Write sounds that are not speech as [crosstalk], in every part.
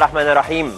الرحمن الرحيم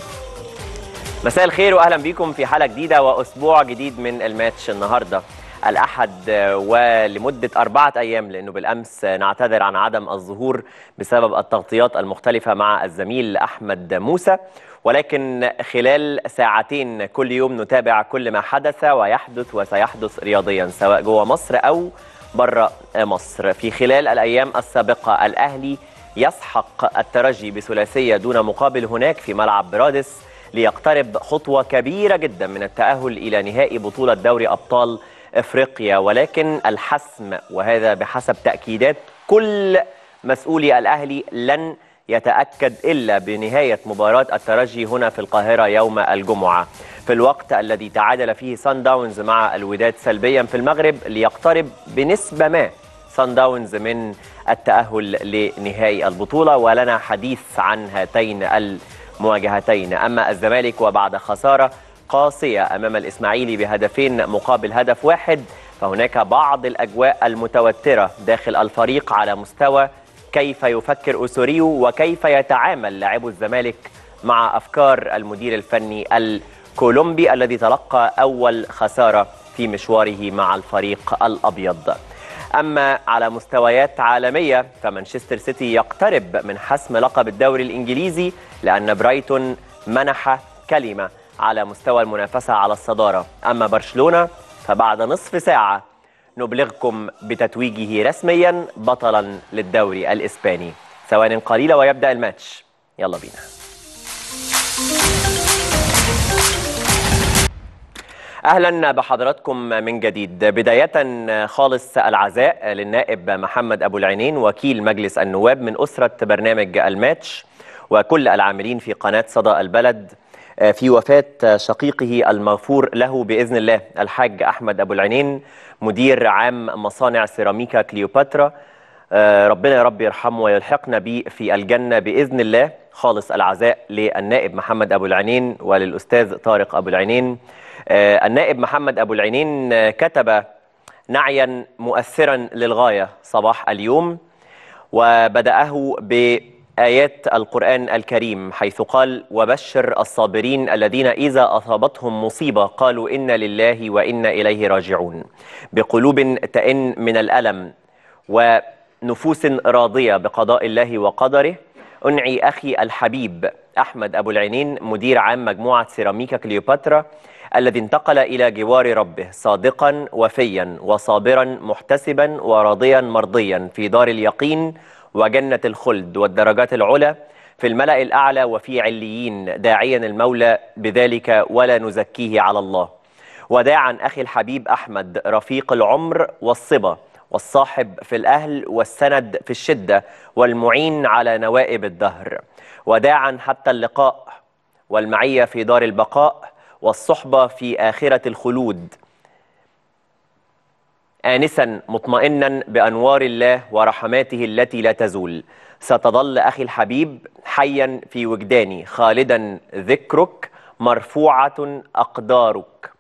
مساء الخير واهلا بيكم في حلقه جديده واسبوع جديد من الماتش النهارده الأحد ولمدة أربعة أيام لأنه بالأمس نعتذر عن عدم الظهور بسبب التغطيات المختلفة مع الزميل أحمد موسى ولكن خلال ساعتين كل يوم نتابع كل ما حدث ويحدث وسيحدث رياضيا سواء جوه مصر أو بره مصر في خلال الأيام السابقة الأهلي يسحق الترجي بثلاثية دون مقابل هناك في ملعب برادس ليقترب خطوة كبيرة جدا من التأهل إلى نهائي بطولة دوري أبطال إفريقيا ولكن الحسم وهذا بحسب تأكيدات كل مسؤولي الأهلي لن يتأكد إلا بنهاية مباراة الترجي هنا في القاهرة يوم الجمعة في الوقت الذي تعادل فيه سان داونز مع الوداد سلبيا في المغرب ليقترب بنسبة ما سان داونز من التأهل لنهائي البطولة ولنا حديث عن هاتين المواجهتين أما الزمالك وبعد خسارة قاسية أمام الإسماعيلي بهدفين مقابل هدف واحد فهناك بعض الأجواء المتوترة داخل الفريق على مستوى كيف يفكر أسوريو وكيف يتعامل لاعبو الزمالك مع أفكار المدير الفني الكولومبي الذي تلقى أول خسارة في مشواره مع الفريق الأبيض أما على مستويات عالمية فمانشستر سيتي يقترب من حسم لقب الدوري الإنجليزي لأن برايتون منح كلمة على مستوى المنافسة على الصدارة أما برشلونة فبعد نصف ساعة نبلغكم بتتويجه رسميا بطلا للدوري الإسباني ثوان قليلة ويبدأ الماتش يلا بينا اهلا بحضراتكم من جديد بدايه خالص العزاء للنائب محمد ابو العينين وكيل مجلس النواب من اسره برنامج الماتش وكل العاملين في قناه صدى البلد آه، في وفاه شقيقه المغفور له باذن الله الحاج احمد ابو العينين مدير عام مصانع سيراميكا كليوباترا آه، ربنا يا رب يرحمه ويلحقنا به في الجنه باذن الله خالص العزاء للنائب محمد ابو العينين وللاستاذ طارق ابو العينين آه، النائب محمد أبو العينين آه، كتب نعيا مؤثرا للغاية صباح اليوم وبدأه بآيات القرآن الكريم حيث قال وبشر الصابرين الذين إذا أصابتهم مصيبة قالوا إنا لله وإنا إليه راجعون بقلوب تئن من الألم ونفوس راضية بقضاء الله وقدره أنعي أخي الحبيب أحمد أبو العينين مدير عام مجموعة سيراميكا كليوباترا الذي انتقل إلى جوار ربه صادقا وفيا وصابرا محتسبا وراضيا مرضيا في دار اليقين وجنة الخلد والدرجات العلى في الملأ الأعلى وفي عليين داعيا المولى بذلك ولا نزكيه على الله وداعا أخي الحبيب أحمد رفيق العمر والصبا والصاحب في الأهل والسند في الشدة والمعين على نوائب الدهر وداعا حتى اللقاء والمعية في دار البقاء والصحبة في آخرة الخلود آنسا مطمئنا بأنوار الله ورحماته التي لا تزول ستظل أخي الحبيب حيا في وجداني خالدا ذكرك مرفوعة أقدارك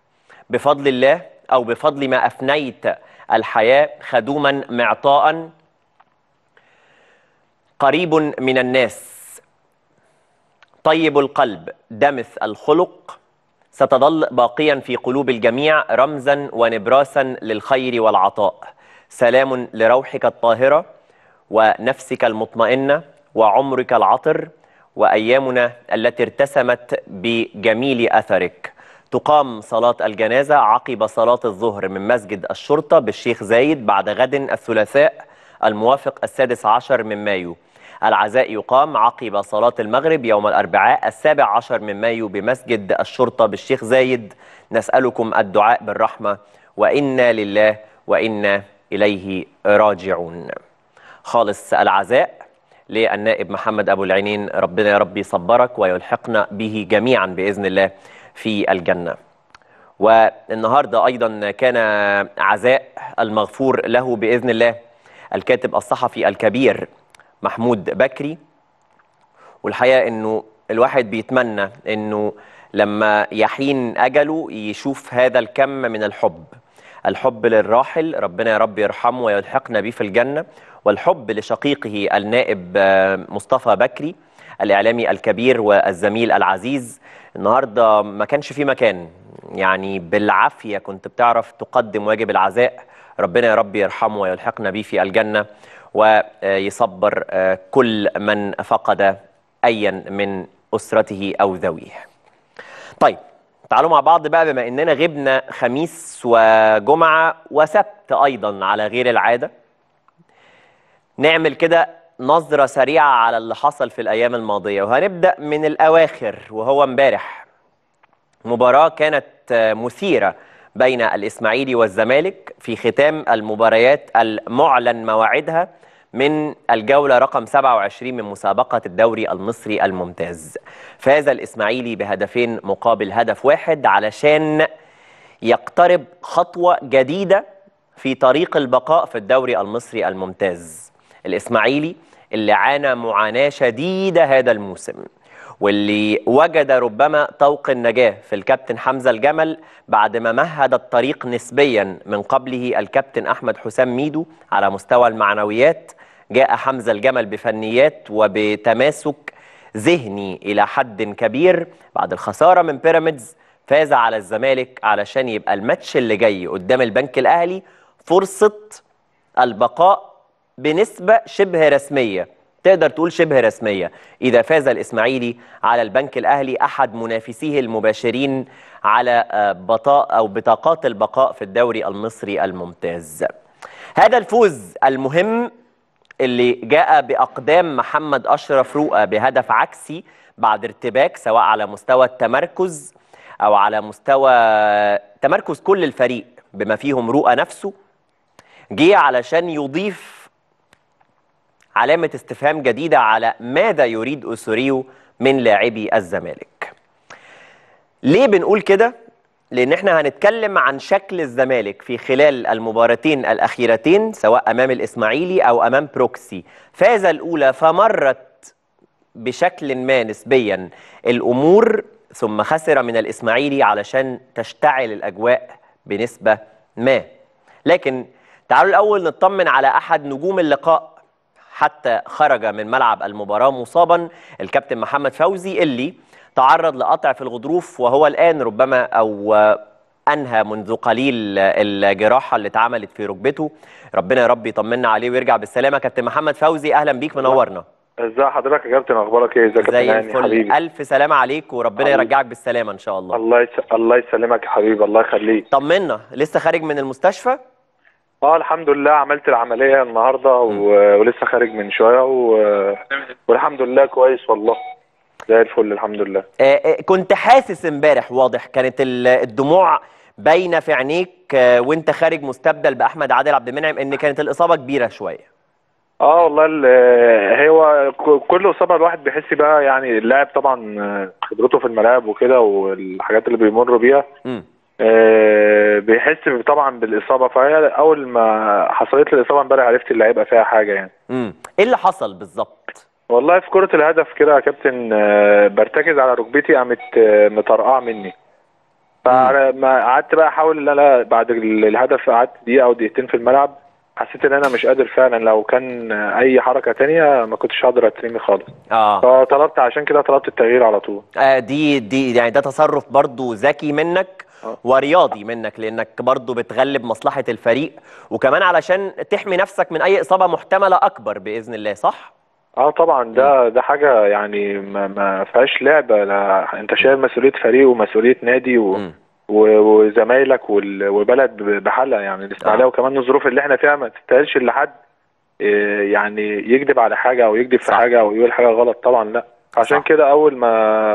بفضل الله أو بفضل ما أفنيت الحياة خدوما معطاء قريب من الناس طيب القلب دمث الخلق ستظل باقيا في قلوب الجميع رمزا ونبراسا للخير والعطاء سلام لروحك الطاهرة ونفسك المطمئنة وعمرك العطر وأيامنا التي ارتسمت بجميل أثرك تقام صلاة الجنازة عقب صلاة الظهر من مسجد الشرطة بالشيخ زايد بعد غد الثلاثاء الموافق السادس عشر من مايو العزاء يقام عقب صلاة المغرب يوم الأربعاء السابع عشر من مايو بمسجد الشرطة بالشيخ زايد نسألكم الدعاء بالرحمة وإنا لله وإنا إليه راجعون خالص العزاء للنائب محمد أبو العينين ربنا يا رب يصبرك ويلحقنا به جميعا بإذن الله في الجنة والنهاردة أيضا كان عزاء المغفور له بإذن الله الكاتب الصحفي الكبير محمود بكري والحقيقه انه الواحد بيتمنى انه لما يحين اجله يشوف هذا الكم من الحب الحب للراحل ربنا يا رب يرحمه ويلحقنا به في الجنه والحب لشقيقه النائب آه، مصطفى بكري الاعلامي الكبير والزميل العزيز النهارده ما كانش في مكان يعني بالعافيه كنت بتعرف تقدم واجب العزاء ربنا يا رب يرحمه ويلحقنا به في الجنه ويصبر آه، كل من فقد أيا من أسرته أو ذويه طيب تعالوا مع بعض بقى بما اننا غبنا خميس وجمعه وسبت ايضا على غير العاده نعمل كده نظره سريعه على اللي حصل في الايام الماضيه وهنبدا من الاواخر وهو امبارح مباراه كانت آه، مثيره بين الاسماعيلي والزمالك في ختام المباريات المعلن مواعيدها من الجولة رقم 27 من مسابقة الدوري المصري الممتاز فاز الإسماعيلي بهدفين مقابل هدف واحد علشان يقترب خطوة جديدة في طريق البقاء في الدوري المصري الممتاز الإسماعيلي اللي عانى معاناة شديدة هذا الموسم واللي وجد ربما طوق النجاة في الكابتن حمزة الجمل بعد ما مهد الطريق نسبيا من قبله الكابتن أحمد حسام ميدو على مستوى المعنويات جاء حمزة الجمل بفنيات وبتماسك ذهني إلى حد كبير بعد الخسارة من بيراميدز فاز على الزمالك علشان يبقى الماتش اللي جاي قدام البنك الأهلي فرصة البقاء بنسبة شبه رسمية تقدر تقول شبه رسمية إذا فاز الإسماعيلي على البنك الأهلي أحد منافسيه المباشرين على آه، بطاء أو بطاقات البقاء في الدوري المصري الممتاز هذا الفوز المهم اللي جاء بأقدام محمد أشرف رؤى بهدف عكسي بعد ارتباك سواء على مستوى التمركز أو على مستوى تمركز كل الفريق بما فيهم رؤى نفسه جه علشان يضيف علامة استفهام جديدة على ماذا يريد اسوريو من لاعبي الزمالك ليه بنقول كده لان احنا هنتكلم عن شكل الزمالك في خلال المباراتين الاخيرتين سواء امام الاسماعيلي او امام بروكسي فاز الاولى فمرت بشكل ما نسبيا الامور ثم خسر من الاسماعيلي علشان تشتعل الاجواء بنسبه ما لكن تعالوا الاول نطمن على احد نجوم اللقاء حتى خرج من ملعب المباراه مصابا الكابتن محمد فوزي اللي تعرض لقطع في الغضروف وهو الآن ربما أو أنهى منذ قليل الجراحة اللي اتعملت في ركبته ربنا يا رب يطمنا عليه ويرجع بالسلامة كابتن محمد فوزي أهلا بيك منورنا ازي حضرتك يا كابتن اخبارك ايه ازيك يا كابتن حبيبي الف سلامه عليك وربنا حبيب. يرجعك بالسلامه ان شاء الله الله يس... الله يسلمك يا حبيبي الله يخليك طمنا لسه خارج من المستشفى اه الحمد لله عملت العمليه النهارده و... ولسه خارج من شويه و... والحمد لله كويس والله زي الفل الحمد لله آه، آه، كنت حاسس امبارح واضح كانت الدموع باينه في عينيك آه، وانت خارج مستبدل باحمد عادل عبد المنعم ان كانت الاصابه كبيره شويه اه والله هو كل اصابه الواحد بيحس بها يعني اللاعب طبعا خبرته في الملاعب وكده والحاجات اللي بيمر بيها بيحس طبعا بالاصابه فهي اول ما حصلت لي الاصابه امبارح عرفت اللي هيبقى فيها حاجه يعني امم ايه اللي حصل بالظبط؟ والله في كرة الهدف كده يا كابتن آه، برتكز على ركبتي قامت آه، مطرقعة مني فما قعدت بقى احاول ان انا بعد الهدف قعدت دقيقة او دقيقتين في الملعب حسيت ان انا مش قادر فعلا لو كان اي حركه تانية ما كنتش هقدر اترمي خالص اه فطلبت عشان كده طلبت التغيير على طول آه دي دي يعني ده تصرف برضو ذكي منك آه. ورياضي منك لانك برضو بتغلب مصلحه الفريق وكمان علشان تحمي نفسك من اي اصابه محتمله اكبر باذن الله صح اه طبعا ده ده حاجه يعني ما, ما فيهاش لعبه لا انت شايل مسؤوليه فريق ومسؤوليه نادي و... وزمايلك والبلد بحالها يعني الاستعلاء آه. وكمان الظروف اللي احنا فيها ما تستاهلش اللي حد آه، يعني يكذب على حاجه او يكذب في صح. حاجه او يقول حاجه غلط طبعا لا عشان كده اول ما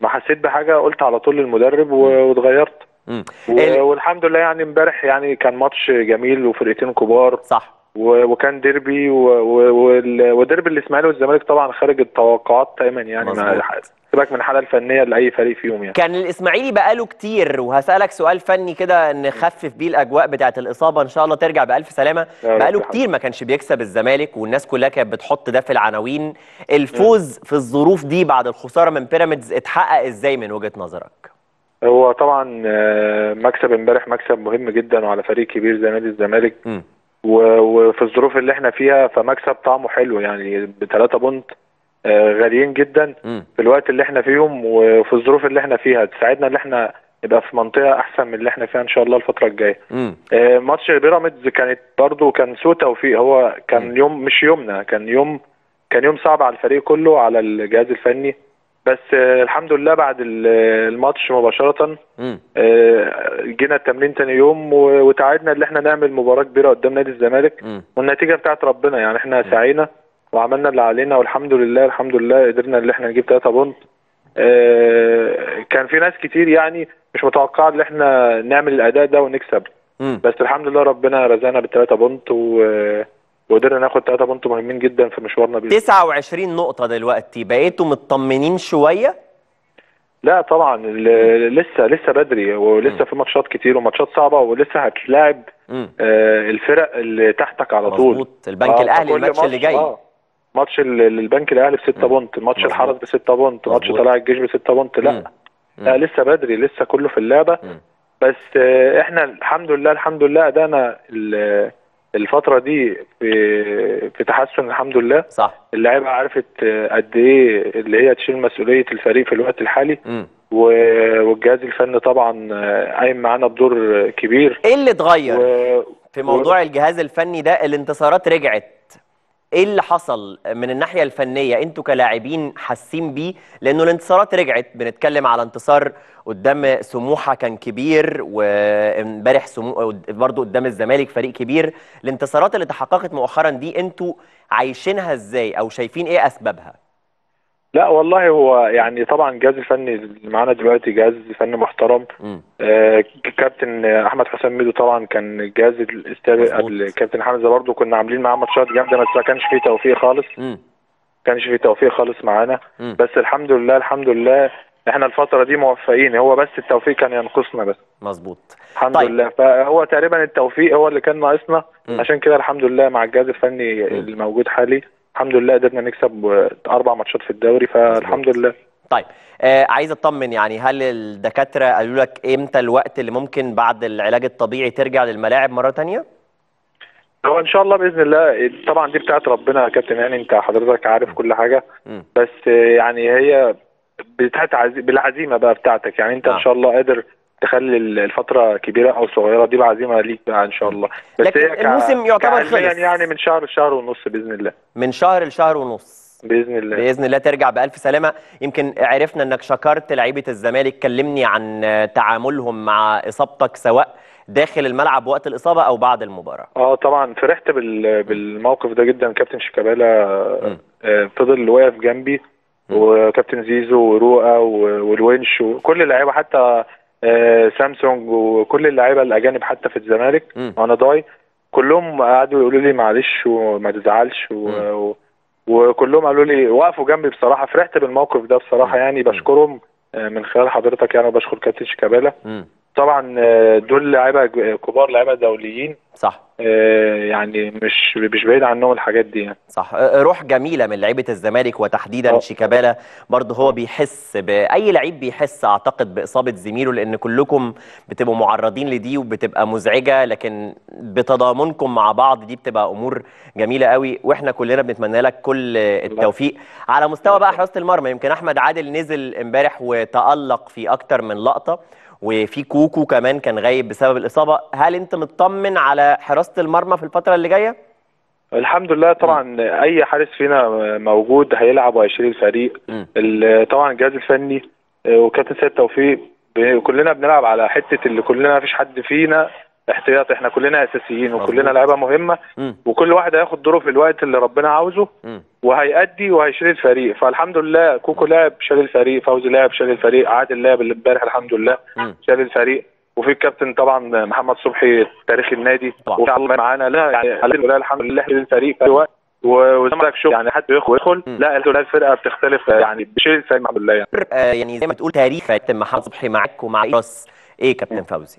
ما حسيت بحاجه قلت على طول للمدرب واتغيرت والحمد لله يعني امبارح يعني كان ماتش جميل وفرقتين كبار صح وكان ديربي وديربي الاسماعيلي والزمالك طبعا خارج التوقعات تماما يعني سيبك من الحاله الفنيه لاي فريق فيهم يعني كان الاسماعيلي بقاله كتير وهسالك سؤال فني كده نخفف بيه الاجواء بتاعه الاصابه ان شاء الله ترجع بالف سلامه بقاله كتير ما كانش بيكسب الزمالك والناس كلها كانت بتحط ده في العناوين الفوز في الظروف دي بعد الخساره من بيراميدز اتحقق ازاي من وجهه نظرك هو طبعا آه، مكسب امبارح مكسب مهم جدا وعلى فريق كبير زي نادي الزمالك م. وفي الظروف اللي احنا فيها فمكسب طعمه حلو يعني بثلاثة بونت آه، غاليين جدا في الوقت اللي احنا فيهم وفي الظروف اللي احنا فيها تساعدنا ان احنا نبقى في منطقه احسن من اللي احنا فيها ان شاء الله الفتره الجايه. آه، ماتش بيراميدز كانت برضو كان سوء توفيق هو كان يوم مش يومنا كان يوم كان يوم صعب على الفريق كله على الجهاز الفني بس آه، الحمد لله بعد الماتش مباشره آه، جينا التمرين تاني يوم وتعادنا ان احنا نعمل مباراه كبيره قدام نادي الزمالك والنتيجه بتاعت ربنا يعني احنا سعينا وعملنا اللي علينا والحمد لله الحمد لله قدرنا ان احنا نجيب 3 بونت آه، كان في ناس كتير يعني مش متوقعه ان احنا نعمل الاداء ده ونكسب بس الحمد لله ربنا رزقنا بال3 بونت و وقدرنا ناخد 3 بونت مهمين جدا في مشوارنا بيه 29 نقطه دلوقتي بقيتوا مطمنين شويه لا طبعا لسه لسه بدري ولسه م. في ماتشات كتير وماتشات صعبه ولسه هتلاعب آه الفرق اللي تحتك على طول مظبوط البنك آه الاهلي الماتش اللي جاي آه. ماتش البنك الاهلي ب 6 بونت ماتش الحرس ب 6 بونت ماتش طلائع الجيش ب 6 بونت لا لا لسه بدري لسه كله في اللعبه م. بس آه، احنا الحمد لله الحمد لله ادانا الفتره دي في في تحسن الحمد لله صح اللعيبه عرفت آه، قد ايه اللي هي تشيل مسؤوليه الفريق في الوقت الحالي م. والجهاز الفني طبعا آه، قايم معانا بدور كبير ايه اللي اتغير و... في موضوع و... الجهاز الفني ده الانتصارات رجعت ايه اللي حصل من الناحيه الفنيه انتوا كلاعبين حاسين بيه لانه الانتصارات رجعت بنتكلم على انتصار قدام سموحه كان كبير وامبارح سمو... برضه قدام الزمالك فريق كبير الانتصارات اللي تحققت مؤخرا دي انتوا عايشينها ازاي او شايفين ايه اسبابها لا والله هو يعني طبعا الجهاز الفني اللي معانا دلوقتي جهاز فني محترم آه كابتن احمد حسام ميدو طبعا كان الجهاز الاستاذ قبل كابتن حمزه برده كنا عاملين معاه ماتشات جامده بس ما كانش فيه توفيق خالص ما كانش فيه توفيق خالص معانا بس الحمد لله الحمد لله احنا الفتره دي موفقين هو بس التوفيق كان ينقصنا بس مظبوط الحمد طيب. لله فهو تقريبا التوفيق هو اللي كان ناقصنا عشان كده الحمد لله مع الجهاز الفني اللي موجود حالي الحمد لله قدرنا نكسب اربع ماتشات في الدوري فالحمد لله طيب آه عايز اطمن يعني هل الدكاتره قالوا لك امتى الوقت اللي ممكن بعد العلاج الطبيعي ترجع للملاعب مره ثانيه هو ان شاء الله باذن الله طبعا دي بتاعت ربنا يا كابتن يعني انت حضرتك عارف كل حاجه بس يعني هي بتاعت عزي... بالعزيمه بقى بتاعتك يعني انت آه. ان شاء الله قادر تخلي الفتره كبيره او صغيره دي بعزيمه ليك بقى ان شاء الله بس لكن هي الموسم يعتبر خلص يعني من شهر لشهر ونص باذن الله من شهر لشهر ونص باذن الله باذن الله ترجع بالف سلامه يمكن عرفنا انك شكرت لعيبه الزمالك كلمني عن تعاملهم مع اصابتك سواء داخل الملعب وقت الاصابه او بعد المباراه اه طبعا فرحت بالموقف ده جدا كابتن شيكابالا آه، فضل واقف جنبي وكابتن زيزو وروقا والونش وكل اللعيبه حتى آه، سامسونج وكل اللعيبه الاجانب حتى في الزمالك وانا ضاي كلهم قعدوا يقولوا لي معلش وما تزعلش و... وكلهم قالوا لي وقفوا جنبي بصراحه فرحت بالموقف ده بصراحه يعني بشكرهم آه، من خلال حضرتك يعني وبشكر كابتن شيكابالا طبعا آه، دول لعيبه آه، كبار لعيبه دوليين صح آه، يعني مش مش بعيد عنهم الحاجات دي يعني صح روح جميله من لعيبه الزمالك وتحديدا أوه. شيكابالا برضه هو بيحس باي لعيب بيحس اعتقد باصابه زميله لان كلكم بتبقوا معرضين لدي وبتبقى مزعجه لكن بتضامنكم مع بعض دي بتبقى امور جميله قوي واحنا كلنا بنتمنى لك كل التوفيق على مستوى بقى حراسه المرمى يمكن احمد عادل نزل امبارح وتالق في اكتر من لقطه وفي كوكو كمان كان غايب بسبب الاصابه هل انت مطمن على حراسه المرمى في الفتره اللي جايه الحمد لله طبعا اي حارس فينا موجود هيلعب وهيشيل الفريق طبعا الجهاز الفني آه، وكابتن سيد توفيق كلنا بنلعب على حته اللي كلنا مفيش حد فينا احتياطي احنا كلنا اساسيين وكلنا لعيبه مهمه وكل واحد هياخد دوره في الوقت اللي ربنا عاوزه وهيأدي وهيشيل الفريق فالحمد لله كوكو لعب شال الفريق فوزي لعب شال الفريق عادل لعب اللي امبارح الحمد لله شال الفريق وفي الكابتن طبعا محمد صبحي تاريخ النادي وفي معانا لا يعني الحمد لله شال الفريق في الوقت وزمرك شوف يعني حد يدخل يدخل لا الفرقه بتختلف يعني الفريق الحمد لله يعني. آه، يعني زي ما بتقول تاريخ محمد صبحي معاك ومع ايه كابتن فوزي؟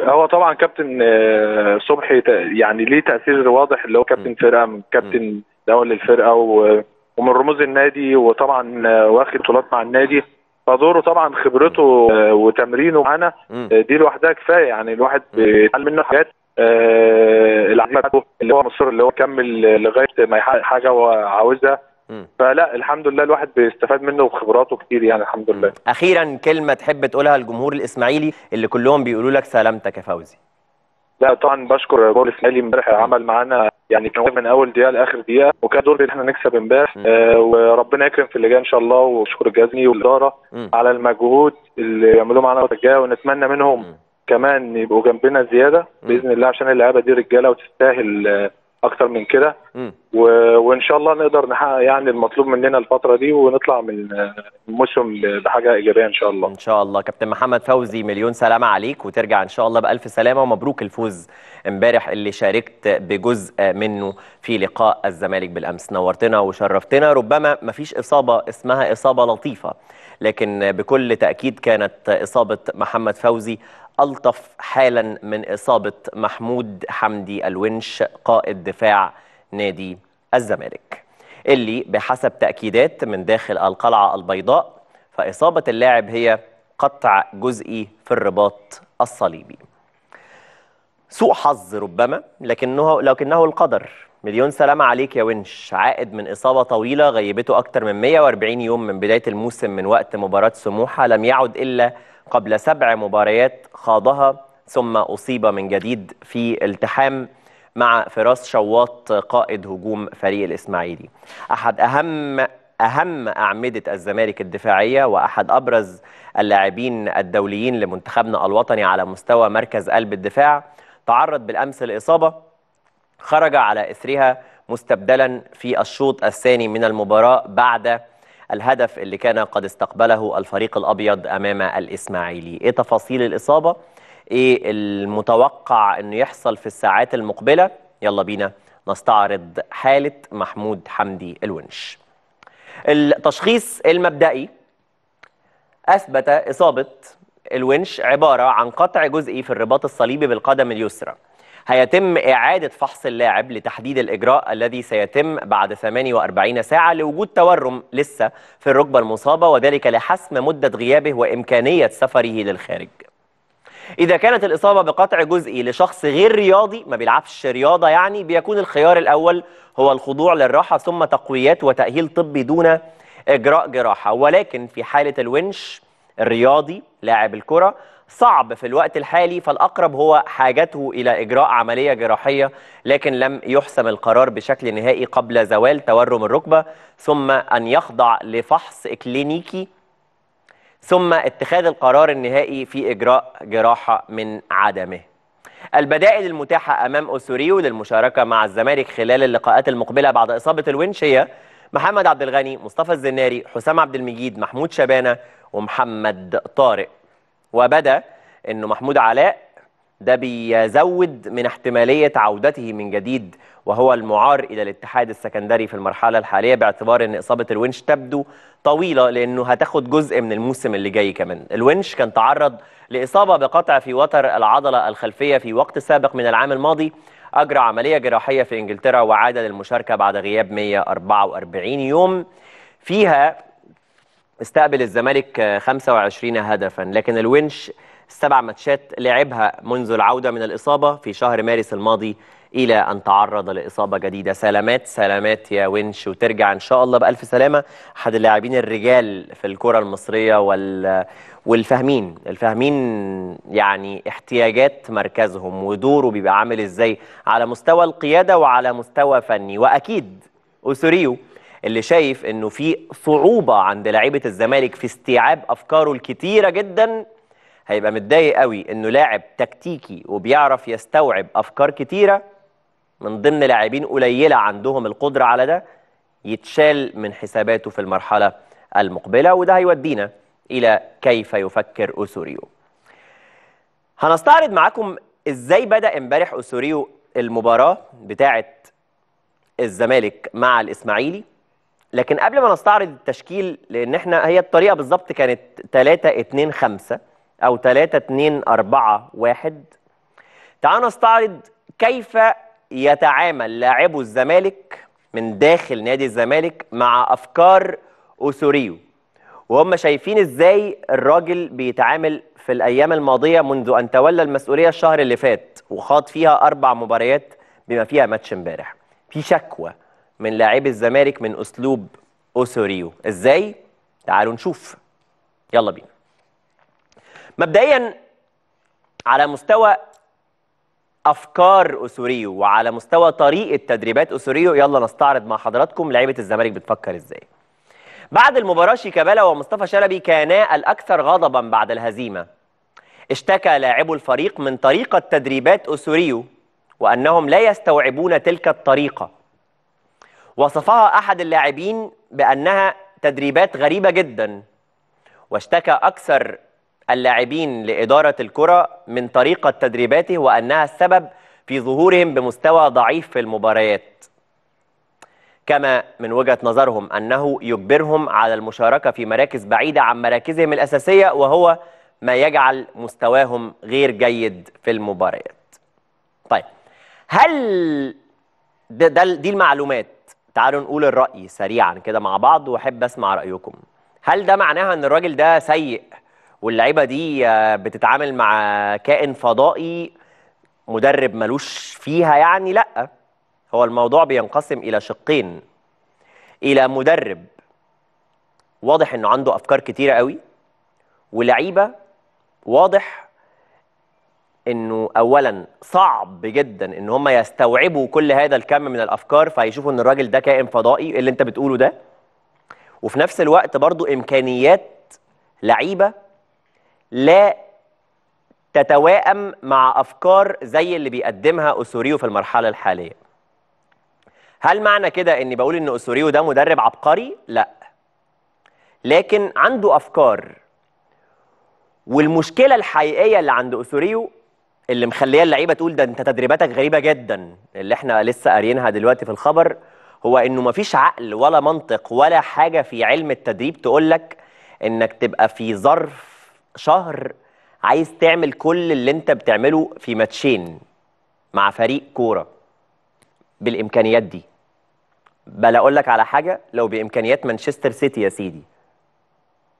هو طبعا كابتن آه، صبحي يعني ليه تاثير واضح اللي هو كابتن فرقه كابتن الاول للفرقه ومن رموز النادي وطبعا آه، واخد بطولات مع النادي فدوره طبعا خبرته آه، وتمرينه معانا دي لوحدها كفايه يعني الواحد بيتعلم منه حاجات العمل اللي هو مصر اللي هو كمل لغايه ما يحقق حاجه هو عاوزها فلا الحمد لله الواحد بيستفاد منه وخبراته كتير يعني الحمد لله مم. اخيرا كلمه تحب تقولها للجمهور الاسماعيلي اللي كلهم بيقولوا لك سلامتك يا فوزي لا طبعا بشكر جمهور الاسماعيلي امبارح عمل معانا يعني كان من اول دقيقه لاخر دقيقه وكان دور ان احنا نكسب امبارح آه وربنا يكرم في اللي جاي ان شاء الله وشكر الجازمي والاداره على المجهود اللي يعملوه معانا الجايه ونتمنى منهم مم. كمان يبقوا جنبنا زياده باذن الله عشان اللعيبه دي رجاله وتستاهل اكتر من كده و... وان شاء الله نقدر نحقق يعني المطلوب مننا الفتره دي ونطلع من الموسم بحاجه ايجابيه ان شاء الله ان شاء الله كابتن محمد فوزي مليون سلامه عليك وترجع ان شاء الله بالف سلامه ومبروك الفوز امبارح اللي شاركت بجزء منه في لقاء الزمالك بالامس نورتنا وشرفتنا ربما ما فيش اصابه اسمها اصابه لطيفه لكن بكل تاكيد كانت اصابه محمد فوزي ألطف حالا من إصابة محمود حمدي الونش قائد دفاع نادي الزمالك اللي بحسب تأكيدات من داخل القلعة البيضاء فإصابة اللاعب هي قطع جزئي في الرباط الصليبي سوء حظ ربما لكنه لكنه القدر مليون سلامة عليك يا ونش عائد من إصابة طويلة غيبته أكتر من 140 يوم من بداية الموسم من وقت مباراة سموحة لم يعد إلا قبل سبع مباريات خاضها ثم أصيب من جديد في التحام مع فراس شواط قائد هجوم فريق الإسماعيلي أحد أهم أهم أعمدة الزمالك الدفاعية وأحد أبرز اللاعبين الدوليين لمنتخبنا الوطني على مستوى مركز قلب الدفاع تعرض بالأمس لإصابة خرج على إثرها مستبدلا في الشوط الثاني من المباراة بعد الهدف اللي كان قد استقبله الفريق الأبيض أمام الإسماعيلي إيه تفاصيل الإصابة؟ إيه المتوقع أنه يحصل في الساعات المقبلة؟ يلا بينا نستعرض حالة محمود حمدي الونش التشخيص المبدئي أثبت إصابة الونش عبارة عن قطع جزئي في الرباط الصليبي بالقدم اليسرى هيتم إعادة فحص اللاعب لتحديد الإجراء الذي سيتم بعد 48 ساعة لوجود تورم لسه في الركبة المصابة وذلك لحسم مدة غيابه وإمكانية سفره للخارج إذا كانت الإصابة بقطع جزئي لشخص غير رياضي ما بيلعبش رياضة يعني بيكون الخيار الأول هو الخضوع للراحة ثم تقويات وتأهيل طبي دون إجراء جراحة ولكن في حالة الونش الرياضي لاعب الكرة صعب في الوقت الحالي فالأقرب هو حاجته إلى إجراء عملية جراحية لكن لم يحسم القرار بشكل نهائي قبل زوال تورم الركبة ثم أن يخضع لفحص كلينيكي ثم اتخاذ القرار النهائي في إجراء جراحة من عدمه البدائل المتاحة أمام أسوريو للمشاركة مع الزمالك خلال اللقاءات المقبلة بعد إصابة الونش هي محمد عبد الغني مصطفى الزناري حسام عبد المجيد محمود شبانة ومحمد طارق وبدا انه محمود علاء ده بيزود من احتمالية عودته من جديد وهو المعار إلى الاتحاد السكندري في المرحلة الحالية باعتبار أن إصابة الونش تبدو طويلة لأنه هتاخد جزء من الموسم اللي جاي كمان الونش كان تعرض لإصابة بقطع في وتر العضلة الخلفية في وقت سابق من العام الماضي أجرى عملية جراحية في إنجلترا وعاد للمشاركة بعد غياب 144 يوم فيها استقبل الزمالك 25 آه، هدفا لكن الونش السبع ماتشات لعبها منذ العودة من الإصابة في شهر مارس الماضي إلى أن تعرض لإصابة جديدة سلامات سلامات يا ونش وترجع إن شاء الله بألف سلامة أحد اللاعبين الرجال في الكرة المصرية وال... والفاهمين الفاهمين يعني احتياجات مركزهم ودوره بيبقى عامل إزاي على مستوى القيادة وعلى مستوى فني وأكيد أسوريو اللي شايف انه في صعوبه عند لعيبه الزمالك في استيعاب افكاره الكتيره جدا هيبقى متضايق قوي انه لاعب تكتيكي وبيعرف يستوعب افكار كتيره من ضمن لاعبين قليله عندهم القدره على ده يتشال من حساباته في المرحله المقبله وده هيودينا الى كيف يفكر اسوريو. هنستعرض معاكم ازاي بدا امبارح اسوريو المباراه بتاعه الزمالك مع الاسماعيلي لكن قبل ما نستعرض التشكيل لان احنا هي الطريقه بالظبط كانت 3 2 5 او 3 2 4 1 تعالوا نستعرض كيف يتعامل لاعبو الزمالك من داخل نادي الزمالك مع افكار اسوريو وهم شايفين ازاي الراجل بيتعامل في الايام الماضيه منذ ان تولى المسؤوليه الشهر اللي فات وخاض فيها اربع مباريات بما فيها ماتش امبارح في شكوى من لاعبي الزمالك من اسلوب اوسوريو ازاي تعالوا نشوف يلا بينا مبدئيا على مستوى افكار اوسوريو وعلى مستوى طريقه تدريبات اوسوريو يلا نستعرض مع حضراتكم لعيبه الزمالك بتفكر ازاي بعد المباراه شيكابالا ومصطفى شلبي كانا الاكثر غضبا بعد الهزيمه اشتكى لاعبو الفريق من طريقه تدريبات اوسوريو وانهم لا يستوعبون تلك الطريقه وصفها أحد اللاعبين بأنها تدريبات غريبة جدا واشتكى أكثر اللاعبين لإدارة الكرة من طريقة تدريباته وأنها السبب في ظهورهم بمستوى ضعيف في المباريات كما من وجهة نظرهم أنه يجبرهم على المشاركة في مراكز بعيدة عن مراكزهم الأساسية وهو ما يجعل مستواهم غير جيد في المباريات طيب هل ده, ده دي المعلومات تعالوا نقول الرأي سريعا كده مع بعض وأحب أسمع رأيكم هل ده معناها إن الراجل ده سيء واللعبة دي آه، بتتعامل مع كائن فضائي مدرب ملوش فيها يعني لأ هو الموضوع بينقسم إلى شقين إلى مدرب واضح إنه عنده أفكار كتيرة قوي ولعيبة واضح انه اولا صعب جدا ان هم يستوعبوا كل هذا الكم من الافكار فهيشوفوا ان الراجل ده كائن فضائي إيه اللي انت بتقوله ده وفي نفس الوقت برضو امكانيات لعيبه لا تتواءم مع افكار زي اللي بيقدمها اسوريو في المرحله الحاليه هل معنى كده اني بقول ان اسوريو ده مدرب عبقري لا لكن عنده افكار والمشكله الحقيقيه اللي عند اسوريو اللي مخليه اللعيبه تقول ده انت تدريباتك غريبه جدا اللي احنا لسه قاريينها دلوقتي في الخبر هو انه مفيش عقل ولا منطق ولا حاجه في علم التدريب تقول لك انك تبقى في ظرف شهر عايز تعمل كل اللي انت بتعمله في ماتشين مع فريق كوره بالامكانيات دي بل اقول لك على حاجه لو بامكانيات مانشستر سيتي يا سيدي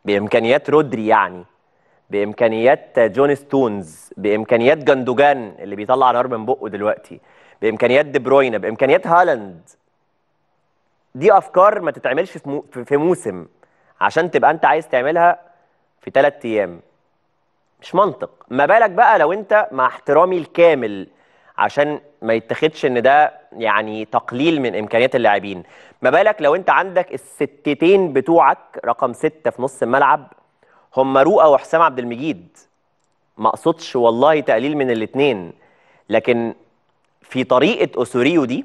بامكانيات رودري يعني بامكانيات جون ستونز بامكانيات جندوجان اللي بيطلع نار من بقه دلوقتي بامكانيات دي بروينا بامكانيات هالاند دي افكار ما تتعملش في, في موسم عشان تبقى انت عايز تعملها في ثلاث ايام مش منطق ما بالك بقى لو انت مع احترامي الكامل عشان ما يتخدش ان ده يعني تقليل من امكانيات اللاعبين ما بالك لو انت عندك الستتين بتوعك رقم ستة في نص الملعب هم رؤى وحسام عبد المجيد ما اقصدش والله تقليل من الاثنين لكن في طريقه اسوريو دي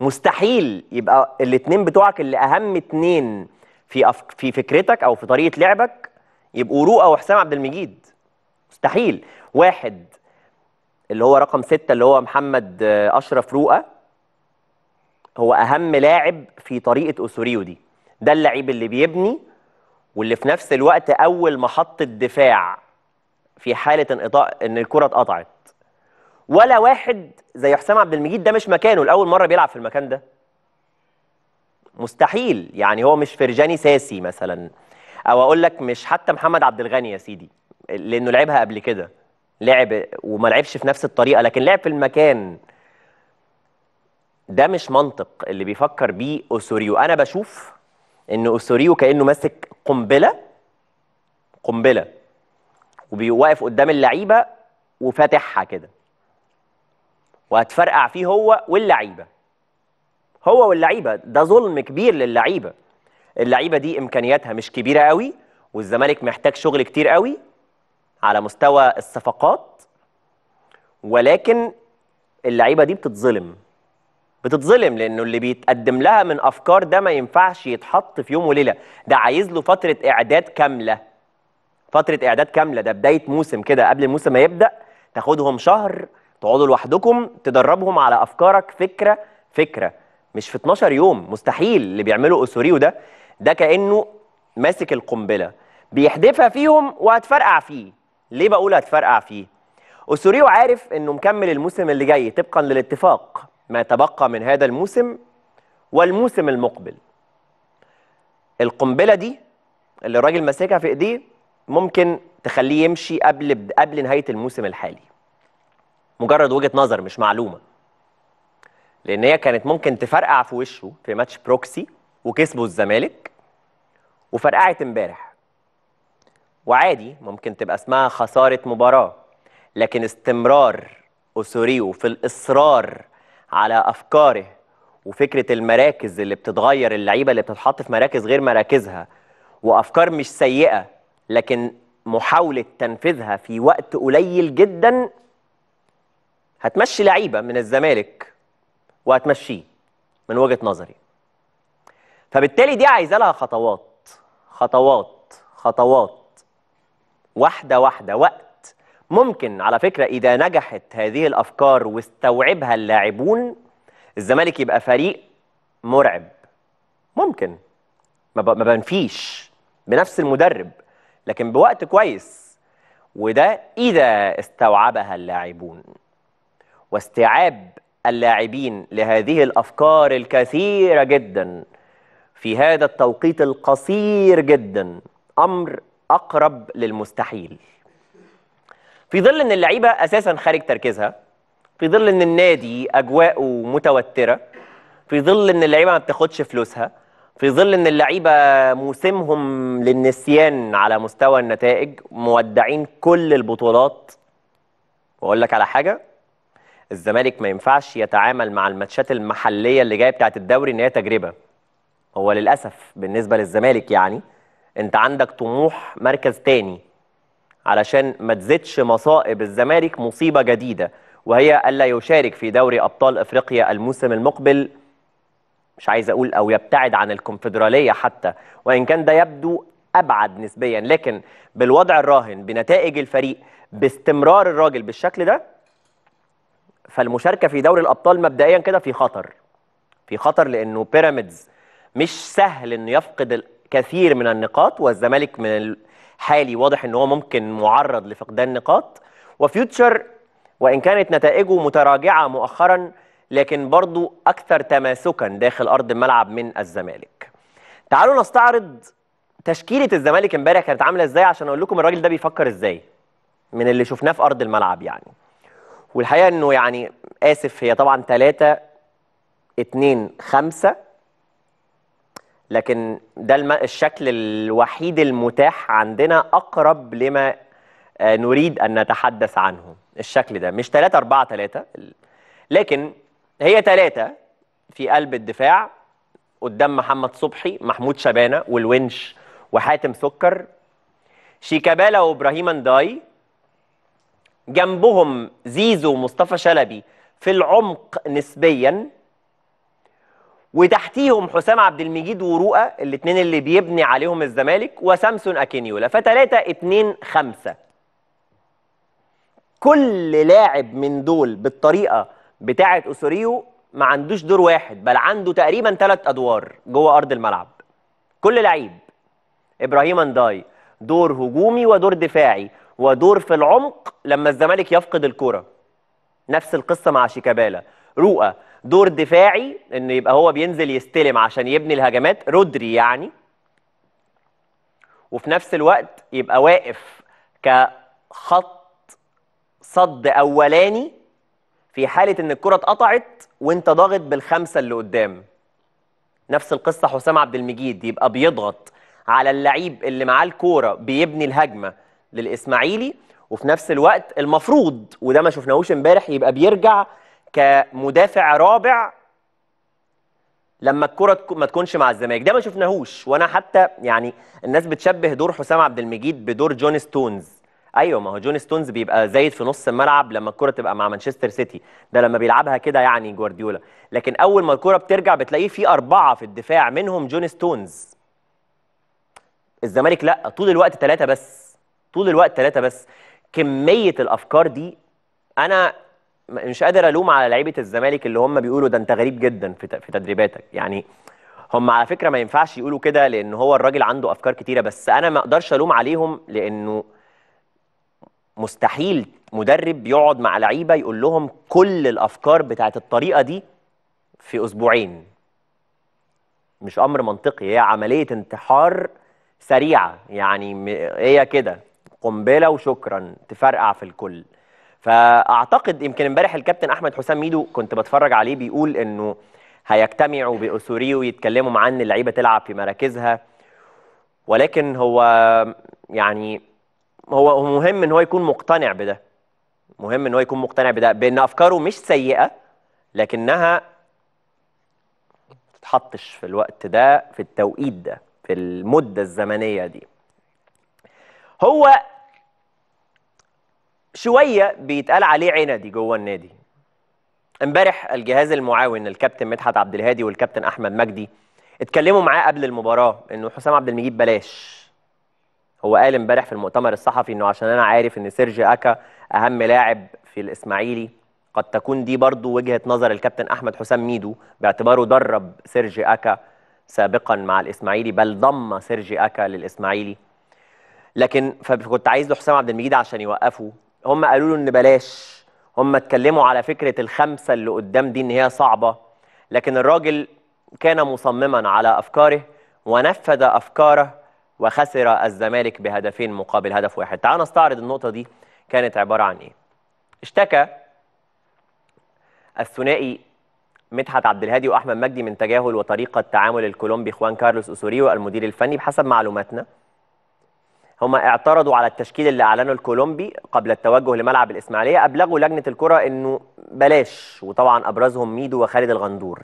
مستحيل يبقى الاثنين بتوعك اللي اهم اثنين في في فكرتك او في طريقه لعبك يبقوا رؤى وحسام عبد المجيد مستحيل واحد اللي هو رقم ستة اللي هو محمد اشرف رؤى هو اهم لاعب في طريقه اسوريو دي ده اللعيب اللي بيبني واللي في نفس الوقت اول محطه دفاع في حاله انقطاع ان الكره اتقطعت ولا واحد زي حسام عبد المجيد ده مش مكانه لاول مره بيلعب في المكان ده مستحيل يعني هو مش فرجاني ساسي مثلا او اقول لك مش حتى محمد عبد الغني يا سيدي لانه لعبها قبل كده لعب وما لعبش في نفس الطريقه لكن لعب في المكان ده مش منطق اللي بيفكر بيه اوسوريو انا بشوف ان اوسوريو كانه ماسك قنبله قنبله وبيوقف قدام اللعيبه وفاتحها كده وهتفرقع فيه هو واللعيبه هو واللعيبه ده ظلم كبير للعيبه اللعيبه دي امكانياتها مش كبيره قوي والزمالك محتاج شغل كتير قوي على مستوى الصفقات ولكن اللعيبه دي بتتظلم بتتظلم لانه اللي بيتقدم لها من افكار ده ما ينفعش يتحط في يوم وليله ده عايز له فتره اعداد كامله فتره اعداد كامله ده بدايه موسم كده قبل الموسم ما يبدا تاخدهم شهر تقعدوا لوحدكم تدربهم على افكارك فكره فكره مش في 12 يوم مستحيل اللي بيعمله اوسوريو ده ده كانه ماسك القنبله بيحدفها فيهم وهتفرقع فيه ليه بقول هتفرقع فيه اوسوريو عارف انه مكمل الموسم اللي جاي طبقا للاتفاق ما تبقى من هذا الموسم والموسم المقبل القنبله دي اللي الراجل ماسكها في ايديه ممكن تخليه يمشي قبل قبل نهايه الموسم الحالي مجرد وجهه نظر مش معلومه لان هي كانت ممكن تفرقع في وشه في ماتش بروكسي وكسبه الزمالك وفرقعت امبارح وعادي ممكن تبقى اسمها خساره مباراه لكن استمرار أسوريو في الاصرار على افكاره وفكره المراكز اللي بتتغير اللعيبه اللي بتتحط في مراكز غير مراكزها وافكار مش سيئه لكن محاوله تنفيذها في وقت قليل جدا هتمشي لعيبه من الزمالك وهتمشيه من وجهه نظري فبالتالي دي عايزه لها خطوات خطوات خطوات واحده واحده وقت ممكن على فكرة إذا نجحت هذه الأفكار واستوعبها اللاعبون الزمالك يبقى فريق مرعب ممكن ما بنفيش بنفس المدرب لكن بوقت كويس وده إذا استوعبها اللاعبون واستيعاب اللاعبين لهذه الأفكار الكثيرة جدا في هذا التوقيت القصير جدا أمر أقرب للمستحيل في ظل ان اللعيبه اساسا خارج تركيزها في ظل ان النادي اجواءه متوتره في ظل ان اللعيبه ما بتاخدش فلوسها في ظل ان اللعيبه موسمهم للنسيان على مستوى النتائج مودعين كل البطولات واقول لك على حاجه الزمالك ما ينفعش يتعامل مع الماتشات المحليه اللي جايه بتاعه الدوري ان هي تجربه هو للاسف بالنسبه للزمالك يعني انت عندك طموح مركز تاني علشان ما تزيدش مصائب الزمالك مصيبه جديده وهي الا يشارك في دوري ابطال افريقيا الموسم المقبل مش عايز اقول او يبتعد عن الكونفدراليه حتى وان كان ده يبدو ابعد نسبيا لكن بالوضع الراهن بنتائج الفريق باستمرار الراجل بالشكل ده فالمشاركه في دوري الابطال مبدئيا كده في خطر في خطر لانه بيراميدز مش سهل انه يفقد الكثير من النقاط والزمالك من حالي واضح ان هو ممكن معرض لفقدان نقاط وفيوتشر وان كانت نتائجه متراجعه مؤخرا لكن برضو اكثر تماسكا داخل ارض الملعب من الزمالك تعالوا نستعرض تشكيله الزمالك امبارح كانت عامله ازاي عشان اقول لكم الراجل ده بيفكر ازاي من اللي شفناه في ارض الملعب يعني والحقيقه انه يعني اسف هي طبعا 3 2 5 لكن ده الشكل الوحيد المتاح عندنا اقرب لما آه، نريد ان نتحدث عنه الشكل ده مش 3 4 3 لكن هي 3 في قلب الدفاع قدام محمد صبحي محمود شبانه والونش وحاتم سكر شيكابالا وابراهيم انداي جنبهم زيزو ومصطفى شلبي في العمق نسبيا وتحتيهم حسام عبد المجيد ورؤى الاثنين اللي بيبني عليهم الزمالك وسامسون اكينيولا فتلاتة اتنين خمسة كل لاعب من دول بالطريقة بتاعة أسوريو ما عندوش دور واحد بل عنده تقريبا ثلاث أدوار جوه أرض الملعب كل لعيب إبراهيم أنداي دور هجومي ودور دفاعي ودور في العمق لما الزمالك يفقد الكرة نفس القصة مع شيكابالا رؤى دور دفاعي ان يبقى هو بينزل يستلم عشان يبني الهجمات رودري يعني وفي نفس الوقت يبقى واقف كخط صد اولاني في حاله ان الكره اتقطعت وانت ضاغط بالخمسه اللي قدام نفس القصه حسام عبد المجيد يبقى بيضغط على اللعيب اللي معاه الكوره بيبني الهجمه للاسماعيلي وفي نفس الوقت المفروض وده ما شفناهوش امبارح يبقى بيرجع كمدافع رابع لما الكره ما تكونش مع الزمالك ده ما شفناهوش وانا حتى يعني الناس بتشبه دور حسام عبد المجيد بدور جون ستونز ايوه ما هو جون ستونز بيبقى زايد في نص الملعب لما الكره تبقى مع مانشستر سيتي ده لما بيلعبها كده يعني جوارديولا لكن اول ما الكره بترجع بتلاقيه في اربعه في الدفاع منهم جون ستونز الزمالك لا طول الوقت ثلاثه بس طول الوقت ثلاثه بس كميه الافكار دي انا مش قادر الوم على لعيبه الزمالك اللي هم بيقولوا ده انت غريب جدا في تدريباتك يعني هم على فكره ما ينفعش يقولوا كده لان هو الراجل عنده افكار كتيره بس انا ما اقدرش الوم عليهم لانه مستحيل مدرب يقعد مع لعيبه يقول لهم كل الافكار بتاعت الطريقه دي في اسبوعين مش امر منطقي هي عمليه انتحار سريعه يعني هي كده قنبله وشكرا تفرقع في الكل فاعتقد يمكن امبارح الكابتن احمد حسام ميدو كنت بتفرج عليه بيقول انه هيجتمعوا باسوريو ويتكلموا مع ان اللعيبه تلعب في مراكزها ولكن هو يعني هو مهم ان هو يكون مقتنع بده مهم ان هو يكون مقتنع بده بان افكاره مش سيئه لكنها تتحطش في الوقت ده في التوقيت ده في المده الزمنيه دي هو شويه بيتقال عليه عنادي جوه النادي امبارح الجهاز المعاون الكابتن مدحت عبد الهادي والكابتن احمد مجدي اتكلموا معاه قبل المباراه انه حسام عبد المجيد بلاش هو قال امبارح في المؤتمر الصحفي انه عشان انا عارف ان سيرجي اكا اهم لاعب في الاسماعيلي قد تكون دي برضو وجهه نظر الكابتن احمد حسام ميدو باعتباره درب سيرجي اكا سابقا مع الاسماعيلي بل ضم سيرجي اكا للاسماعيلي لكن فكنت عايز له حسام عبد المجيد عشان يوقفه هم قالوا له ان بلاش هم اتكلموا على فكره الخمسه اللي قدام دي ان هي صعبه لكن الراجل كان مصمما على افكاره ونفذ افكاره وخسر الزمالك بهدفين مقابل هدف واحد تعال نستعرض النقطه دي كانت عباره عن ايه اشتكى الثنائي مدحت عبد الهادي واحمد مجدي من تجاهل وطريقه تعامل الكولومبي خوان كارلوس اسوريو المدير الفني بحسب معلوماتنا هم اعترضوا على التشكيل اللي اعلنه الكولومبي قبل التوجه لملعب الاسماعيليه ابلغوا لجنه الكره انه بلاش وطبعا ابرزهم ميدو وخالد الغندور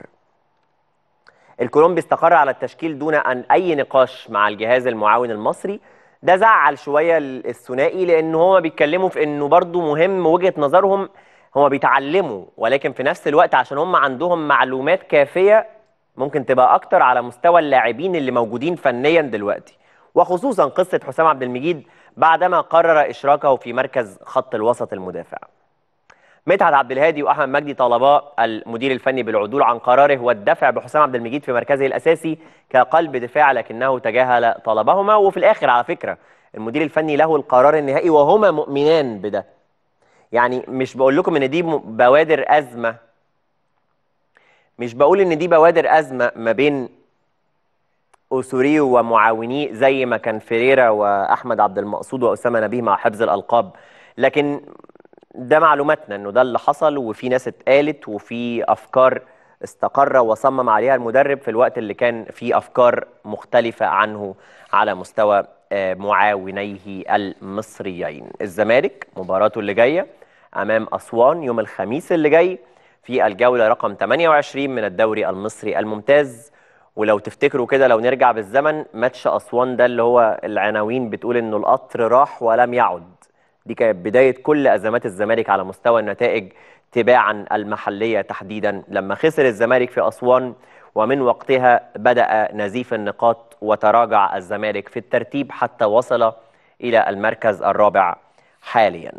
الكولومبي استقر على التشكيل دون ان اي نقاش مع الجهاز المعاون المصري ده زعل شويه الثنائي لان هما بيتكلموا في انه برضه مهم وجهه نظرهم هما بيتعلموا ولكن في نفس الوقت عشان هم عندهم معلومات كافيه ممكن تبقى اكتر على مستوى اللاعبين اللي موجودين فنيا دلوقتي وخصوصا قصة حسام عبد المجيد بعدما قرر إشراكه في مركز خط الوسط المدافع مدحت عبد الهادي واحمد مجدي طالبا المدير الفني بالعدول عن قراره والدفع بحسام عبد المجيد في مركزه الاساسي كقلب دفاع لكنه تجاهل طلبهما وفي الاخر على فكره المدير الفني له القرار النهائي وهما مؤمنان بده يعني مش بقول لكم ان دي بوادر ازمه مش بقول ان دي بوادر ازمه ما بين أسوري ومعاونيه زي ما كان فيريرا وأحمد عبد المقصود وأسامة نبيه مع حفظ الألقاب لكن ده معلوماتنا انه ده اللي حصل وفي ناس اتقالت وفي افكار استقر وصمم عليها المدرب في الوقت اللي كان في افكار مختلفه عنه على مستوى آه، معاونيه المصريين الزمالك مباراته اللي جايه امام اسوان يوم الخميس اللي جاي في الجوله رقم 28 من الدوري المصري الممتاز ولو تفتكروا كده لو نرجع بالزمن ماتش اسوان ده اللي هو العناوين بتقول انه القطر راح ولم يعد دي كانت بدايه كل ازمات الزمالك على مستوى النتائج تباعا المحليه تحديدا لما خسر الزمالك في اسوان ومن وقتها بدا نزيف النقاط وتراجع الزمالك في الترتيب حتى وصل الى المركز الرابع حاليا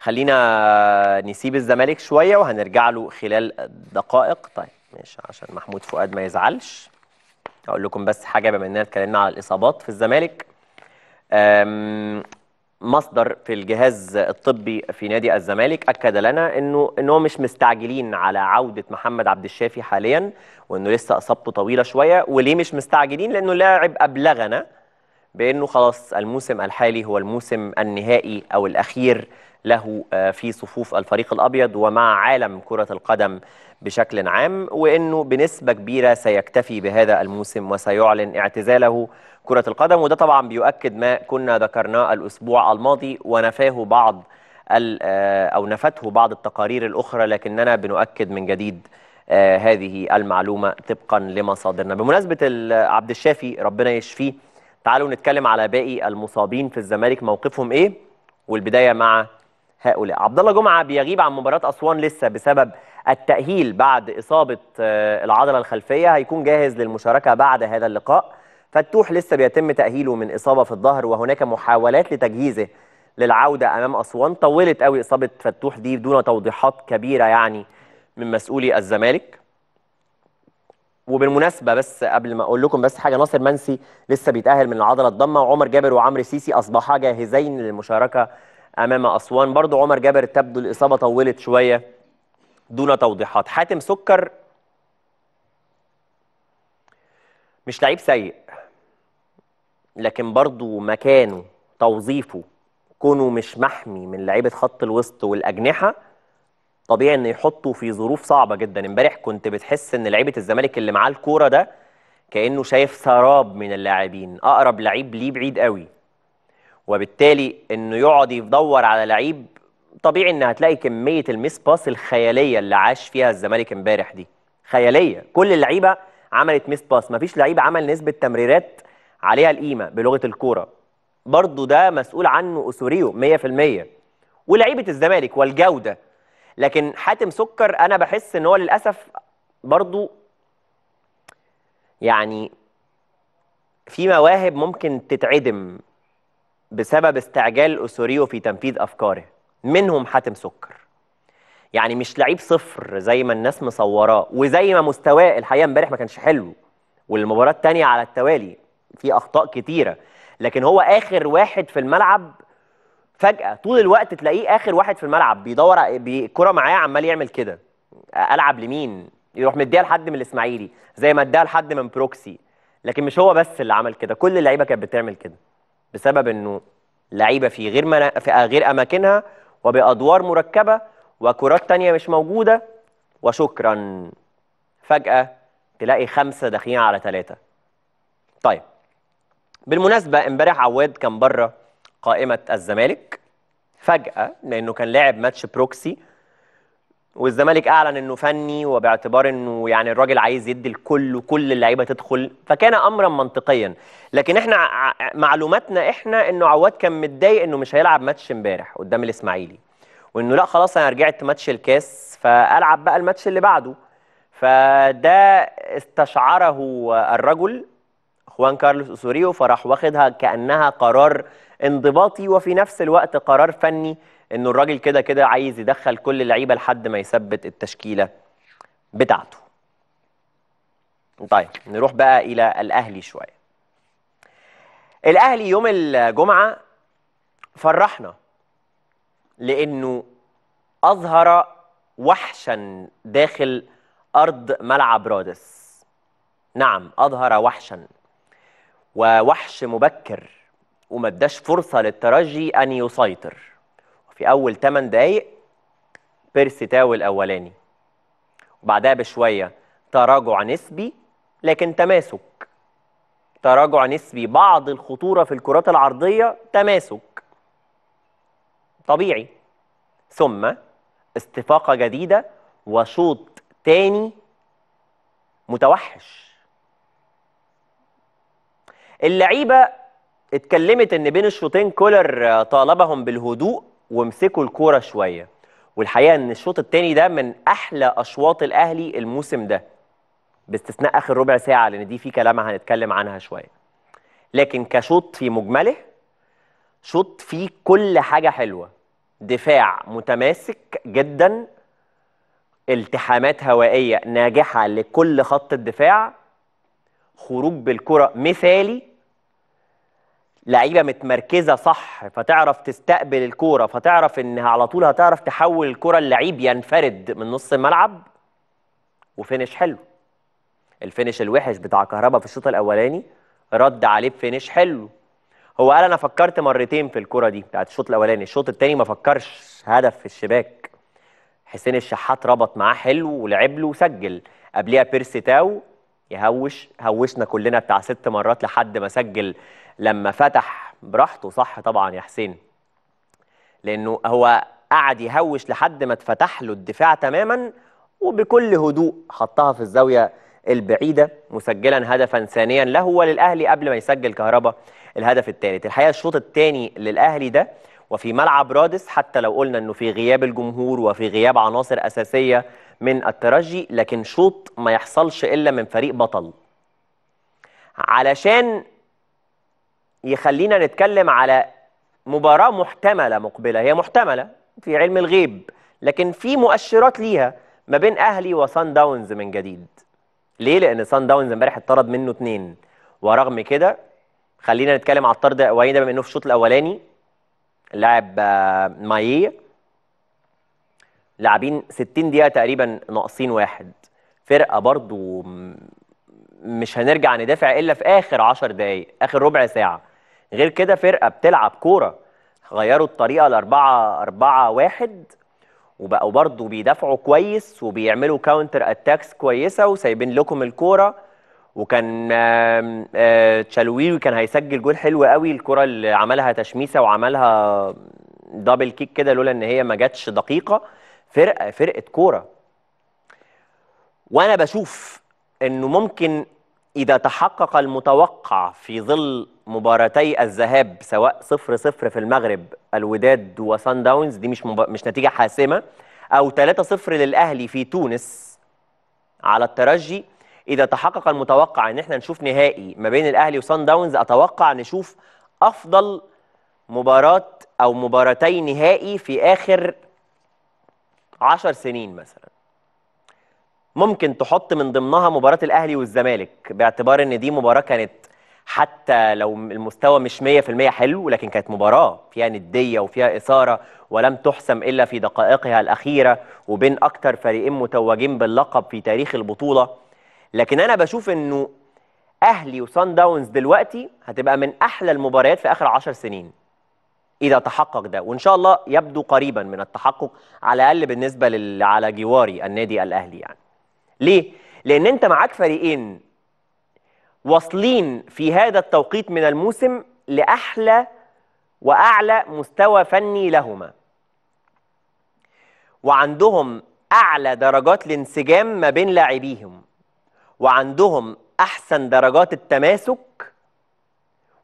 خلينا نسيب الزمالك شويه وهنرجع له خلال دقائق طيب ماشي عشان محمود فؤاد ما يزعلش اقول لكم بس حاجه بما اننا اتكلمنا على الاصابات في الزمالك مصدر في الجهاز الطبي في نادي الزمالك اكد لنا انه ان هو مش مستعجلين على عوده محمد عبد الشافي حاليا وانه لسه اصابته طويله شويه وليه مش مستعجلين لانه لاعب ابلغنا بانه خلاص الموسم الحالي هو الموسم النهائي او الاخير له آه، في صفوف الفريق الأبيض ومع عالم كرة القدم بشكل عام وأنه بنسبة كبيرة سيكتفي بهذا الموسم وسيعلن اعتزاله كرة القدم وده طبعا بيؤكد ما كنا ذكرناه الأسبوع الماضي ونفاه بعض آه، أو نفته بعض التقارير الأخرى لكننا بنؤكد من جديد آه، هذه المعلومة طبقا لمصادرنا بمناسبة عبد الشافي ربنا يشفيه تعالوا نتكلم على باقي المصابين في الزمالك موقفهم ايه والبداية مع هؤلاء عبد الله جمعه بيغيب عن مباراه اسوان لسه بسبب التاهيل بعد اصابه آه، العضله الخلفيه هيكون جاهز للمشاركه بعد هذا اللقاء فتوح لسه بيتم تاهيله من اصابه في الظهر وهناك محاولات لتجهيزه للعوده امام اسوان طولت قوي اصابه فتوح دي دون توضيحات كبيره يعني من مسؤولي الزمالك وبالمناسبه بس قبل ما اقول لكم بس حاجه ناصر منسي لسه بيتاهل من العضله الضمه وعمر جابر وعمرو سيسي اصبحا جاهزين للمشاركه امام اسوان برضو عمر جابر تبدو الاصابه طولت شويه دون توضيحات حاتم سكر مش لعيب سيء لكن برضو مكانه توظيفه كونه مش محمي من لعيبه خط الوسط والاجنحه طبيعي انه يحطه في ظروف صعبه جدا امبارح كنت بتحس ان لعيبه الزمالك اللي معاه الكوره ده كانه شايف سراب من اللاعبين اقرب لعيب ليه بعيد قوي وبالتالي انه يقعد يدور على لعيب طبيعي ان هتلاقي كميه الميس باس الخياليه اللي عاش فيها الزمالك امبارح دي خياليه كل اللعيبه عملت ميس باس مفيش لعيب عمل نسبه تمريرات عليها القيمه بلغه الكوره برضه ده مسؤول عنه اسوريو 100% ولعيبه الزمالك والجوده لكن حاتم سكر انا بحس ان هو للاسف برضه يعني في مواهب ممكن تتعدم بسبب استعجال اسوريو في تنفيذ أفكاره منهم حاتم سكر يعني مش لعيب صفر زي ما الناس مصوراه وزي ما مستواه الحقيقة امبارح ما كانش حلو والمباراة الثانيه على التوالي في أخطاء كتيرة لكن هو آخر واحد في الملعب فجأة طول الوقت تلاقيه آخر واحد في الملعب بيدور الكرة معاه عمال يعمل كده ألعب لمين يروح مديها لحد من الإسماعيلي زي ما اداها لحد من بروكسي لكن مش هو بس اللي عمل كده كل اللعيبة كانت بتعمل كده بسبب انه لعيبه في غير منا... في غير اماكنها وبادوار مركبه وكرات تانية مش موجوده وشكرا فجاه تلاقي خمسه داخلين على ثلاثه طيب بالمناسبه امبارح عواد كان بره قائمه الزمالك فجاه لانه كان لاعب ماتش بروكسي والزمالك اعلن انه فني وباعتبار انه يعني الراجل عايز يدي الكل وكل اللعيبه تدخل فكان امرا منطقيا لكن احنا معلوماتنا احنا انه عواد كان متضايق انه مش هيلعب ماتش امبارح قدام الاسماعيلي وانه لا خلاص انا رجعت ماتش الكاس فالعب بقى الماتش اللي بعده فده استشعره الرجل خوان كارلوس اسوريو فراح واخدها كانها قرار انضباطي وفي نفس الوقت قرار فني انه الراجل كده كده عايز يدخل كل اللعيبه لحد ما يثبت التشكيله بتاعته طيب نروح بقى الى الاهلي شويه الاهلي يوم الجمعه فرحنا لانه اظهر وحشا داخل ارض ملعب رادس نعم اظهر وحشا ووحش مبكر وما اداش فرصه للترجي ان يسيطر في اول 8 دقايق بيرسي تاو الاولاني وبعدها بشويه تراجع نسبي لكن تماسك تراجع نسبي بعض الخطوره في الكرات العرضيه تماسك طبيعي ثم استفاقه جديده وشوط تاني متوحش اللعيبه اتكلمت ان بين الشوطين كولر طالبهم بالهدوء ومسكوا الكوره شويه والحقيقه ان الشوط الثاني ده من احلى اشواط الاهلي الموسم ده باستثناء اخر ربع ساعه لان دي في كلام هنتكلم عنها شويه لكن كشوط في مجمله شوط فيه كل حاجه حلوه دفاع متماسك جدا التحامات هوائيه ناجحه لكل خط الدفاع خروج بالكره مثالي لعيبه متمركزه صح فتعرف تستقبل الكوره فتعرف انها على طول هتعرف تحول الكوره اللعيب ينفرد من نص الملعب وفينش حلو الفينش الوحش بتاع كهربا في الشوط الاولاني رد عليه بفينش حلو هو قال انا فكرت مرتين في الكوره دي بتاعت الشوط الاولاني الشوط الثاني ما فكرش هدف في الشباك حسين الشحات ربط معاه حلو ولعب له وسجل قبليها بيرسي تاو يهوش هوشنا كلنا بتاع ست مرات لحد ما سجل لما فتح براحته صح طبعا يا حسين لانه هو قعد يهوش لحد ما اتفتح له الدفاع تماما وبكل هدوء حطها في الزاويه البعيده مسجلا هدفا ثانيا له وللاهلي قبل ما يسجل كهربا الهدف الثالث الحقيقه الشوط الثاني للاهلي ده وفي ملعب رادس حتى لو قلنا انه في غياب الجمهور وفي غياب عناصر اساسيه من الترجي لكن شوط ما يحصلش الا من فريق بطل علشان يخلينا نتكلم على مباراة محتملة مقبلة هي محتملة في علم الغيب لكن في مؤشرات ليها ما بين أهلي وصن داونز من جديد ليه؟ لأن صن داونز امبارح اتطرد منه اتنين ورغم كده خلينا نتكلم على الطرد وهي ده بما إنه في الشوط الأولاني لاعب آه، ماييه لاعبين 60 دقيقة تقريبا ناقصين واحد فرقة برضو مش هنرجع ندافع إلا في آخر 10 دقايق آخر ربع ساعة غير كده فرقه بتلعب كوره غيروا الطريقه ل 4 4 1 وبقوا برضه بيدافعوا كويس وبيعملوا كاونتر اتاكس كويسه وسايبين لكم الكوره وكان آه، تشالويوي كان هيسجل جول حلو قوي الكره اللي عملها تشميسه وعملها دبل كيك كده لولا ان هي ما جاتش دقيقه فرقه فرقه كوره وانا بشوف انه ممكن إذا تحقق المتوقع في ظل مباراتي الذهاب سواء 0-0 صفر صفر في المغرب الوداد وسان داونز دي مش مب... مش نتيجة حاسمة أو 3-0 للأهلي في تونس على الترجي إذا تحقق المتوقع إن احنا نشوف نهائي ما بين الأهلي وسان داونز أتوقع نشوف أفضل مباراة أو مباراتي نهائي في آخر 10 سنين مثلا ممكن تحط من ضمنها مباراه الاهلي والزمالك باعتبار ان دي مباراه كانت حتى لو المستوى مش 100% حلو لكن كانت مباراه فيها نديه وفيها اثاره ولم تحسم الا في دقائقها الاخيره وبين اكتر فريقين متوجين باللقب في تاريخ البطوله لكن انا بشوف انه اهلي وصن داونز دلوقتي هتبقى من احلى المباريات في اخر 10 سنين اذا تحقق ده وان شاء الله يبدو قريبا من التحقق على الاقل بالنسبه لل... على جواري النادي الاهلي يعني ليه؟ لأن أنت معاك فريقين واصلين في هذا التوقيت من الموسم لأحلى وأعلى مستوى فني لهما وعندهم أعلى درجات الانسجام ما بين لاعبيهم وعندهم أحسن درجات التماسك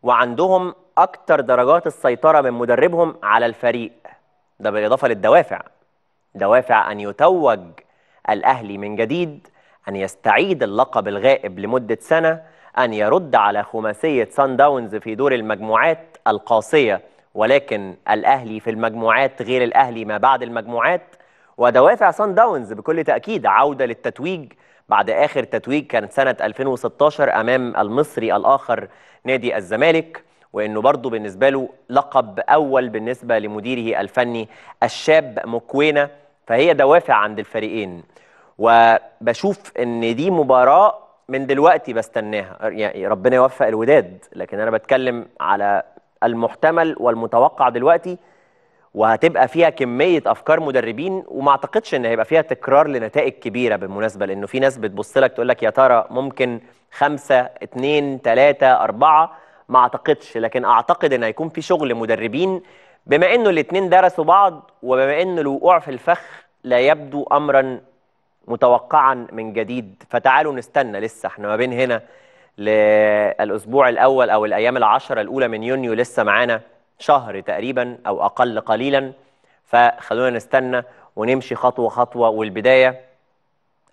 وعندهم أكتر درجات السيطرة من مدربهم على الفريق ده بالإضافة للدوافع دوافع أن يتوج الأهلي من جديد أن يستعيد اللقب الغائب لمدة سنة أن يرد على خماسية سان داونز في دور المجموعات القاسية ولكن الأهلي في المجموعات غير الأهلي ما بعد المجموعات ودوافع سان داونز بكل تأكيد عودة للتتويج بعد آخر تتويج كانت سنة 2016 أمام المصري الآخر نادي الزمالك وانه برضه بالنسبه له لقب اول بالنسبه لمديره الفني الشاب مكوينه فهي دوافع عند الفريقين وبشوف ان دي مباراه من دلوقتي بستناها يعني ربنا يوفق الوداد لكن انا بتكلم على المحتمل والمتوقع دلوقتي وهتبقى فيها كميه افكار مدربين وما اعتقدش ان هيبقى فيها تكرار لنتائج كبيره بالمناسبه لانه في ناس بتبص لك تقول لك يا ترى ممكن خمسة اتنين تلاتة أربعة ما اعتقدش لكن اعتقد ان هيكون في شغل مدربين بما انه الاثنين درسوا بعض وبما ان الوقوع في الفخ لا يبدو امرا متوقعا من جديد فتعالوا نستنى لسه احنا ما بين هنا للاسبوع الاول او الايام العشره الاولى من يونيو لسه معانا شهر تقريبا او اقل قليلا فخلونا نستنى ونمشي خطوه خطوه والبدايه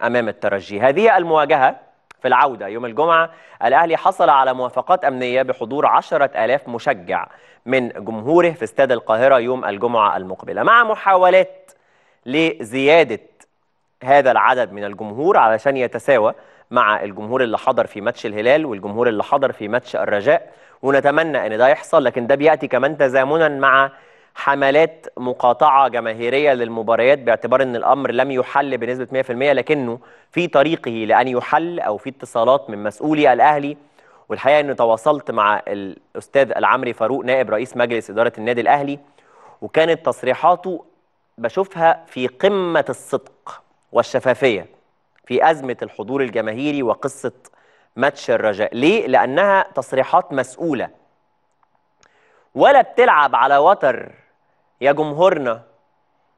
امام الترجي هذه المواجهه في العودة يوم الجمعة الأهلي حصل على موافقات أمنية بحضور 10000 مشجع من جمهوره في استاد القاهرة يوم الجمعة المقبلة مع محاولات لزيادة هذا العدد من الجمهور علشان يتساوى مع الجمهور اللي حضر في ماتش الهلال والجمهور اللي حضر في ماتش الرجاء ونتمنى ان ده يحصل لكن ده بياتي كمان تزامنا مع حملات مقاطعة جماهيرية للمباريات باعتبار أن الأمر لم يحل بنسبة 100% لكنه في طريقه لأن يحل أو في اتصالات من مسؤولي الأهلي والحقيقة أنه تواصلت مع الأستاذ العمري فاروق نائب رئيس مجلس إدارة النادي الأهلي وكانت تصريحاته بشوفها في قمة الصدق والشفافية في أزمة الحضور الجماهيري وقصة ماتش الرجاء ليه؟ لأنها تصريحات مسؤولة ولا بتلعب على وتر يا جمهورنا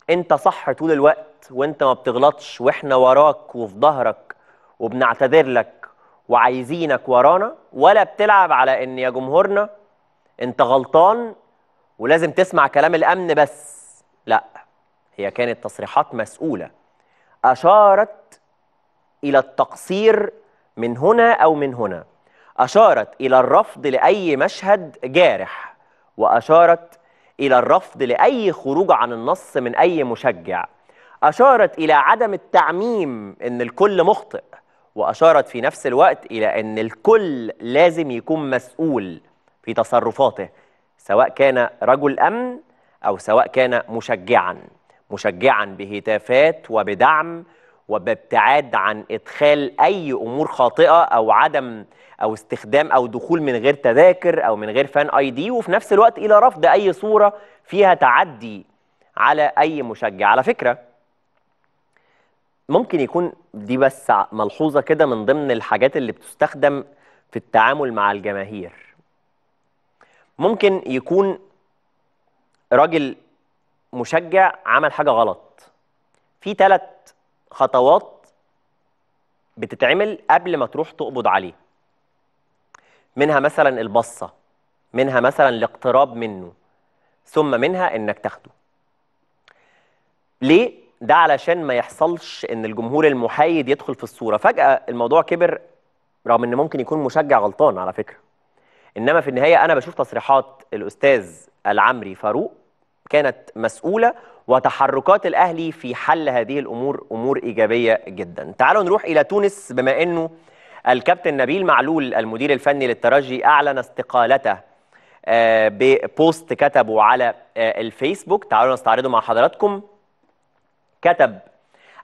انت صح طول الوقت وانت ما بتغلطش واحنا وراك وفي ظهرك وبنعتذر لك وعايزينك ورانا ولا بتلعب على ان يا جمهورنا انت غلطان ولازم تسمع كلام الامن بس لا هي كانت تصريحات مسؤوله اشارت الى التقصير من هنا او من هنا اشارت الى الرفض لاي مشهد جارح وأشارت إلى الرفض لأي خروج عن النص من أي مشجع أشارت إلى عدم التعميم إن الكل مخطئ وأشارت في نفس الوقت إلى أن الكل لازم يكون مسؤول في تصرفاته سواء كان رجل أمن أو سواء كان مشجعا مشجعا بهتافات وبدعم وبابتعاد عن ادخال اي امور خاطئه او عدم او استخدام او دخول من غير تذاكر او من غير فان اي دي وفي نفس الوقت الى رفض اي صوره فيها تعدي على اي مشجع على فكره ممكن يكون دي بس ملحوظه كده من ضمن الحاجات اللي بتستخدم في التعامل مع الجماهير ممكن يكون راجل مشجع عمل حاجه غلط في ثلاث خطوات بتتعمل قبل ما تروح تقبض عليه منها مثلا البصة منها مثلا الاقتراب منه ثم منها انك تاخده ليه ده علشان ما يحصلش ان الجمهور المحايد يدخل في الصوره فجاه الموضوع كبر رغم ان ممكن يكون مشجع غلطان على فكره انما في النهايه انا بشوف تصريحات الاستاذ العمري فاروق كانت مسؤولة وتحركات الأهلي في حل هذه الأمور أمور إيجابية جدا تعالوا نروح إلى تونس بما أنه الكابتن نبيل معلول المدير الفني للترجي أعلن استقالته آه، ببوست كتبه على آه، الفيسبوك تعالوا نستعرضه مع حضراتكم كتب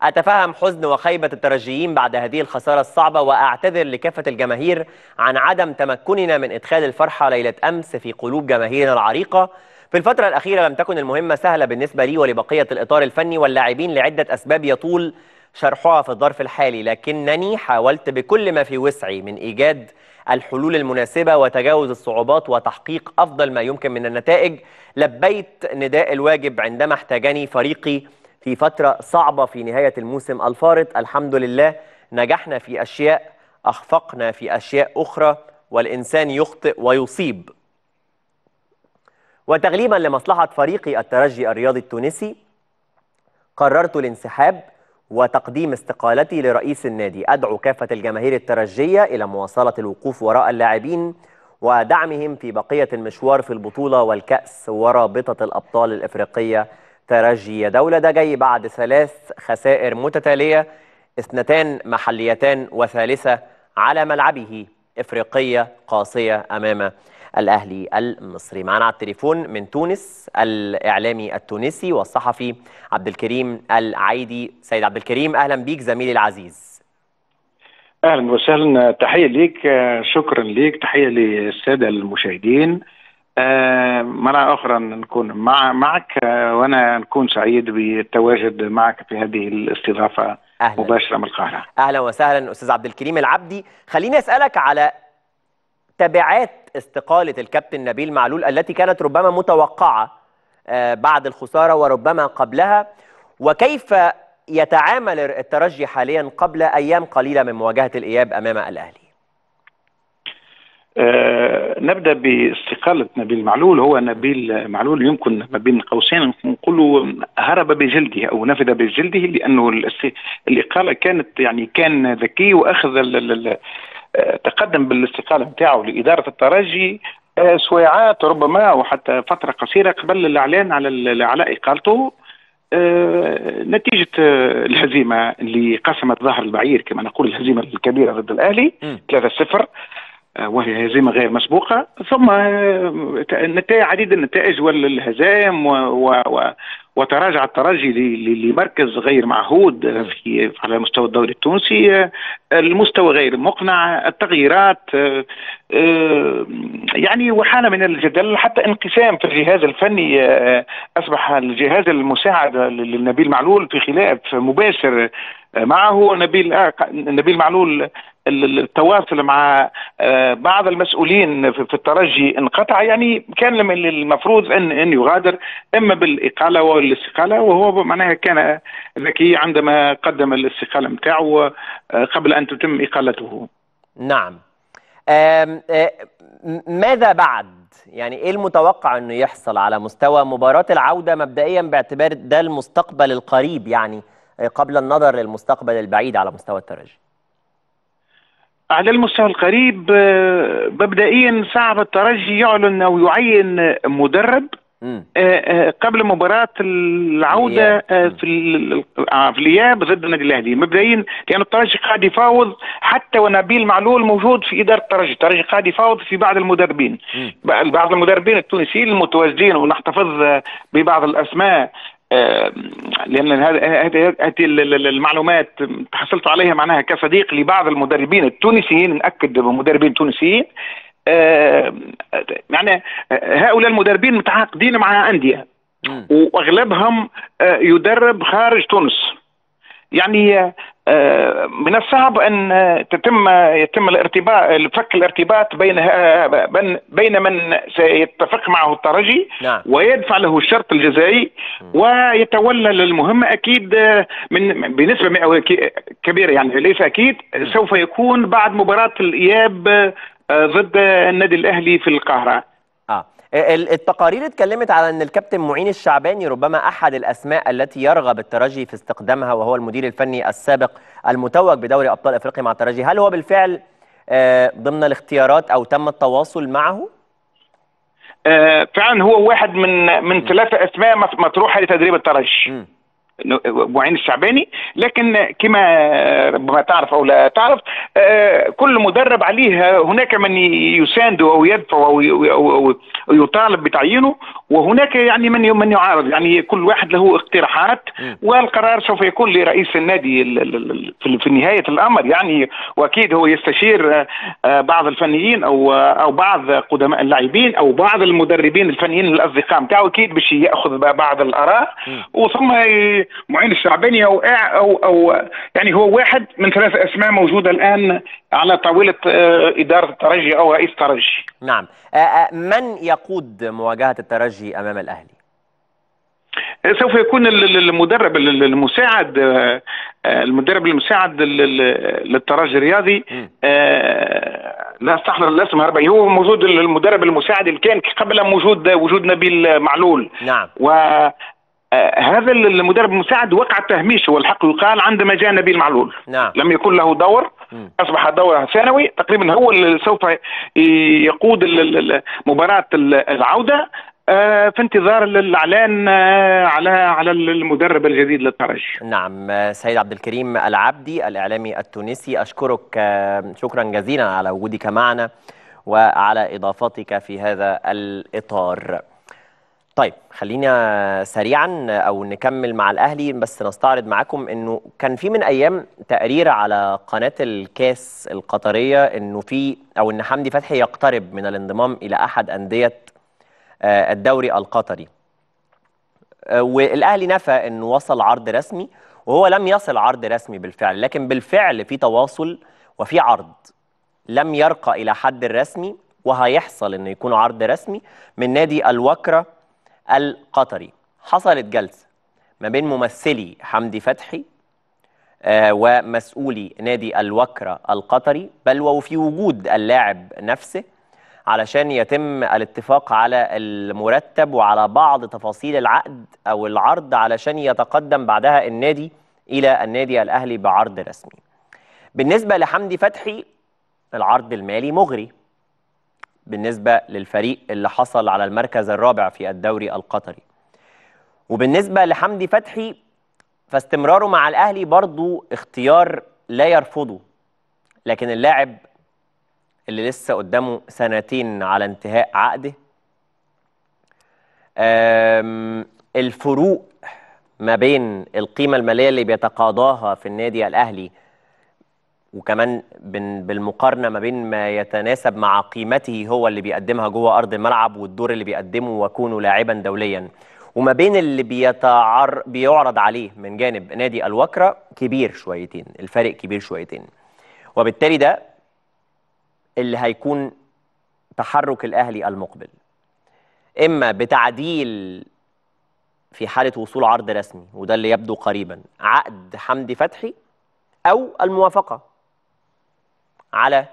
أتفهم حزن وخيبة الترجيين بعد هذه الخسارة الصعبة وأعتذر لكافة الجماهير عن عدم تمكننا من إدخال الفرحة ليلة أمس في قلوب جماهيرنا العريقة في الفترة الأخيرة لم تكن المهمة سهلة بالنسبة لي ولبقية الإطار الفني واللاعبين لعدة أسباب يطول شرحها في الظرف الحالي لكنني حاولت بكل ما في وسعي من إيجاد الحلول المناسبة وتجاوز الصعوبات وتحقيق أفضل ما يمكن من النتائج لبيت نداء الواجب عندما احتاجني فريقي في فترة صعبة في نهاية الموسم الفارط الحمد لله نجحنا في أشياء أخفقنا في أشياء أخرى والإنسان يخطئ ويصيب وتغليبا لمصلحة فريقي الترجي الرياضي التونسي قررت الانسحاب وتقديم استقالتي لرئيس النادي أدعو كافة الجماهير الترجية إلى مواصلة الوقوف وراء اللاعبين ودعمهم في بقية المشوار في البطولة والكأس ورابطة الأبطال الإفريقية ترجي دولة ده جاي بعد ثلاث خسائر متتالية اثنتان محليتان وثالثة على ملعبه إفريقية قاسية أمام الأهلي المصري معنا على التليفون من تونس الإعلامي التونسي والصحفي عبد الكريم العيدي سيد عبد الكريم أهلا بيك زميلي العزيز أهلا وسهلا تحية ليك شكرا ليك تحية للسادة المشاهدين آه، مرة أخرى نكون مع معك آه، وأنا نكون سعيد بالتواجد معك في هذه الاستضافة أهلا. مباشرة من القاهرة أهلا وسهلا أستاذ عبد الكريم العبدي خليني أسألك على تبعات استقالة الكابتن نبيل معلول التي كانت ربما متوقعة آه، بعد الخسارة وربما قبلها وكيف يتعامل الترجي حاليا قبل أيام قليلة من مواجهة الإياب أمام الأهلي آه نبدا باستقاله نبيل معلول هو نبيل معلول يمكن ما بين قوسين نقول هرب بجلده او نفذ بجلده لانه الاقاله كانت يعني كان ذكي واخذ تقدم بالاستقاله نتاعو لاداره الترجي آه، سويعات ربما وحتى فتره قصيره قبل الاعلان على على اقالته آه، نتيجة آه، الهزيمة اللي قسمت ظهر البعير كما نقول الهزيمة الكبيرة ضد الأهلي 3-0 وهي هزيمة غير مسبوقة ثم نتائج عديد النتائج والهزائم و, و, و وتراجع الترجي لمركز غير معهود في على مستوى الدوري التونسي آه، المستوى غير مقنع التغييرات آه، آه، يعني وحالة من الجدل حتى انقسام في الجهاز الفني أصبح الجهاز المساعد لنبيل معلول في خلاف مباشر معه نبيل نبيل معلول التواصل مع بعض المسؤولين في الترجي انقطع يعني كان المفروض ان ان يغادر اما بالاقاله الاستقاله وهو معناها كان ذكي عندما قدم الاستقاله نتاعو قبل ان تتم اقالته. نعم. أه، ماذا بعد؟ يعني ايه المتوقع انه يحصل على مستوى مباراه العوده مبدئيا باعتبار ده المستقبل القريب يعني قبل النظر للمستقبل البعيد على مستوى الترجي. على المستوى القريب أه، مبدئيا صعب الترجي يعلن او يعين مدرب آه، آه، قبل مباراة العودة آه، في في الإياب ضد النادي الأهلي مبدئيا لأن الترجي قاعد يفاوض حتى ونبيل معلول موجود في إدارة الترجي الترجي قاعد يفاوض في بعض المدربين بعض المدربين التونسيين المتواجدين ونحتفظ ببعض الأسماء لان هذه المعلومات تحصلت عليها معناها كصديق لبعض المدربين التونسيين ناكد مدربين تونسيين آه، يعني هؤلاء المدربين متعاقدين مع انديه واغلبهم آه، يدرب خارج تونس يعني آه، من الصعب ان تتم يتم الارتباط فك الارتباط بين بين من سيتفق معه الترجي نعم. ويدفع له الشرط الجزائي ويتولى المهمه اكيد من بنسبه كبيره يعني ليس اكيد سوف يكون بعد مباراه الاياب آه، ضد النادي الاهلي في القاهره اه, آه، التقارير اتكلمت على ان الكابتن معين الشعباني ربما احد الاسماء التي يرغب الترجي في استخدامها وهو المدير الفني السابق المتوج بدوري ابطال افريقيا مع الترجي هل هو بالفعل آه، ضمن الاختيارات او تم التواصل معه فعلا هو واحد من من ثلاثه اسماء مطروحه لتدريب الترجي معين الشعباني لكن كما ربما تعرف او لا تعرف آه، كل مدرب عليه هناك من يساند او يدفع او يطالب بتعيينه وهناك يعني من من يعارض يعني كل واحد له اقتراحات والقرار سوف يكون لرئيس النادي في نهايه الامر يعني واكيد هو يستشير آه، بعض الفنيين او او بعض قدماء اللاعبين او بعض المدربين الفنيين الاصدقاء نتاعو اكيد باش ياخذ بعض الاراء وثم معين الشعباني او او او يعني هو واحد من ثلاث اسماء موجوده الان على طاوله آه، اداره الترجي او رئيس الترجي. نعم، آه، آه، من يقود مواجهه الترجي امام الاهلي؟ سوف يكون المدرب المساعد المدرب المساعد للترجي الرياضي لا استحضر الاسم هربي هو موجود المدرب المساعد اللي كان قبل موجود وجود نبيل معلول نعم آه، هذا المدرب المساعد وقع التهميش والحق يقال عندما جاء نبيل معلول نعم. لم يكن له دور اصبح دور ثانوي تقريبا هو اللي سوف يقود مباراه العوده آه، في انتظار الاعلان آه، على على المدرب الجديد للترجي. نعم سيد عبد الكريم العبدي الاعلامي التونسي اشكرك شكرا جزيلا على وجودك معنا وعلى اضافتك في هذا الاطار. طيب خلينا سريعا او نكمل مع الاهلي بس نستعرض معاكم انه كان في من ايام تقرير على قناه الكاس القطريه انه في او ان حمدي فتحي يقترب من الانضمام الى احد انديه آه، الدوري القطري آه، والاهلي نفى انه وصل عرض رسمي وهو لم يصل عرض رسمي بالفعل لكن بالفعل في تواصل وفي عرض لم يرقى الى حد الرسمي وهيحصل انه يكون عرض رسمي من نادي الوكره القطري حصلت جلسة ما بين ممثلي حمدي فتحي آه، ومسؤولي نادي الوكرة القطري بل وفي وجود اللاعب نفسه علشان يتم الاتفاق على المرتب وعلى بعض تفاصيل العقد أو العرض علشان يتقدم بعدها النادي إلى النادي الأهلي بعرض رسمي بالنسبة لحمدي فتحي العرض المالي مغري بالنسبة للفريق اللي حصل على المركز الرابع في الدوري القطري وبالنسبة لحمدي فتحي فاستمراره مع الأهلي برضو اختيار لا يرفضه لكن اللاعب اللي لسه قدامه سنتين على انتهاء عقده الفروق ما بين القيمة المالية اللي بيتقاضاها في النادي الأهلي وكمان بالمقارنه ما بين ما يتناسب مع قيمته هو اللي بيقدمها جوه ارض الملعب والدور اللي بيقدمه وكونه لاعبا دوليا وما بين اللي بيتعر بيعرض عليه من جانب نادي الوكره كبير شويتين الفارق كبير شويتين وبالتالي ده اللي هيكون تحرك الاهلي المقبل اما بتعديل في حاله وصول عرض رسمي وده اللي يبدو قريبا عقد حمدي فتحي او الموافقه على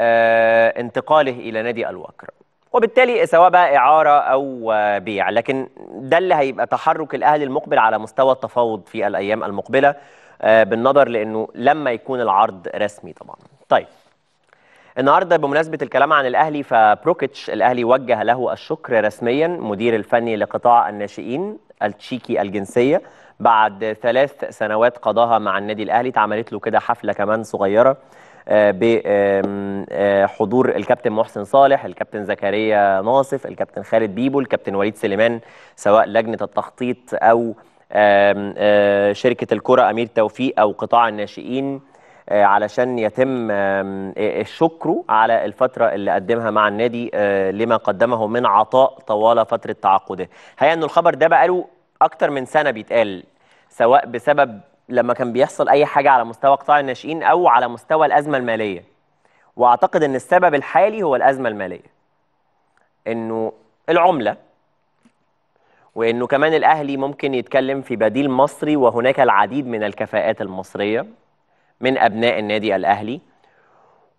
آه، انتقاله الى نادي الوكر وبالتالي سواء بقى اعاره او بيع لكن ده اللي هيبقى تحرك الاهلي المقبل على مستوى التفاوض في الايام المقبله آه، بالنظر لانه لما يكون العرض رسمي طبعا طيب النهارده بمناسبه الكلام عن الاهلي فبروكيتش الاهلي وجه له الشكر رسميا مدير الفني لقطاع الناشئين التشيكي الجنسيه بعد ثلاث سنوات قضاها مع النادي الاهلي اتعملت له كده حفله كمان صغيره آه، بحضور آه، الكابتن محسن صالح الكابتن زكريا ناصف الكابتن خالد بيبو الكابتن وليد سليمان سواء لجنه التخطيط او آه، شركه الكره امير توفيق او قطاع الناشئين علشان يتم الشكر على الفترة اللي قدمها مع النادي لما قدمه من عطاء طوال فترة تعاقده هي أن الخبر ده بقاله أكتر من سنة بيتقال سواء بسبب لما كان بيحصل اي حاجه على مستوى قطاع الناشئين او على مستوى الازمه الماليه واعتقد ان السبب الحالي هو الازمه الماليه انه العمله وانه كمان الاهلي ممكن يتكلم في بديل مصري وهناك العديد من الكفاءات المصريه من ابناء النادي الاهلي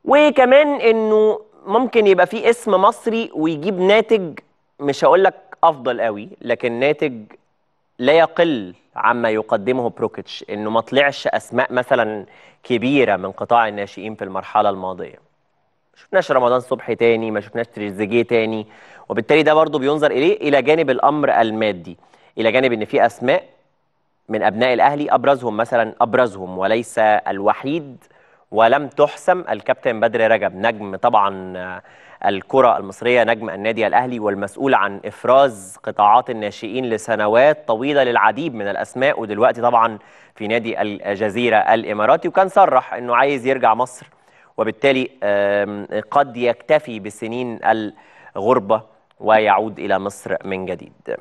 وكمان انه ممكن يبقى في اسم مصري ويجيب ناتج مش هقول لك افضل قوي لكن ناتج لا يقل عما يقدمه بروكيتش انه ما طلعش اسماء مثلا كبيره من قطاع الناشئين في المرحله الماضيه ما شفناش رمضان صبحي تاني ما شفناش تريزيجيه تاني وبالتالي ده برضه بينظر اليه الى جانب الامر المادي الى جانب ان في اسماء من ابناء الاهلي ابرزهم مثلا ابرزهم وليس الوحيد ولم تحسم الكابتن بدر رجب نجم طبعا الكرة المصرية نجم النادي الأهلي والمسؤول عن إفراز قطاعات الناشئين لسنوات طويلة للعديد من الأسماء ودلوقتي طبعا في نادي الجزيرة الإماراتي وكان صرح أنه عايز يرجع مصر وبالتالي قد يكتفي بسنين الغربة ويعود إلى مصر من جديد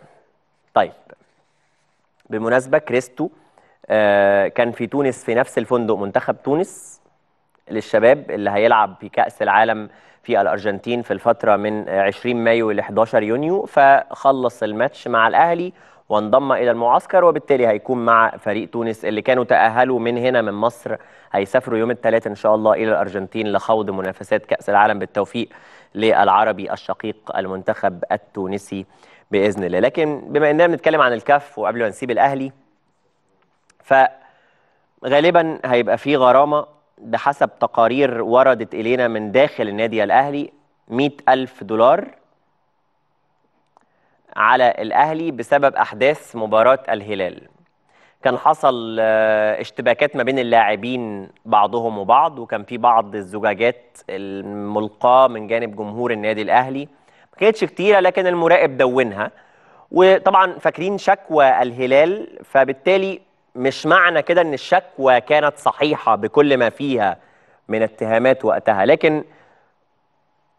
طيب بالمناسبة كريستو آه، كان في تونس في نفس الفندق منتخب تونس للشباب اللي هيلعب في كأس العالم في الأرجنتين في الفترة من 20 مايو إلى 11 يونيو فخلص الماتش مع الأهلي وانضم إلى المعسكر وبالتالي هيكون مع فريق تونس اللي كانوا تأهلوا من هنا من مصر هيسافروا يوم الثلاثاء إن شاء الله إلى الأرجنتين لخوض منافسات كأس العالم بالتوفيق للعربي الشقيق المنتخب التونسي باذن الله لكن بما اننا بنتكلم عن الكاف وقبل ما نسيب الاهلي فغالبا هيبقى في غرامه بحسب تقارير وردت إلينا من داخل النادي الأهلي مئة ألف دولار على الأهلي بسبب أحداث مباراة الهلال كان حصل آه، اشتباكات ما بين اللاعبين بعضهم وبعض وكان في بعض الزجاجات الملقاة من جانب جمهور النادي الأهلي ما كانتش كتيرة لكن المراقب دونها وطبعا فاكرين شكوى الهلال فبالتالي مش معنى كده ان الشكوى كانت صحيحه بكل ما فيها من اتهامات وقتها لكن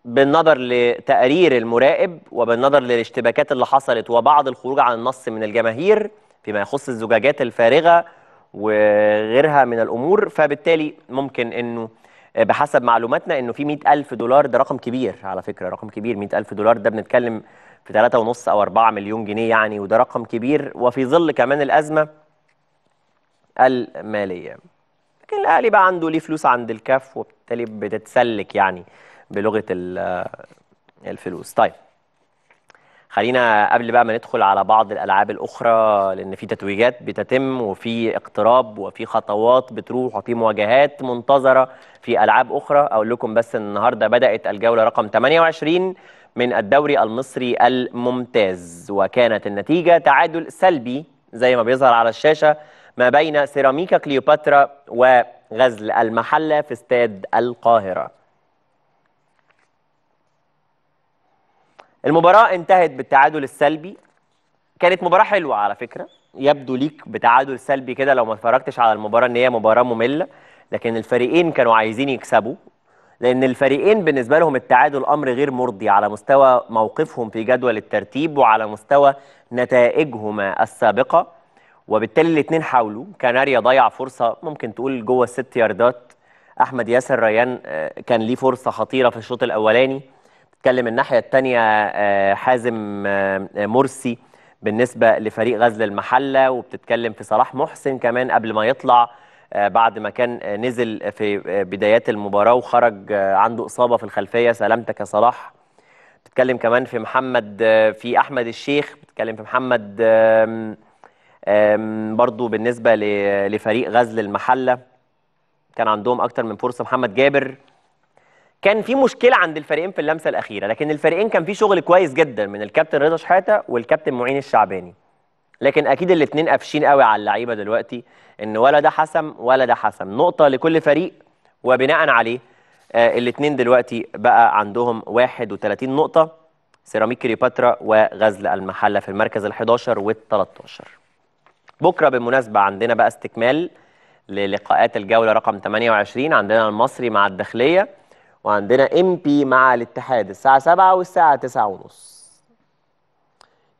بالنظر لتقرير المراقب وبالنظر للاشتباكات اللي حصلت وبعض الخروج عن النص من الجماهير فيما يخص الزجاجات الفارغه وغيرها من الامور فبالتالي ممكن انه بحسب معلوماتنا انه في 100000 دولار ده رقم كبير على فكره رقم كبير 100000 دولار ده بنتكلم في 3.5 او 4 مليون جنيه يعني وده رقم كبير وفي ظل كمان الازمه المالية لكن الأهلي بقى عنده ليه فلوس عند الكف وبالتالي بتتسلك يعني بلغة الفلوس طيب خلينا قبل بقى ما ندخل على بعض الالعاب الاخرى لان في تتويجات بتتم وفي اقتراب وفي خطوات بتروح وفي مواجهات منتظره في العاب اخرى اقول لكم بس النهارده بدات الجوله رقم 28 من الدوري المصري الممتاز وكانت النتيجه تعادل سلبي زي ما بيظهر على الشاشه ما بين سيراميكا كليوباترا وغزل المحلة في استاد القاهرة المباراة انتهت بالتعادل السلبي كانت مباراة حلوة على فكرة يبدو ليك بتعادل سلبي كده لو ما اتفرجتش على المباراة ان هي مباراة مملة لكن الفريقين كانوا عايزين يكسبوا لان الفريقين بالنسبه لهم التعادل امر غير مرضي على مستوى موقفهم في جدول الترتيب وعلى مستوى نتائجهما السابقه وبالتالي الاثنين حاولوا كناريا ضيع فرصه ممكن تقول جوه الست ياردات احمد ياسر ريان آه، كان ليه فرصه خطيره في الشوط الاولاني بتكلم الناحيه الثانيه آه، حازم آه، مرسي بالنسبه لفريق غزل المحله وبتتكلم في صلاح محسن كمان قبل ما يطلع بعد ما كان نزل في بدايات المباراه وخرج عنده اصابه في الخلفيه سلامتك يا صلاح بتتكلم كمان في محمد في احمد الشيخ بتتكلم في محمد برضو بالنسبه لفريق غزل المحله كان عندهم اكتر من فرصه محمد جابر كان في مشكله عند الفريقين في اللمسه الاخيره لكن الفريقين كان في شغل كويس جدا من الكابتن رضا شحاته والكابتن معين الشعباني لكن اكيد الاثنين قافشين قوي على اللعيبه دلوقتي ان ولا ده حسم ولا ده حسم نقطه لكل فريق وبناء عليه آه، الاتنين الاثنين دلوقتي بقى عندهم 31 نقطه سيراميك كليوباترا وغزل المحله في المركز ال11 وال13 بكره بالمناسبه عندنا بقى استكمال للقاءات الجوله رقم 28 عندنا المصري مع الداخليه وعندنا ام بي مع الاتحاد الساعه 7 والساعه 9 ونص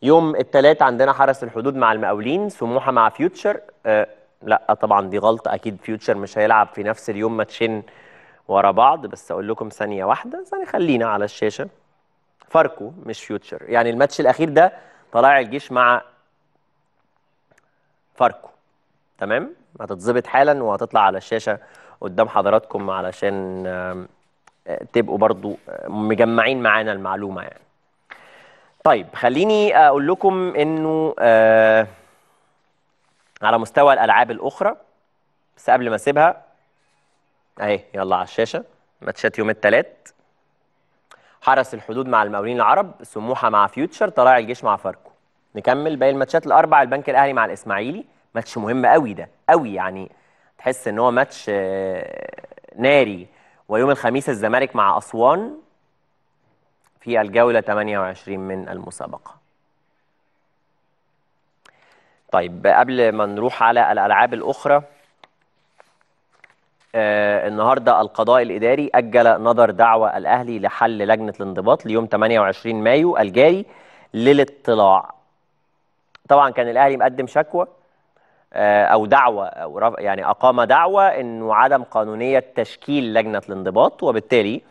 يوم الثلاث عندنا حرس الحدود مع المقاولين سموحه مع فيوتشر آه لا طبعا دي غلطه اكيد فيوتشر مش هيلعب في نفس اليوم ماتشين ورا بعض بس اقول لكم ثانيه واحده ثانيه خلينا على الشاشه فاركو مش فيوتشر يعني الماتش الاخير ده طلائع الجيش مع فاركو تمام هتتظبط حالا وهتطلع على الشاشه قدام حضراتكم علشان آه، تبقوا برضو آه، مجمعين معانا المعلومه يعني طيب خليني اقول لكم انه آه على مستوى الالعاب الاخرى بس قبل ما اسيبها اهي يلا على الشاشه ماتشات يوم الثلاث حرس الحدود مع المقاولين العرب سموحه مع فيوتشر طلائع الجيش مع فاركو نكمل باقي الماتشات الاربع البنك الاهلي مع الاسماعيلي ماتش مهم قوي ده قوي يعني تحس ان هو ماتش آه، ناري ويوم الخميس الزمالك مع اسوان في الجوله 28 من المسابقه طيب قبل ما نروح على الالعاب الاخرى آه النهارده القضاء الاداري اجل نظر دعوى الاهلي لحل لجنه الانضباط ليوم 28 مايو الجاري للاطلاع طبعا كان الاهلي مقدم شكوى آه، او دعوه او يعني اقام دعوه انه عدم قانونيه تشكيل لجنه الانضباط وبالتالي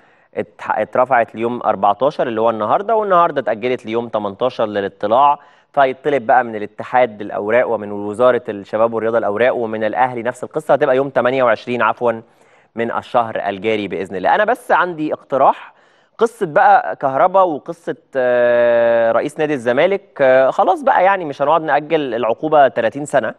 اترفعت ليوم 14 اللي هو النهارده والنهارده اتاجلت ليوم 18 للاطلاع فيطلب بقى من الاتحاد الاوراق ومن وزاره الشباب والرياضه الاوراق ومن الاهلي نفس القصه هتبقى يوم 28 عفوا من الشهر الجاري باذن الله انا بس عندي اقتراح قصه بقى كهربا وقصه آه، رئيس نادي الزمالك آه، خلاص بقى يعني مش هنقعد ناجل العقوبه 30 سنه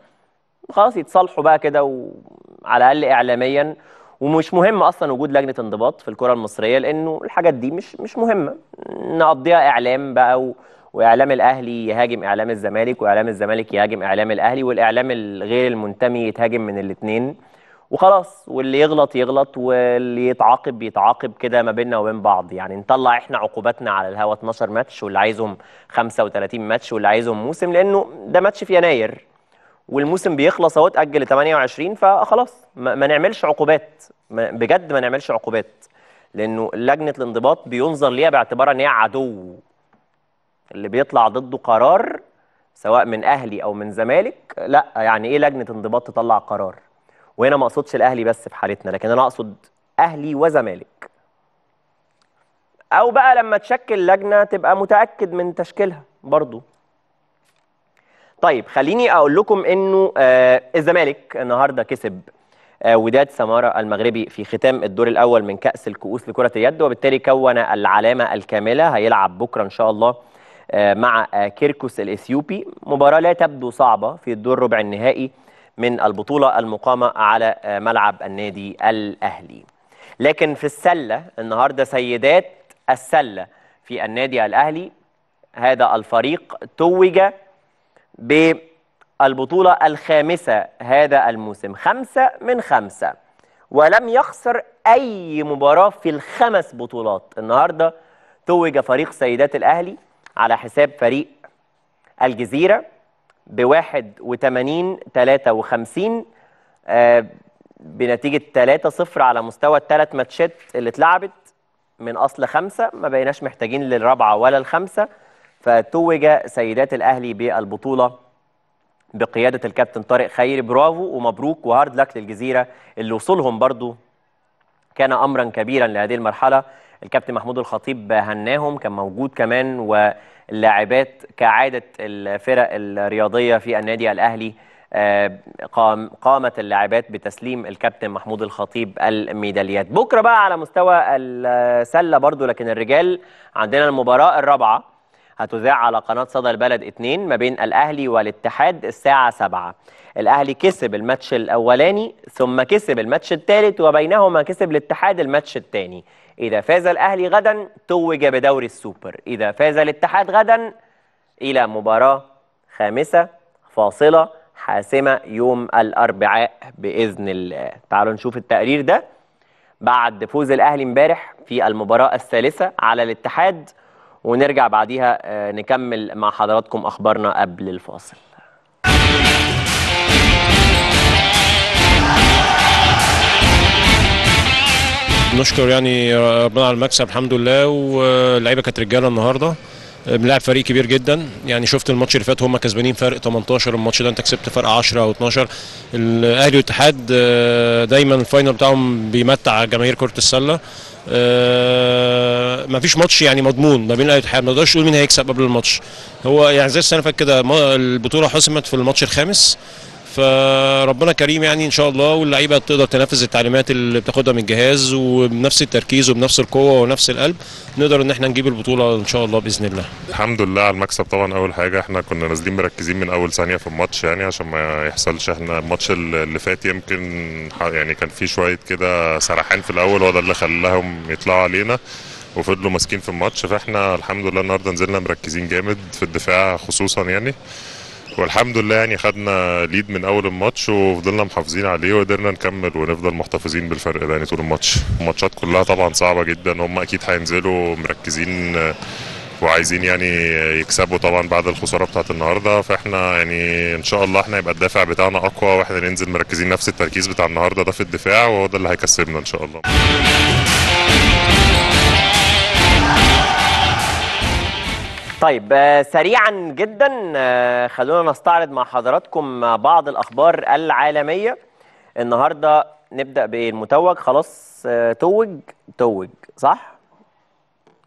خلاص يتصالحوا بقى كده وعلى الاقل اعلاميا ومش مهم اصلا وجود لجنه انضباط في الكره المصريه لانه الحاجات دي مش مش مهمه نقضيها اعلام بقى و... واعلام الاهلي يهاجم اعلام الزمالك واعلام الزمالك يهاجم اعلام الاهلي والاعلام الغير المنتمي يتهاجم من الاثنين وخلاص واللي يغلط يغلط واللي يتعاقب يتعاقب كده ما بيننا وبين بعض يعني نطلع احنا عقوباتنا على الهوا 12 ماتش واللي عايزهم 35 ماتش واللي عايزهم موسم لانه ده ماتش في يناير والموسم بيخلص اهو اتاجل ل 28 فخلاص ما, ما نعملش عقوبات ما بجد ما نعملش عقوبات لانه لجنه الانضباط بينظر ليها باعتبار ان هي عدو اللي بيطلع ضده قرار سواء من اهلي او من زمالك لا يعني ايه لجنه انضباط تطلع قرار وهنا ما اقصدش الاهلي بس في حالتنا لكن انا اقصد اهلي وزمالك او بقى لما تشكل لجنه تبقى متاكد من تشكيلها برضو طيب خليني اقول لكم انه آه الزمالك النهارده كسب آه وداد سماره المغربي في ختام الدور الاول من كاس الكؤوس لكره اليد وبالتالي كون العلامه الكامله هيلعب بكره ان شاء الله آه مع آه كيركوس الاثيوبي مباراه لا تبدو صعبه في الدور ربع النهائي من البطولة المقامة على ملعب النادي الأهلي لكن في السلة النهاردة سيدات السلة في النادي الأهلي هذا الفريق توج بالبطولة الخامسة هذا الموسم خمسة من خمسة ولم يخسر أي مباراة في الخمس بطولات النهاردة توج فريق سيدات الأهلي على حساب فريق الجزيرة ب 81 53 بنتيجه 3 0 على مستوى الثلاث ماتشات اللي اتلعبت من اصل خمسه ما بقيناش محتاجين للرابعه ولا الخمسه فتوج سيدات الاهلي بالبطوله بقياده الكابتن طارق خيري برافو ومبروك وهارد لك للجزيره اللي وصولهم برضو كان امرا كبيرا لهذه المرحله الكابتن محمود الخطيب هناهم كان موجود كمان واللاعبات كعادة الفرق الرياضية في النادي الأهلي آه، قام قامت اللاعبات بتسليم الكابتن محمود الخطيب الميداليات بكرة بقى على مستوى السلة برضو لكن الرجال عندنا المباراة الرابعة هتذاع على قناة صدى البلد 2 ما بين الأهلي والاتحاد الساعة 7 الأهلي كسب الماتش الأولاني ثم كسب الماتش الثالث وبينهما كسب الاتحاد الماتش الثاني إذا فاز الأهلي غدا توج بدوري السوبر إذا فاز الاتحاد غدا إلى مباراة خامسة فاصلة حاسمة يوم الأربعاء بإذن الله تعالوا نشوف التقرير ده بعد فوز الأهلي امبارح في المباراة الثالثة على الاتحاد ونرجع بعديها آه، نكمل مع حضراتكم أخبارنا قبل الفاصل نشكر يعني ربنا على المكسب الحمد لله واللعيبه كانت رجاله النهارده بنلعب فريق كبير جدا يعني شفت الماتش اللي فات هم كسبانين فرق 18 الماتش ده انت كسبت فرق 10 او 12 الاهلي والاتحاد آه، دايما الفاينل بتاعهم بيمتع جماهير كره السله آه، ما فيش ماتش يعني مضمون ما بين الاهلي والاتحاد ما تقدرش تقول مين هيكسب قبل الماتش هو يعني زي السنه اللي فاتت كده البطوله حسمت في الماتش الخامس فربنا كريم يعني ان شاء الله واللعيبه تقدر تنفذ التعليمات اللي بتاخدها من الجهاز وبنفس التركيز وبنفس القوه ونفس القلب نقدر ان احنا نجيب البطوله ان شاء الله باذن الله. الحمد لله على المكسب طبعا اول حاجه احنا كنا نازلين مركزين من اول ثانيه في الماتش يعني عشان ما يحصلش احنا الماتش اللي فات يمكن يعني كان في شويه كده سرحان في الاول وده اللي خلاهم يطلعوا علينا. وفضلوا ماسكين في الماتش فاحنا الحمد لله النهارده نزلنا مركزين جامد في الدفاع خصوصا يعني والحمد لله يعني خدنا ليد من اول الماتش وفضلنا محافظين عليه وقدرنا نكمل ونفضل محتفظين بالفرق ده يعني طول الماتش الماتشات كلها طبعا صعبه جدا هم اكيد هينزلوا مركزين وعايزين يعني يكسبوا طبعا بعد الخساره بتاعت النهارده فاحنا يعني ان شاء الله احنا يبقى الدافع بتاعنا اقوى واحنا ننزل مركزين نفس التركيز بتاع النهارده ده في الدفاع وهو ده اللي هيكسبنا ان شاء الله طيب آه، سريعا جدا آه، خلونا نستعرض مع حضراتكم بعض الاخبار العالميه النهارده نبدا بالمتوج خلاص آه، توج توج صح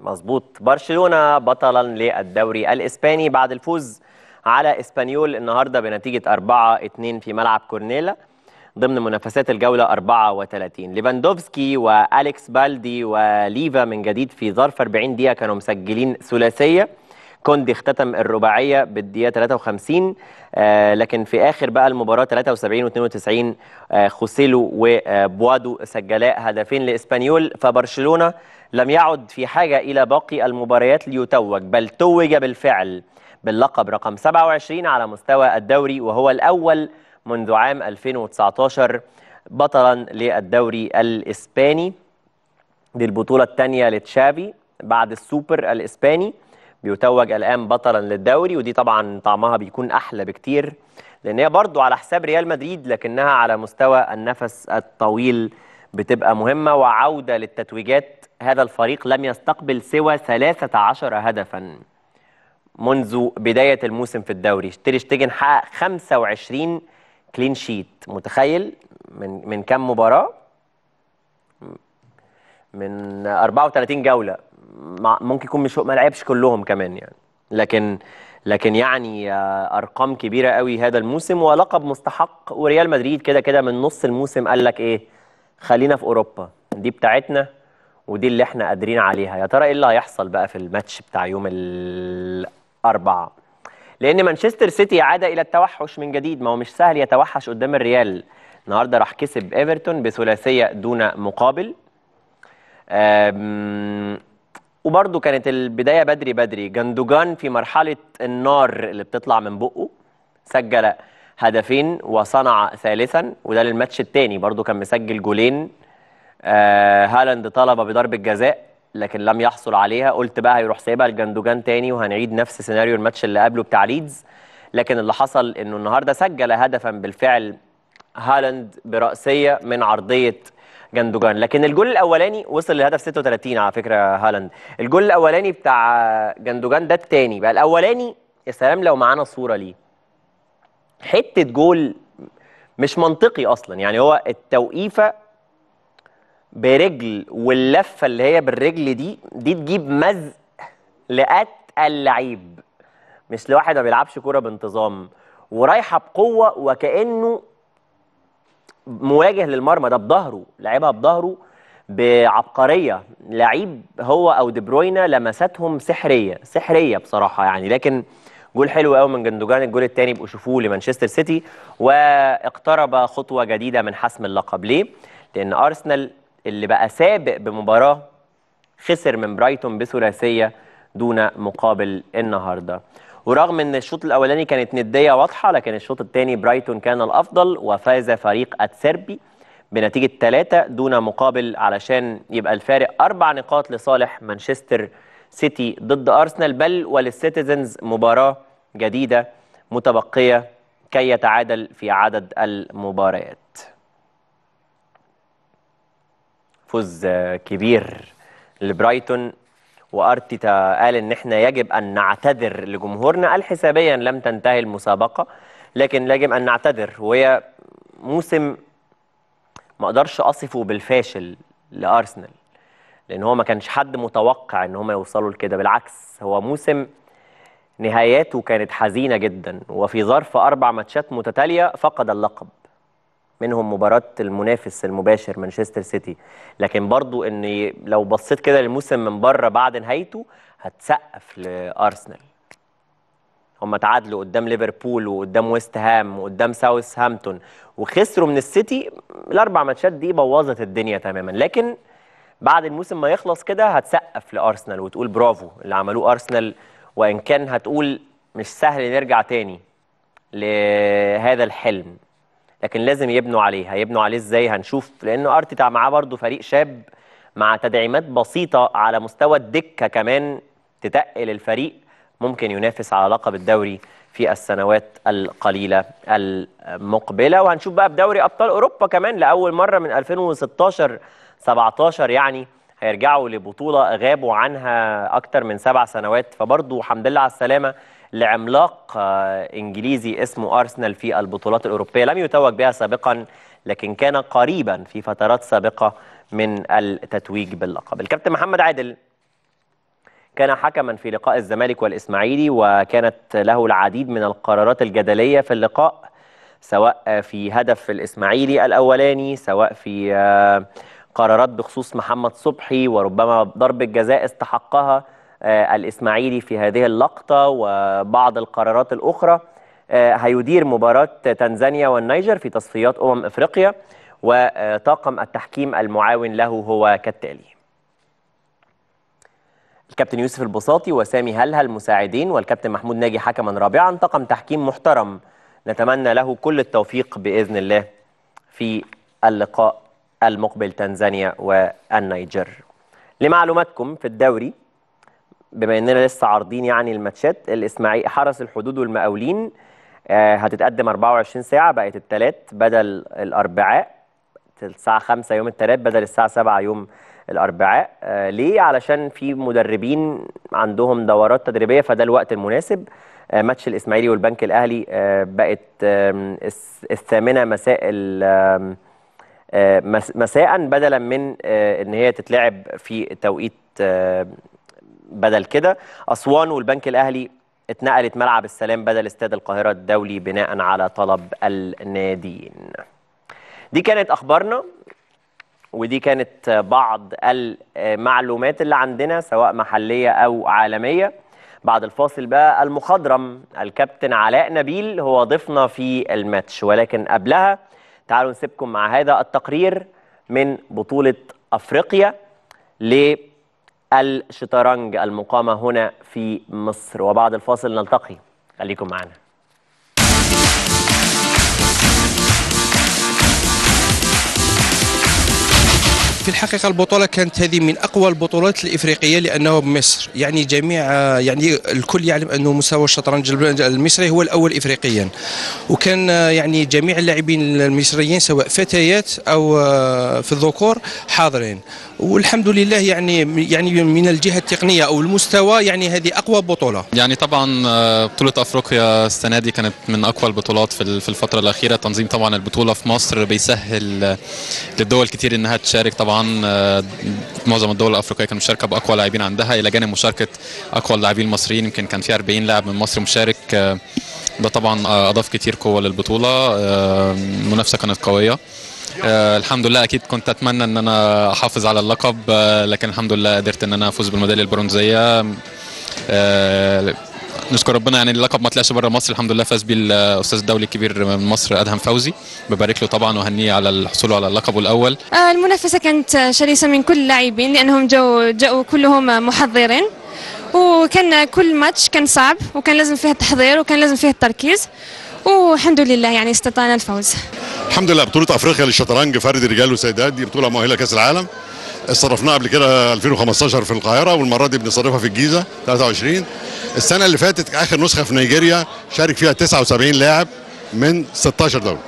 مظبوط برشلونه بطلا للدوري الاسباني بعد الفوز على اسبانيول النهارده بنتيجه 4 2 في ملعب كورنيلا ضمن منافسات الجوله 34 ليفاندوفسكي واليكس بالدي وليفا من جديد في ظرف 40 دقيقه كانوا مسجلين ثلاثيه كوندي اختتم الرباعيه بالدقيقه 53 آه لكن في اخر بقى المباراه 73 و 92 آه خوسيلو وبوادو سجلا هدفين لاسبانيول فبرشلونه لم يعد في حاجه الى باقي المباريات ليتوج بل توج بالفعل باللقب رقم 27 على مستوى الدوري وهو الاول منذ عام 2019 بطلا للدوري الاسباني دي البطوله الثانيه لتشافي بعد السوبر الاسباني بيتوج الان بطلا للدوري ودي طبعا طعمها بيكون احلى بكتير لان هي برضو على حساب ريال مدريد لكنها على مستوى النفس الطويل بتبقى مهمه وعوده للتتويجات هذا الفريق لم يستقبل سوى 13 هدفا منذ بدايه الموسم في الدوري اشتري شتيجن حقق 25 كلين شيت متخيل من من كام مباراه من 34 جوله ممكن يكون مش ما لعبش كلهم كمان يعني لكن لكن يعني آه، ارقام كبيره قوي هذا الموسم ولقب مستحق وريال مدريد كده كده من نص الموسم قال لك ايه خلينا في اوروبا دي بتاعتنا ودي اللي احنا قادرين عليها يا ترى ايه اللي هيحصل بقى في الماتش بتاع يوم الاربعاء لان مانشستر سيتي عاد الى التوحش من جديد ما هو مش سهل يتوحش قدام الريال النهارده راح كسب ايفرتون بثلاثيه دون مقابل وبرضه كانت البدايه بدري بدري جندوجان في مرحله النار اللي بتطلع من بقه سجل هدفين وصنع ثالثا وده للماتش الثاني برضه كان مسجل جولين آه هالاند طلب بضربه جزاء لكن لم يحصل عليها قلت بقى هيروح سايبها لجندوجان تاني وهنعيد نفس سيناريو الماتش اللي قبله بتاع ليدز لكن اللي حصل انه النهارده سجل هدفا بالفعل هالاند براسيه من عرضيه جندوجان لكن الجول الاولاني وصل لهدف 36 على فكره هالاند الجول الاولاني بتاع جندوجان ده الثاني بقى الاولاني يا سلام لو معانا صوره ليه حته جول مش منطقي اصلا يعني هو التوقيفه برجل واللفه اللي هي بالرجل دي دي تجيب مزق لاتقل لعيب مش لواحد ما بيلعبش كوره بانتظام ورايحه بقوه وكانه مواجه للمرمى ده بظهره لعبها بظهره بعبقريه لعيب هو او دي بروينا لمساتهم سحريه سحريه بصراحه يعني لكن جول حلو قوي من جندوجان الجول الثاني يبقوا شوفوه لمانشستر سيتي واقترب خطوه جديده من حسم اللقب ليه؟ لان ارسنال اللي بقى سابق بمباراه خسر من برايتون بثلاثيه دون مقابل النهارده ورغم ان الشوط الاولاني كانت نديه واضحه لكن الشوط الثاني برايتون كان الافضل وفاز فريق اتسربي بنتيجه ثلاثه دون مقابل علشان يبقى الفارق اربع نقاط لصالح مانشستر سيتي ضد ارسنال بل وللسيتيزنز مباراه جديده متبقيه كي يتعادل في عدد المباريات فوز كبير لبرايتون وارتيتا قال ان احنا يجب ان نعتذر لجمهورنا قال حسابيا لم تنتهي المسابقه لكن يجب ان نعتذر وهي موسم ما اقدرش اصفه بالفاشل لارسنال لان هو ما كانش حد متوقع ان هم يوصلوا لكده بالعكس هو موسم نهاياته كانت حزينه جدا وفي ظرف اربع ماتشات متتاليه فقد اللقب منهم مباراة المنافس المباشر مانشستر سيتي لكن برضو ان لو بصيت كده للموسم من بره بعد نهايته هتسقف لارسنال هم تعادلوا قدام ليفربول وقدام ويست هام وقدام ساوث هامبتون وخسروا من السيتي الاربع ماتشات دي بوظت الدنيا تماما لكن بعد الموسم ما يخلص كده هتسقف لارسنال وتقول برافو اللي عملوه ارسنال وان كان هتقول مش سهل نرجع تاني لهذا الحلم لكن لازم يبنوا عليه هيبنوا عليه ازاي هنشوف لانه ارتيتا معاه برضه فريق شاب مع تدعيمات بسيطه على مستوى الدكه كمان تتقل الفريق ممكن ينافس على لقب الدوري في السنوات القليلة المقبلة وهنشوف بقى بدوري أبطال أوروبا كمان لأول مرة من 2016 17 يعني هيرجعوا لبطولة غابوا عنها أكتر من سبع سنوات فبرضه حمد لله على السلامة لعملاق آه، إنجليزي اسمه أرسنال في البطولات الأوروبية لم يتوج بها سابقا لكن كان قريبا في فترات سابقة من التتويج باللقب الكابتن محمد عادل كان حكما في لقاء الزمالك والإسماعيلي وكانت له العديد من القرارات الجدلية في اللقاء سواء في هدف الإسماعيلي الأولاني سواء في آه، قرارات بخصوص محمد صبحي وربما ضرب الجزاء استحقها آه، الإسماعيلي في هذه اللقطة وبعض القرارات الأخرى آه، هيدير مباراة تنزانيا والنيجر في تصفيات أمم إفريقيا وطاقم التحكيم المعاون له هو كالتالي الكابتن يوسف البساطي وسامي هلهل مساعدين والكابتن محمود ناجي حكما رابعا طاقم تحكيم محترم نتمنى له كل التوفيق بإذن الله في اللقاء المقبل تنزانيا والنيجر لمعلوماتكم في الدوري بما اننا لسه عارضين يعني الماتشات الاسماعيلي حرس الحدود والمقاولين آه، هتتقدم 24 ساعه بقت الثلاث بدل الاربعاء الساعه 5 يوم الثلاث بدل الساعه 7 يوم الاربعاء آه، ليه علشان في مدربين عندهم دورات تدريبيه فده الوقت المناسب آه، ماتش الاسماعيلي والبنك الاهلي بقت الثامنه مساء مساء بدلا من ان هي تتلعب في توقيت بدل كده أسوان والبنك الأهلي اتنقلت ملعب السلام بدل استاد القاهرة الدولي بناء على طلب الناديين دي كانت أخبارنا ودي كانت بعض المعلومات اللي عندنا سواء محلية أو عالمية بعد الفاصل بقى المخضرم الكابتن علاء نبيل هو ضيفنا في الماتش ولكن قبلها تعالوا نسيبكم مع هذا التقرير من بطولة أفريقيا ل الشطرنج المقامة هنا في مصر وبعد الفاصل نلتقي خليكم معنا في الحقيقه البطوله كانت هذه من اقوى البطولات الافريقيه لانه بمصر يعني جميع يعني الكل يعلم انه مستوى الشطرنج المصري هو الاول افريقيا وكان يعني جميع اللاعبين المصريين سواء فتيات او في الذكور حاضرين والحمد لله يعني يعني من الجهه التقنيه او المستوى يعني هذه اقوى بطوله يعني طبعا آه، بطوله افريقيا السنه دي كانت من اقوى البطولات في الفتره الاخيره تنظيم طبعا البطوله في مصر بيسهل آه، للدول كتير انها تشارك طبعا طبعا آه، معظم الدول الافريقيه كانت مشاركه باقوى لاعبين عندها الى جانب مشاركه اقوى اللاعبين المصريين يمكن كان في 40 لاعب من مصر مشارك آه، ده طبعا آه، اضاف كتير قوه للبطوله المنافسه كانت قويه الحمد لله اكيد كنت اتمنى ان انا احافظ على اللقب لكن الحمد لله قدرت ان انا افوز بالميداليه البرونزيه نشكر ربنا يعني اللقب ما طلعش بره مصر الحمد لله فاز بيه الاستاذ الدولي الكبير من مصر ادهم فوزي ببارك له طبعا وهنيه على الحصول على اللقب الاول آه، المنافسه كانت شرسه من كل اللاعبين لانهم جو جاوا كلهم محضرين وكان كل ماتش كان صعب وكان لازم فيه التحضير وكان لازم فيه التركيز والحمد لله يعني استطعنا الفوز الحمد لله بطوله افريقيا للشطرنج فرد رجال وسيدات دي بطوله مؤهله كاس العالم صرفناها قبل كده 2015 في القاهره والمره دي بنصرفها في الجيزه 23 السنه اللي فاتت اخر نسخه في نيجيريا شارك فيها 79 لاعب من 16 دوله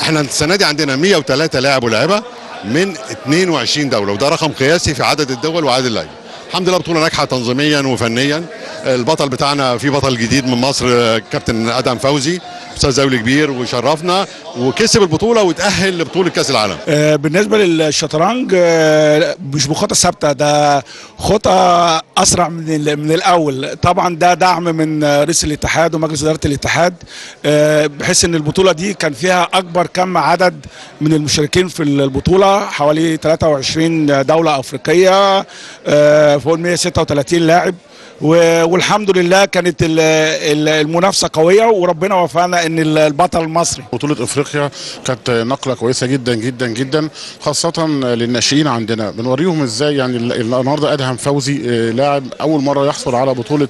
احنا السنه دي عندنا 103 لاعب ولاعبه من 22 دوله وده رقم قياسي في عدد الدول وعدد اللعيبه الحمد لله بطوله ناجحه تنظيميا وفنيا البطل بتاعنا في بطل جديد من مصر آه، كابتن ادم فوزي استاذ زاوي كبير وشرفنا وكسب البطوله وتاهل لبطوله كاس العالم آه بالنسبه للشطرنج آه مش بخطه ثابته ده خطه اسرع من من الاول طبعا ده دعم من رئيس الاتحاد ومجلس اداره الاتحاد آه بحيث ان البطوله دي كان فيها اكبر كم عدد من المشاركين في البطوله حوالي 23 دوله افريقيه آه، فوق 136 لاعب والحمد لله كانت المنافسه قويه وربنا وفقنا ان البطل المصري بطوله افريقيا كانت نقله كويسه جدا جدا جدا خاصه للناشئين عندنا بنوريهم ازاي يعني النهارده ادهم فوزي آه، لاعب اول مره يحصل على بطوله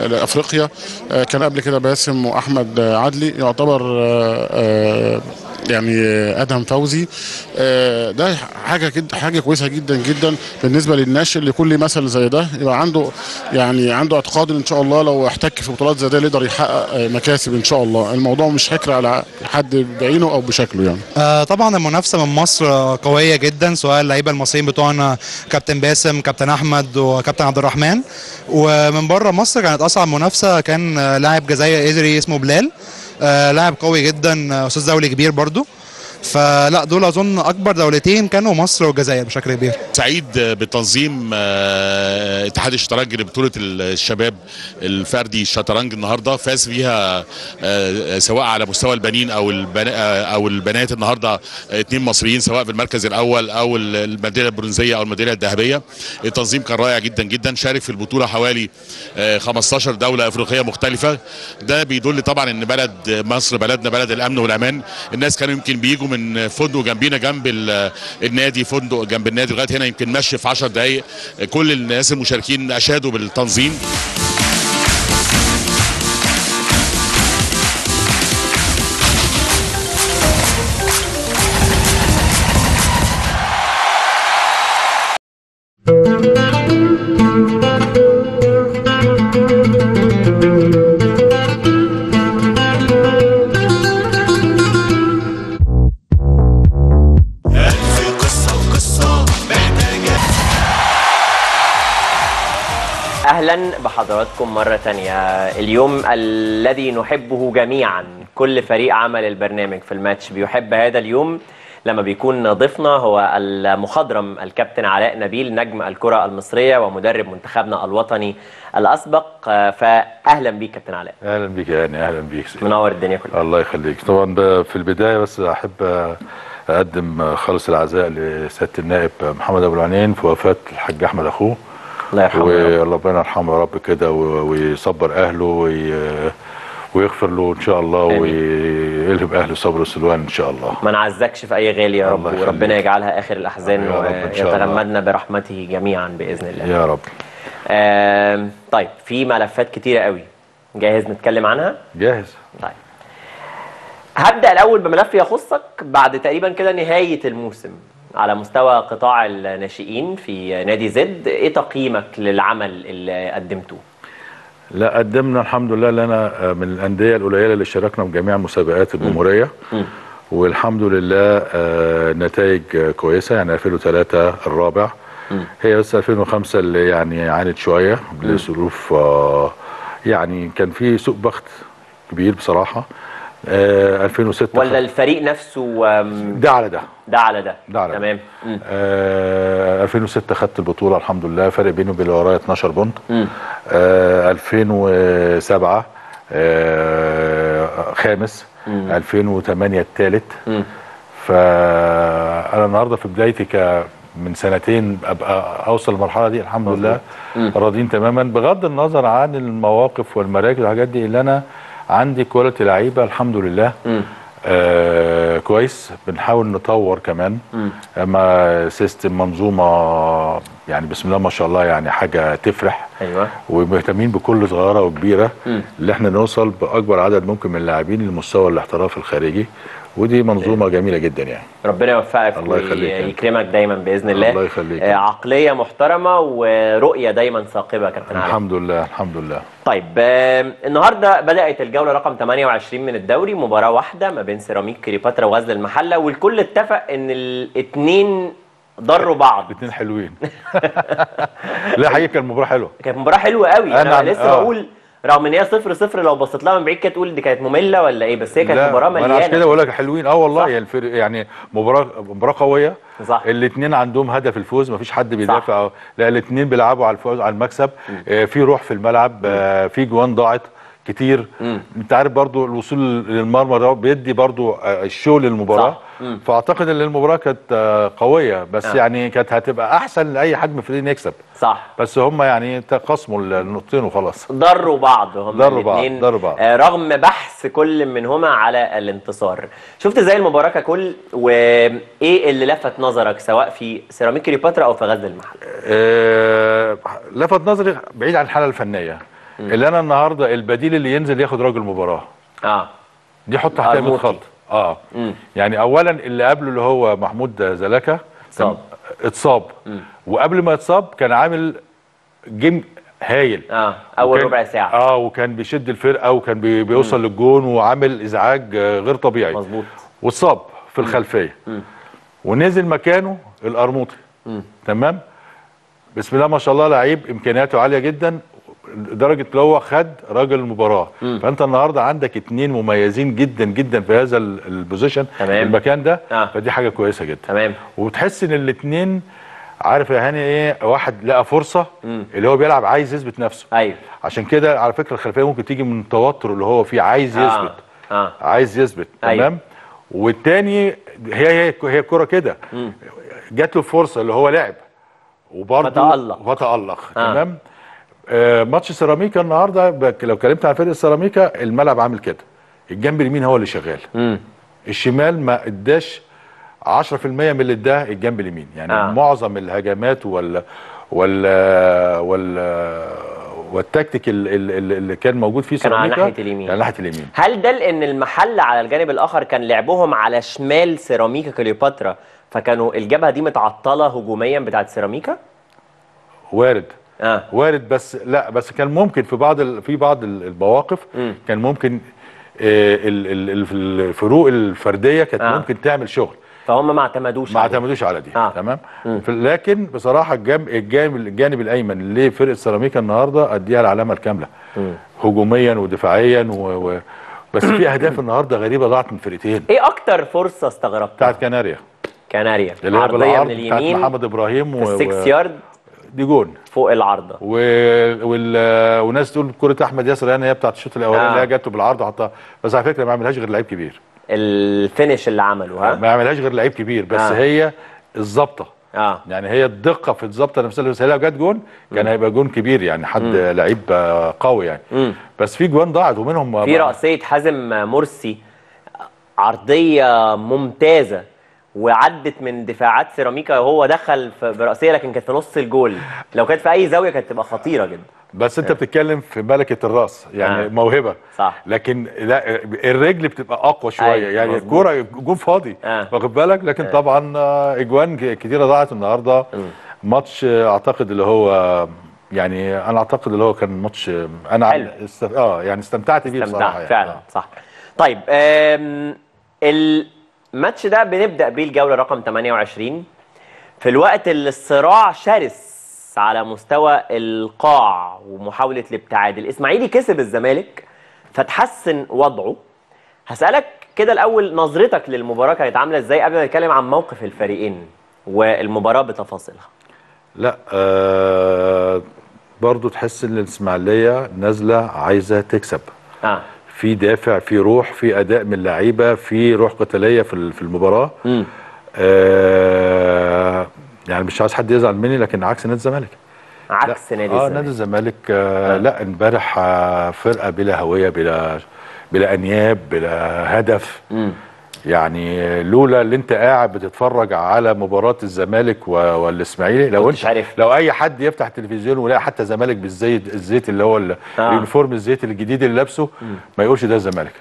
افريقيا آه، كان قبل كده باسم واحمد عدلي يعتبر آه، يعني آه، ادهم فوزي آه، ده حاجه جد حاجه كويسه جدا جدا بالنسبه للناشئ اللي كل مثل زي ده يبقى عنده يعني عنده اعتقاد ان شاء الله لو احتك في بطولات زي ده يقدر يحقق آه، مكاسب ان شاء الله الموضوع مش حكر على حد بعينه او بشكله يعني آه طبعا المنافسه من مصر قويه جدا سواء اللعيبه المصريين بتوعنا كابتن باسم كابتن احمد وكابتن عبد الرحمن ومن بره مصر كانت اصعب منافسه كان لاعب جزائري اسمه بلال آه، لاعب قوي جدا آه، استاذ دولي كبير برضو فلا دول اظن اكبر دولتين كانوا مصر والجزائر بشكل كبير سعيد بتنظيم آه، اتحاد الشطرنج لبطوله الشباب الفردي الشطرنج النهارده فاز بيها آه، سواء على مستوى البنين او آه، او البنات النهارده اثنين مصريين سواء في المركز الاول او الميداليه البرونزيه او الميداليه الذهبيه التنظيم كان رائع جدا جدا شارك في البطوله حوالي 15 دوله افريقيه مختلفه ده بيدل طبعا ان بلد مصر بلدنا بلد الامن والامان الناس كانوا يمكن بيجوا من فندق جنبينا جنب النادي فندق جنب النادي لغايه هنا يمكن مشي في 10 دقائق كل الناس المشاركين اشادوا بالتنظيم اهلا بحضراتكم مره تانية اليوم الذي نحبه جميعا كل فريق عمل البرنامج في الماتش بيحب هذا اليوم لما بيكون ضيفنا هو المخضرم الكابتن علاء نبيل نجم الكره المصريه ومدرب منتخبنا الوطني الاسبق فاهلا بيك كابتن علاء اهلا بيك يعني اهلا بيك سيدي. منور الدنيا كلها الله يخليك طبعا في البدايه بس احب اقدم خالص العزاء لسياده النائب محمد ابو العنين في وفاه الحاج احمد اخوه الله يرحمه وربنا يرحمه يا رب كده ويصبر اهله وي... ويغفر له ان شاء الله ويلهم اهله صبر وسلوان ان شاء الله ما نعزكش في اي غالي يا رب وربنا يجعلها اخر الاحزان ويتغمدنا برحمته جميعا باذن الله يا رب طيب في ملفات كتيره قوي جاهز نتكلم عنها جاهز طيب هبدا الاول بملف يخصك بعد تقريبا كده نهايه الموسم على مستوى قطاع الناشئين في نادي زد ايه تقييمك للعمل اللي قدمتوه لا قدمنا الحمد لله لنا آه، من الانديه القليله اللي شاركنا في جميع مسابقات الجمهوريه والحمد لله آه، نتائج كويسه يعني 2003 الرابع هي بس 2005 اللي يعني عانت شويه لظروف آه، يعني كان في سوء بخت كبير بصراحه 2006 آه، ولا الفريق نفسه ده على ده ده على ده, ده على تمام ده. آه 2006 خدت البطوله الحمد لله فرق بيني وبين اللي ورايا 12 بونت آه 2007 آه خامس مم. 2008 الثالث فانا النهارده في بدايتي ك من سنتين ابقى اوصل للمرحله دي الحمد لله راضين تماما بغض النظر عن المواقف والمراكز والحاجات دي اللي انا عندي كواليتي لعيبه الحمد لله آه كويس بنحاول نطور كمان اما سيستم منظومه يعني بسم الله ما شاء الله يعني حاجه تفرح ايوه ومهتمين بكل صغيره وكبيره اللي احنا نوصل باكبر عدد ممكن من اللاعبين لمستوى الاحتراف الخارجي ودي منظومه جميله جدا يعني ربنا يوفقك الله يخليك ويكرمك دايما باذن الله الله يخليك آه، عقليه محترمه ورؤيه دايما ثاقبه يا كابتن علي الحمد لله الحمد لله طيب النهارده بدات الجوله رقم 28 من الدوري مباراه واحده ما بين سيراميك كليوباترا وغزل المحله والكل اتفق ان الاثنين ضروا بعض الاثنين حلوين [laughs] لا حقيقه كانت مباراه حلوه كانت مباراه حلوه قوي انا, أنا لسه آه. بقول رغم ان هي صفر صفر لو بصيت لها من بعيد كانت تقول دي كانت ممله ولا ايه بس هي كانت مباراه مليانه انا عشان كده بقول لك حلوين اه والله يعني الفرق يعني مباراه مباراه قويه صح الاثنين عندهم هدف الفوز ما فيش حد بيدافع لا الاثنين بيلعبوا على الفوز على المكسب آه في روح في الملعب آه في جوان ضاعت كتير مم. انت عارف برضو الوصول للمرمى ده بيدي برضو الشو للمباراه صح. فاعتقد ان المباراه كانت آه، قويه بس أه. يعني كانت هتبقى احسن لاي حد من الفريقين يكسب صح بس هم يعني تقاسموا النقطتين وخلاص ضروا بعض هم ضروا بعض ضروا بعض آه، رغم بحث كل منهما على الانتصار شفت ازاي المباراه ككل وايه اللي لفت نظرك سواء في سيراميك كليوباترا او في غزل المحل آه لفت نظري بعيد عن الحاله الفنيه اللي انا النهارده البديل اللي ينزل ياخد راجل مباراه اه دي حط تحتها 100 خط اه مم. يعني اولا اللي قبله اللي هو محمود زلاكا اتصاب اتصاب وقبل ما يتصاب كان عامل جيم هايل اه اول ربع ساعه اه وكان بيشد الفرقه وكان بي... بيوصل مم. للجون وعامل ازعاج غير طبيعي مظبوط واتصاب في الخلفيه مم. ونزل مكانه القرموطي تمام بسم الله ما شاء الله لعيب امكانياته عاليه جدا درجه اللي هو خد راجل المباراه م. فانت النهارده عندك اثنين مميزين جدا جدا في هذا البوزيشن المكان ده آه. فدي حاجه كويسه جدا تمام وتحس ان الاثنين عارف يا هاني ايه واحد لقى فرصه مم. اللي هو بيلعب عايز يثبت نفسه ايوه عشان كده على فكره الخلفيه ممكن تيجي من التوتر اللي هو فيه عايز آه. يثبت آه. آه. عايز يثبت أيوه. تمام والتاني هي هي هي الكوره كده جات له فرصه اللي هو لعب وبرضه فتألق فتألق آه. تمام آه، ماتش سيراميكا النهارده لو اتكلمت عن فرقه سيراميكا الملعب عامل كده الجنب اليمين هو اللي شغال مم. الشمال ما اداش 10% من اللي اداه الجنب اليمين يعني آه. معظم الهجمات وال وال وال والتكتيك اللي كان موجود فيه سيراميكا كان على ناحيه اليمين كان ناحيه اليمين هل ده لان المحل على الجانب الاخر كان لعبهم على شمال سيراميكا كليوباترا فكانوا الجبهه دي متعطله هجوميا بتاعت سيراميكا وارد آه. وارد بس لا بس كان ممكن في بعض في بعض المواقف م. كان ممكن آه، الفروق الفرديه كانت آه. ممكن تعمل شغل فهم ما اعتمدوش ما اعتمدوش على دي آه. تمام لكن بصراحه الجانب الجانب, الجانب الايمن لفرقه سيراميكا النهارده اديها العلامه الكامله م. هجوميا ودفاعيا و... و... بس في اهداف [coughs] النهارده غريبه ضاعت من فرقتين ايه اكتر فرصه استغربتها بتاعت كناريا كناريا عرضيه من اليمين محمد ابراهيم و... 6 يارد دي جون فوق العارضه و... وال... وناس تقول كره احمد ياسر يعني هي بتاعت الشوط الاولاني آه. اللي هي جاته بالعرض حطها بس على فكره ما عملهاش غير لعيب كبير الفينش اللي عمله ها ما عملهاش غير لعيب كبير بس آه. هي الظابطه آه. يعني هي الدقه في الظابطه نفسها بس هي لو جت جون كان هيبقى جون كبير يعني حد لعيب قوي يعني م. بس في جوان ضاعت ومنهم في راسيه حازم مرسي عرضيه ممتازه وعدت من دفاعات سيراميكا وهو دخل براسيه لكن كانت في نص الجول لو كانت في اي زاويه كانت تبقى خطيره جدا بس انت بتتكلم في ملكه الراس يعني آه. موهبه صح لكن لا الرجل بتبقى اقوى شويه أيوة. يعني الكوره جون فاضي آه. واخد بالك لكن آه. طبعا اجوان كتيره ضاعت النهارده م. ماتش اعتقد اللي هو يعني انا اعتقد اللي هو كان ماتش انا حلو. است... اه يعني استمتعت بيه بصراحه استمتعت يعني. فعلا آه. صح طيب ال الماتش ده بنبدا بيه الجوله رقم 28 في الوقت اللي الصراع شرس على مستوى القاع ومحاوله الابتعاد الاسماعيلي كسب الزمالك فتحسن وضعه هسالك كده الاول نظرتك للمباراه كانت عامله ازاي قبل ما نتكلم عن موقف الفريقين والمباراه بتفاصيلها لا آه برضو تحس ان الاسماعيليه نازله عايزه تكسب آه. في دافع في روح في اداء من اللعيبه في روح قتاليه في في المباراه آه يعني مش عايز حد يزعل مني لكن عكس نادي الزمالك عكس نادي آه، الزمالك اه نادي الزمالك آه آه. لا امبارح آه، فرقه بلا هويه بلا بلا انياب بلا هدف م. يعني لولا اللي انت قاعد بتتفرج على مباراه الزمالك والاسماعيلي لو انت عارف لو اي حد يفتح التلفزيون ويلاقي حتى زمالك بالزيت الزيت اللي هو آه. اليونيفورم آه. الزيت الجديد اللي لابسه ما يقولش ده الزمالك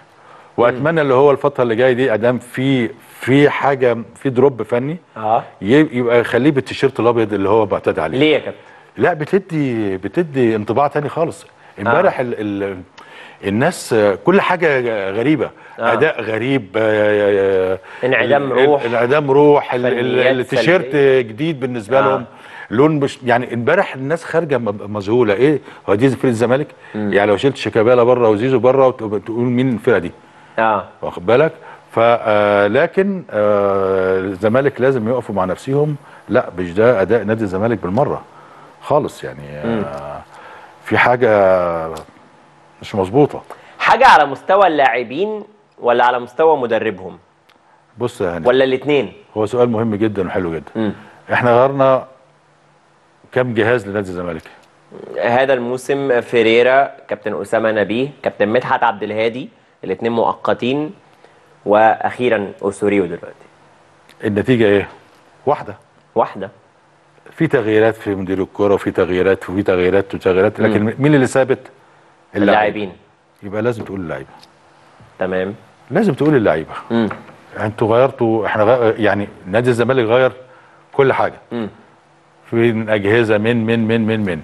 واتمنى اللي هو الفتره اللي جايه دي ادام في في حاجه في دروب فني اه يبقى يخليه بالتيشيرت الابيض اللي هو معتاد عليه ليه يا كابتن لا بتدي بتدي انطباع تاني خالص آه. امبارح آه. الناس كل حاجه غريبه آه. اداء غريب آه، آه، انعدام روح انعدام روح التيشيرت جديد بالنسبه آه. لهم لون مش يعني امبارح الناس خارجه مذهوله ايه هو دي فرقه الزمالك يعني لو شلت شيكابالا بره وزيزو بره وتقول مين الفرقه دي اه واخد بالك فلكن آه، الزمالك لازم يقفوا مع نفسهم لا مش ده اداء نادي الزمالك بالمره خالص يعني آه في حاجه مش مظبوطه حاجه على مستوى اللاعبين ولا على مستوى مدربهم بص يعني ولا الاثنين هو سؤال مهم جدا وحلو جدا م. احنا غيرنا كم جهاز لنادي الزمالك هذا الموسم فيريرا كابتن اسامه نبيه كابتن مدحت عبد الهادي الاثنين مؤقتين واخيرا اوسوريو دلوقتي النتيجه ايه واحده واحده في تغييرات في مدير الكوره وفي تغييرات وفي تغييرات وتغييرات لكن م. مين اللي ثابت اللاعبين يبقى لازم تقول اللعيبه تمام لازم تقول اللعيبه انتوا غيرتوا احنا غير يعني نادي الزمالك غير كل حاجه امم في اجهزه من من من من من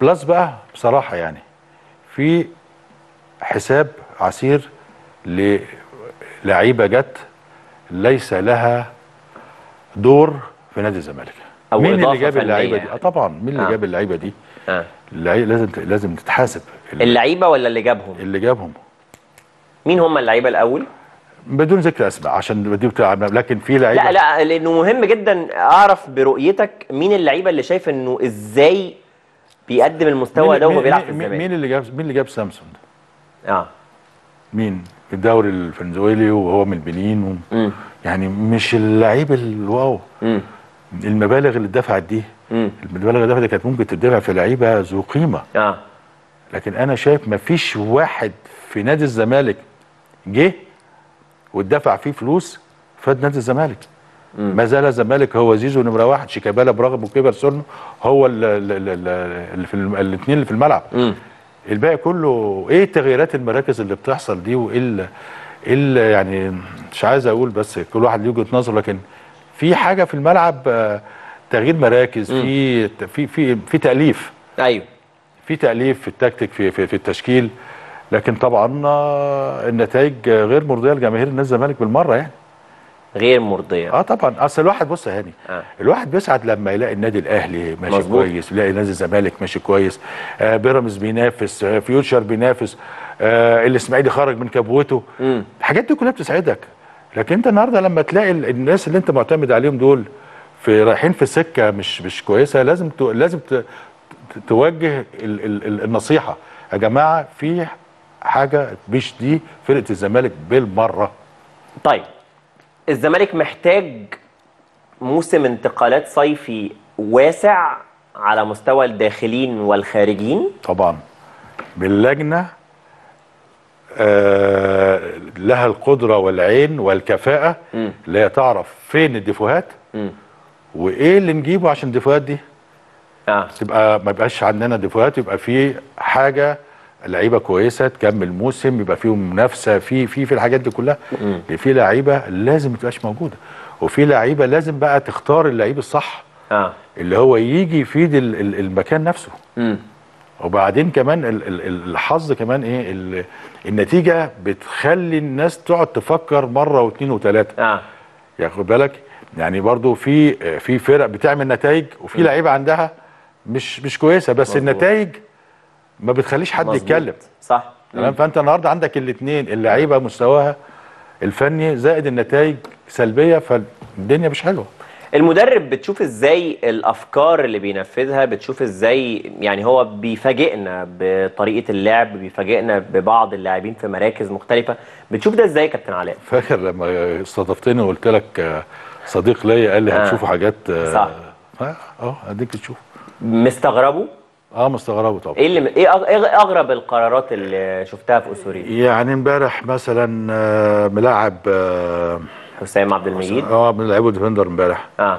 بلس بقى بصراحه يعني في حساب عسير للعيبه جت ليس لها دور في نادي الزمالك أو مين اللي جاب اللعيبه دي؟ يعني. آه طبعا مين اللي آه. جاب اللعيبه دي؟ آه. لازم لازم تتحاسب اللعيبه ولا اللي جابهم اللي جابهم مين هم اللعيبه الاول بدون ذكر اسماء عشان دي لكن في لعيبه لا لا لانه مهم جدا اعرف برؤيتك مين اللعيبه اللي شايف انه ازاي بيقدم المستوى ده وهو بيلعب في الزمالك مين اللي جاب مين اللي جاب سامسون ده؟ اه مين الدوري الفنزويلي وهو من البنين و... يعني مش اللعيب الواو المبالغ اللي اتدفعت دي المبالغ اللي اتدفعت دي كانت ممكن تدفع في لعيبه ذو قيمه اه لكن انا شايف مفيش واحد في نادي الزمالك جه واتدفع فيه فلوس فاد نادي الزمالك ما زال الزمالك هو زيزو نمره واحد شيكابالا برغم كبر سنه هو اللي في الاثنين اللي في الملعب مم. الباقي كله ايه تغييرات المراكز اللي بتحصل دي وايه ايه يعني مش عايز اقول بس كل واحد له وجهه نظره لكن في حاجه في الملعب آه، تغيير مراكز في في في في تاليف ايوه في تاليف في التكتيك في في, في التشكيل لكن طبعا آه، النتائج غير مرضيه لجماهير النادي الزمالك بالمره يعني غير مرضيه اه طبعا اصل الواحد بص يا هاني آه. الواحد بيسعد لما يلاقي النادي الاهلي ماشي مزبوط. كويس يلاقي نادي الزمالك ماشي كويس آه بيراميدز بينافس آه فيوتشر بينافس آه الاسماعيلي خرج من كبوته الحاجات دي كلها بتسعدك لكن انت النهارده لما تلاقي الناس اللي انت معتمد عليهم دول في رايحين في سكه مش مش كويسه لازم ت... لازم ت... توجه النصيحه يا جماعه في حاجه مش دي فرقه الزمالك بالمره طيب الزمالك محتاج موسم انتقالات صيفي واسع على مستوى الداخلين والخارجين طبعا باللجنه آه لها القدره والعين والكفاءه اللي هي تعرف فين الديفوهات وايه اللي نجيبه عشان الديفوهات دي آه. تبقى ما يبقاش عندنا ديفوهات يبقى في حاجه لعيبه كويسه تكمل موسم يبقى فيهم منافسه في في في الحاجات دي كلها يعني في لعيبه لازم ما تبقاش موجوده وفي لعيبه لازم بقى تختار اللعيب الصح آه. اللي هو يجي يفيد المكان نفسه مم. وبعدين كمان الحظ كمان ايه النتيجه بتخلي الناس تقعد تفكر مره واثنين وثلاثه آه. ياخد يعني بالك يعني برضو في في فرق بتعمل نتائج وفي لعيبه عندها مش مش كويسه بس مزبوط. النتائج ما بتخليش حد مزبوط. يتكلم صح تمام فانت النهارده عندك الاثنين اللعيبه مستواها الفني زائد النتائج سلبيه فالدنيا مش حلوه المدرب بتشوف ازاي الافكار اللي بينفذها بتشوف ازاي يعني هو بيفاجئنا بطريقه اللعب بيفاجئنا ببعض اللاعبين في مراكز مختلفه بتشوف ده ازاي يا كابتن علاء فاكر لما استضفتني وقلت لك صديق ليا قال لي آه. هتشوفوا حاجات آه، صح اه اديك آه، تشوف مستغربوا؟ اه مستغربوا طبعا ايه اللي إيه, ايه اغرب القرارات اللي شفتها في اسوري؟ يعني امبارح مثلا آه، ملاعب آه، حسام عبد المجيد اه ملاعبه ديفندر امبارح آه.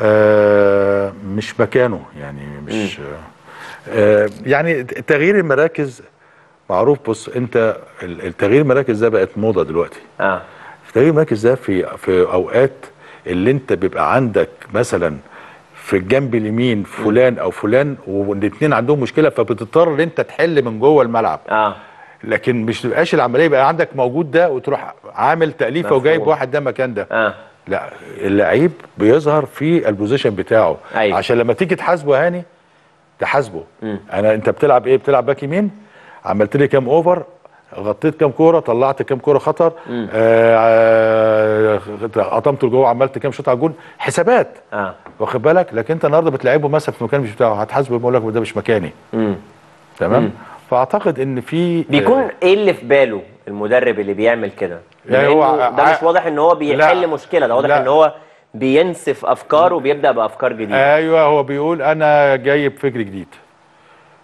اه مش مكانه يعني مش آه،, آه يعني تغيير المراكز معروف بص انت التغيير المراكز ده بقت موضه دلوقتي اه تغيير المراكز ده في في اوقات اللي انت بيبقى عندك مثلا في الجنب اليمين فلان او فلان والاثنين عندهم مشكله فبتضطر ان انت تحل من جوه الملعب اه لكن مش تبقاش العمليه يبقى عندك موجود ده وتروح عامل تاليفه وجايب واحد ده مكان ده آه. لا اللعيب بيظهر في البوزيشن بتاعه أيوة. عشان لما تيجي تحاسبه هاني تحاسبه انا انت بتلعب ايه بتلعب باك يمين عملت لي كام اوفر غطيت كام كوره طلعت كام كوره خطر قطمته آه, آه، لجوه عملت كام شوط على الجون حسابات آه. واخد بالك لكن انت النهارده بتلعبه مثلا في مكان مش بتاعه هتحاسبه يقول لك ده مش مكاني مم. تمام مم. فاعتقد ان في بيكون آه ايه اللي في باله المدرب اللي بيعمل كده يعني هو ده مش واضح ان هو بيحل مشكله ده واضح لا. ان هو بينسف افكاره وبيبدا بافكار جديده ايوه هو بيقول انا جايب فكر جديد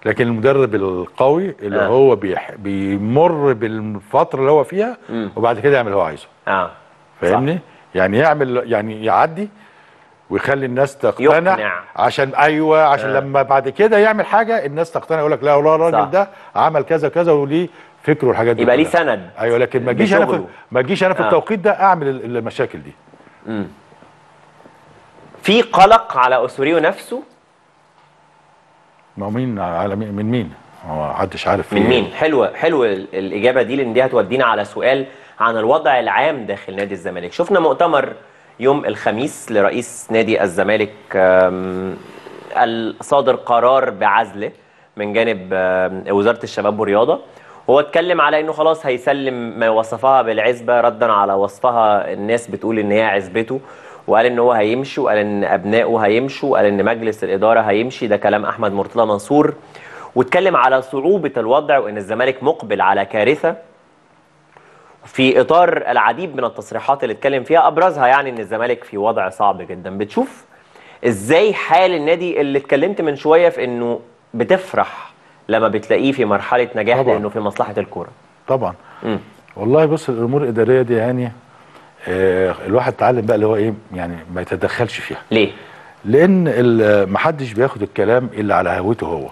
لكن المدرب القوي اللي آه. هو بيح... بيمر بالفتره اللي هو فيها مم. وبعد كده يعمل اللي هو عايزه اه فاهمني يعني يعمل يعني يعدي ويخلي الناس تقتنع يقنع. عشان ايوه عشان آه. لما بعد كده يعمل حاجه الناس تقتنع يقول لك لا والله الراجل ده عمل كذا كذا وليه فكره والحاجات دي يبقى ليه سند ايوه لكن ما اجيش انا في ما اجيش انا في آه. التوقيت ده اعمل المشاكل دي امم في قلق على اسوريو نفسه ما مين على مين من مين ما حدش عارف من مين حلوه حلوه الاجابه دي لان دي هتودينا على سؤال عن الوضع العام داخل نادي الزمالك شفنا مؤتمر يوم الخميس لرئيس نادي الزمالك صادر قرار بعزله من جانب وزاره الشباب والرياضه هو اتكلم على انه خلاص هيسلم ما وصفها بالعزبه ردا على وصفها الناس بتقول ان هي عزبته وقال ان هو هيمشي وقال ان ابنائه هيمشوا وقال ان مجلس الاداره هيمشي ده كلام احمد مرتضى منصور واتكلم على صعوبه الوضع وان الزمالك مقبل على كارثه في اطار العديد من التصريحات اللي اتكلم فيها ابرزها يعني ان الزمالك في وضع صعب جدا بتشوف ازاي حال النادي اللي اتكلمت من شويه في انه بتفرح لما بتلاقيه في مرحله نجاح طبعًا. لانه في مصلحه الكوره طبعا م. والله بص الامور الاداريه دي هانيه يعني آه، الواحد اتعلم بقى اللي هو ايه يعني ما يتدخلش فيها ليه لان ما حدش بياخد الكلام الا على هويته هو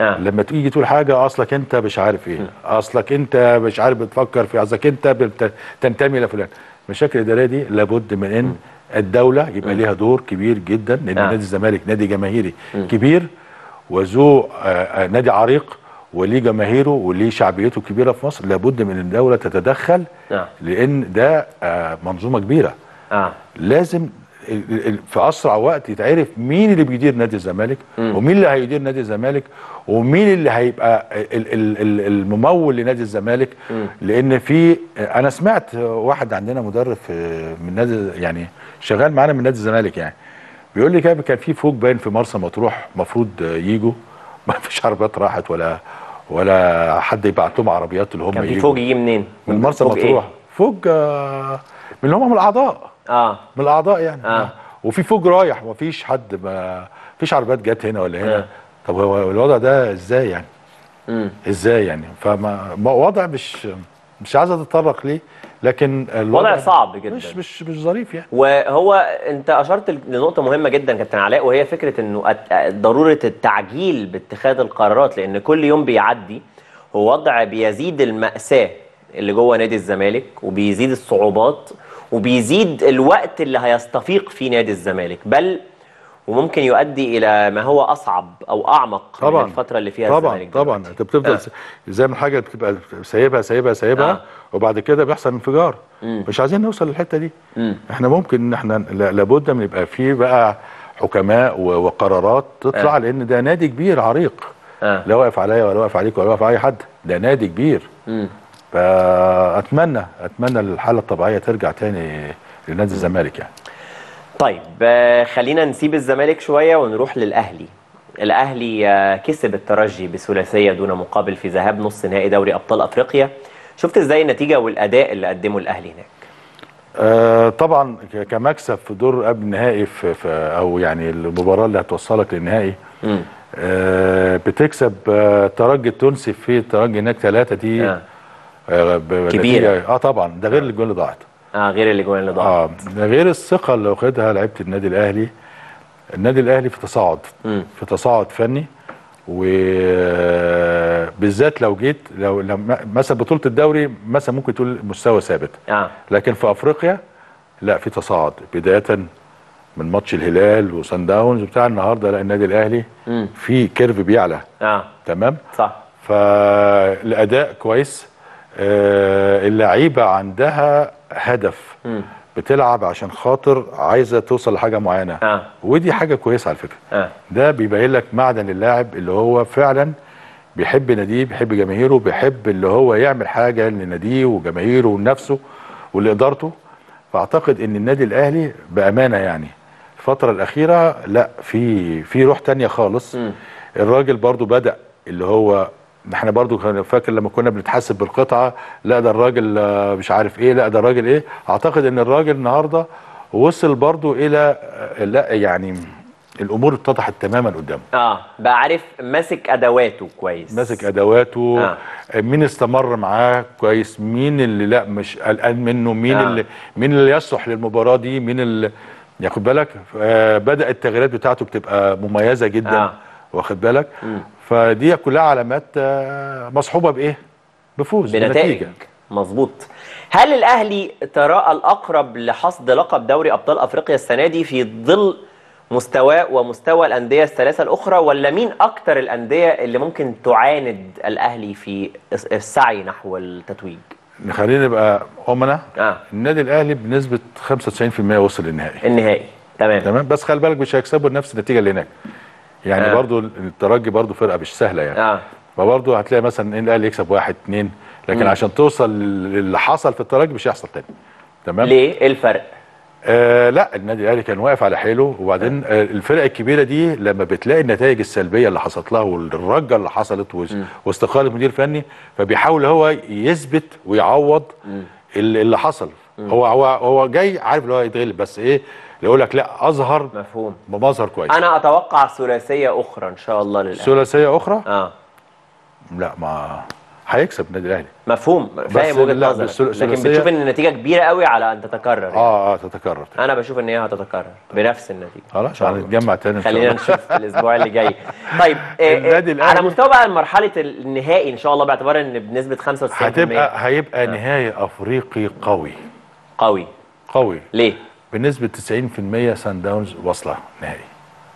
آه. لما تيجي تقول حاجه اصلك انت مش عارف ايه اصلك انت مش عارف بتفكر في إيه. اصلك انت تنتمي لفلان المشاكل الاداريه دي لابد من ان الدوله يبقى ليها دور كبير جدا لان آه. نادي الزمالك نادي جماهيري كبير وذو آه, آه، نادي عريق وليه جماهيره وليه شعبيته الكبيره في مصر لابد من الدوله تتدخل نعم. لان ده آه، منظومه كبيره آه. لازم في اسرع وقت يتعرف مين اللي بيدير نادي الزمالك ومين اللي هيدير نادي الزمالك ومين اللي هيبقى الممول لنادي الزمالك لان في آه، انا سمعت واحد عندنا مدرب من نادي يعني شغال معانا من نادي الزمالك يعني بيقول لي كان في فوج باين في مرسى مطروح المفروض يجوا [laughs] ما فيش عربيات راحت ولا ولا حد يبعت لهم عربيات اللي هم كان في فوج يجي منين؟ من مرسى إيه؟ مطروح فوج آه، من اللي هم من الاعضاء اه من الاعضاء يعني آه. وفي فوج رايح فيش حد ما فيش عربيات جت هنا ولا هنا آه. طب هو الوضع ده ازاي يعني؟ مم. ازاي يعني؟ فما وضع مش مش عايز اتطرق ليه لكن الوضع صعب جدا مش مش مش ظريف يعني وهو انت اشرت لنقطه مهمه جدا كابتن علاء وهي فكره انه ضروره التعجيل باتخاذ القرارات لان كل يوم بيعدي هو وضع بيزيد الماساه اللي جوه نادي الزمالك وبيزيد الصعوبات وبيزيد الوقت اللي هيستفيق فيه نادي الزمالك بل وممكن يؤدي الى ما هو اصعب او اعمق طبعا من الفتره اللي فيها طبعا طبعا انت بتفضل آه. زي ما حاجه بتبقى سايبها سايبها سايبها آه. وبعد كده بيحصل انفجار مش عايزين نوصل للحته دي مم. احنا ممكن ان احنا لابد من يبقى في بقى حكماء وقرارات تطلع آه. لان ده نادي كبير عريق آه. لا واقف عليا ولا واقف عليك ولا واقف على اي حد ده نادي كبير مم. فاتمنى اتمنى الحاله الطبيعيه ترجع تاني لنادي الزمالك يعني طيب آه، خلينا نسيب الزمالك شوية ونروح للأهلي الأهلي آه، كسب الترجي بثلاثية دون مقابل في ذهاب نص نهائي دوري أبطال أفريقيا شفت إزاي النتيجة والأداء اللي قدمه الأهلي هناك آه طبعا كمكسب في دور قبل النهائي في, في او يعني المباراه اللي هتوصلك للنهائي آه بتكسب آه ترجي التونسي في ترجي هناك ثلاثه دي آه. آه كبيره اه طبعا ده غير آه. الجول اللي ضاعت اه غير الاجوان اللي ضاعت اه غير الثقه اللي واخدها لعيبه النادي الاهلي النادي الاهلي في تصاعد في تصاعد فني وبالذات آه، لو جيت لو مثلا بطوله الدوري مثلا ممكن تقول مستوى ثابت آه. لكن في افريقيا لا في تصاعد بدايه من ماتش الهلال وسان داونز بتاع النهارده لا النادي الاهلي في كيرف بيعلى آه. تمام صح فالاداء كويس آه اللعيبه عندها هدف م. بتلعب عشان خاطر عايزه توصل لحاجه معينه آه. ودي حاجه كويسه على فكره آه. ده بيبين لك معدن اللاعب اللي هو فعلا بيحب ناديه بيحب جماهيره بيحب اللي هو يعمل حاجه لناديه وجماهيره ونفسه ولادارته فاعتقد ان النادي الاهلي بامانه يعني الفتره الاخيره لا في في روح تانية خالص م. الراجل برضو بدا اللي هو احنا برضو فاكر لما كنا بنتحاسب بالقطعه لا ده الراجل آه، مش عارف ايه لا ده الراجل ايه اعتقد ان الراجل النهارده وصل برضو الى آه، لا يعني الامور اتضحت تماما قدامه اه بقى عارف ماسك ادواته كويس ماسك ادواته آه. مين استمر معاه كويس مين اللي لا مش قلقان منه مين آه. اللي مين اللي يصلح للمباراه دي مين اللي ياخد يعني بالك آه بدا التغييرات بتاعته بتبقى مميزه جدا آه. واخد بالك م. فدي كلها علامات آه، مصحوبه بايه؟ بفوز بنتائج مظبوط هل الاهلي تراه الاقرب لحصد لقب دوري ابطال افريقيا السنه دي في ظل مستواه ومستوى الانديه الثلاثه الاخرى ولا مين اكتر الانديه اللي ممكن تعاند الاهلي في السعي نحو التتويج؟ خلينا نبقى امنا آه. النادي الاهلي بنسبه 95% وصل للنهائي النهائي تمام تمام بس خلي بالك مش هيكسبوا نفس النتيجه اللي هناك يعني آه. برضو الترجي برضو فرقه مش سهله يعني آه. فبرضه هتلاقي مثلا ان الاهلي يكسب واحد اثنين لكن مم. عشان توصل اللي حصل في الترجي مش هيحصل تاني تمام ليه ايه الفرق آه لا النادي الاهلي كان واقف على حيله وبعدين آه, آه، الفرق الكبيره دي لما بتلاقي النتائج السلبيه اللي حصلت لها والرجه اللي حصلت واستقالة المدير الفني فبيحاول هو يثبت ويعوض اللي حصل هو هو هو جاي عارف اللي هو يتغلب بس ايه يقول لك لا اظهر مفهوم بمظهر كويس انا اتوقع ثلاثيه اخرى ان شاء الله للاهلي ثلاثيه اخرى اه لا ما هيكسب النادي الاهلي مفهوم فاهم وجهه نظرك لكن بتشوف ان النتيجه كبيره قوي على ان تتكرر يعني. اه اه تتكرر انا بشوف ان هي هتتكرر بنفس النتيجه خلاص آه، هنتجمع تاني خلينا نشوف الاسبوع اللي جاي طيب [laughs] آه، آه، النادي الاهلي على مستوى بقى مرحله النهائي ان شاء الله باعتبار ان بنسبه 95% هتبقى هيبقى آه. نهائي افريقي قوي قوي قوي ليه بنسبه 90% سان داونز واصله نهائي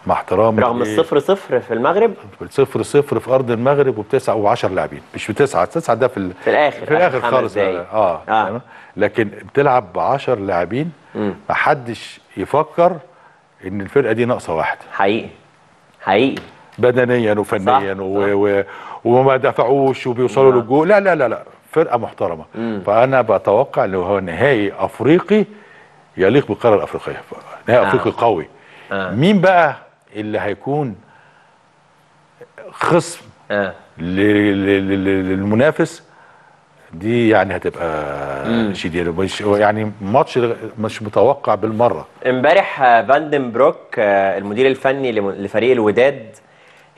مع احترامي رغم الصفر صفر في المغرب صفر صفر في ارض المغرب وبتسعه و10 لاعبين مش بتسعه تسعه ده في في الاخر في الاخر خالص اه, آه. آه. لكن بتلعب ب 10 لاعبين محدش يفكر ان الفرقه دي ناقصه واحد حقيقي حقيقي بدنيا وفنيا و... و... وما دفعوش وبيوصلوا نعم. للجول لا لا لا لا فرقه محترمه مم. فانا بتوقع ان هو نهائي افريقي يليق بالقاره الافريقيه نهائي آه. افريقي قوي آه. مين بقى اللي هيكون خصم آه. للمنافس دي يعني هتبقى شديده مش يعني ماتش مش متوقع بالمره امبارح فاندن بروك آه، المدير الفني لفريق الوداد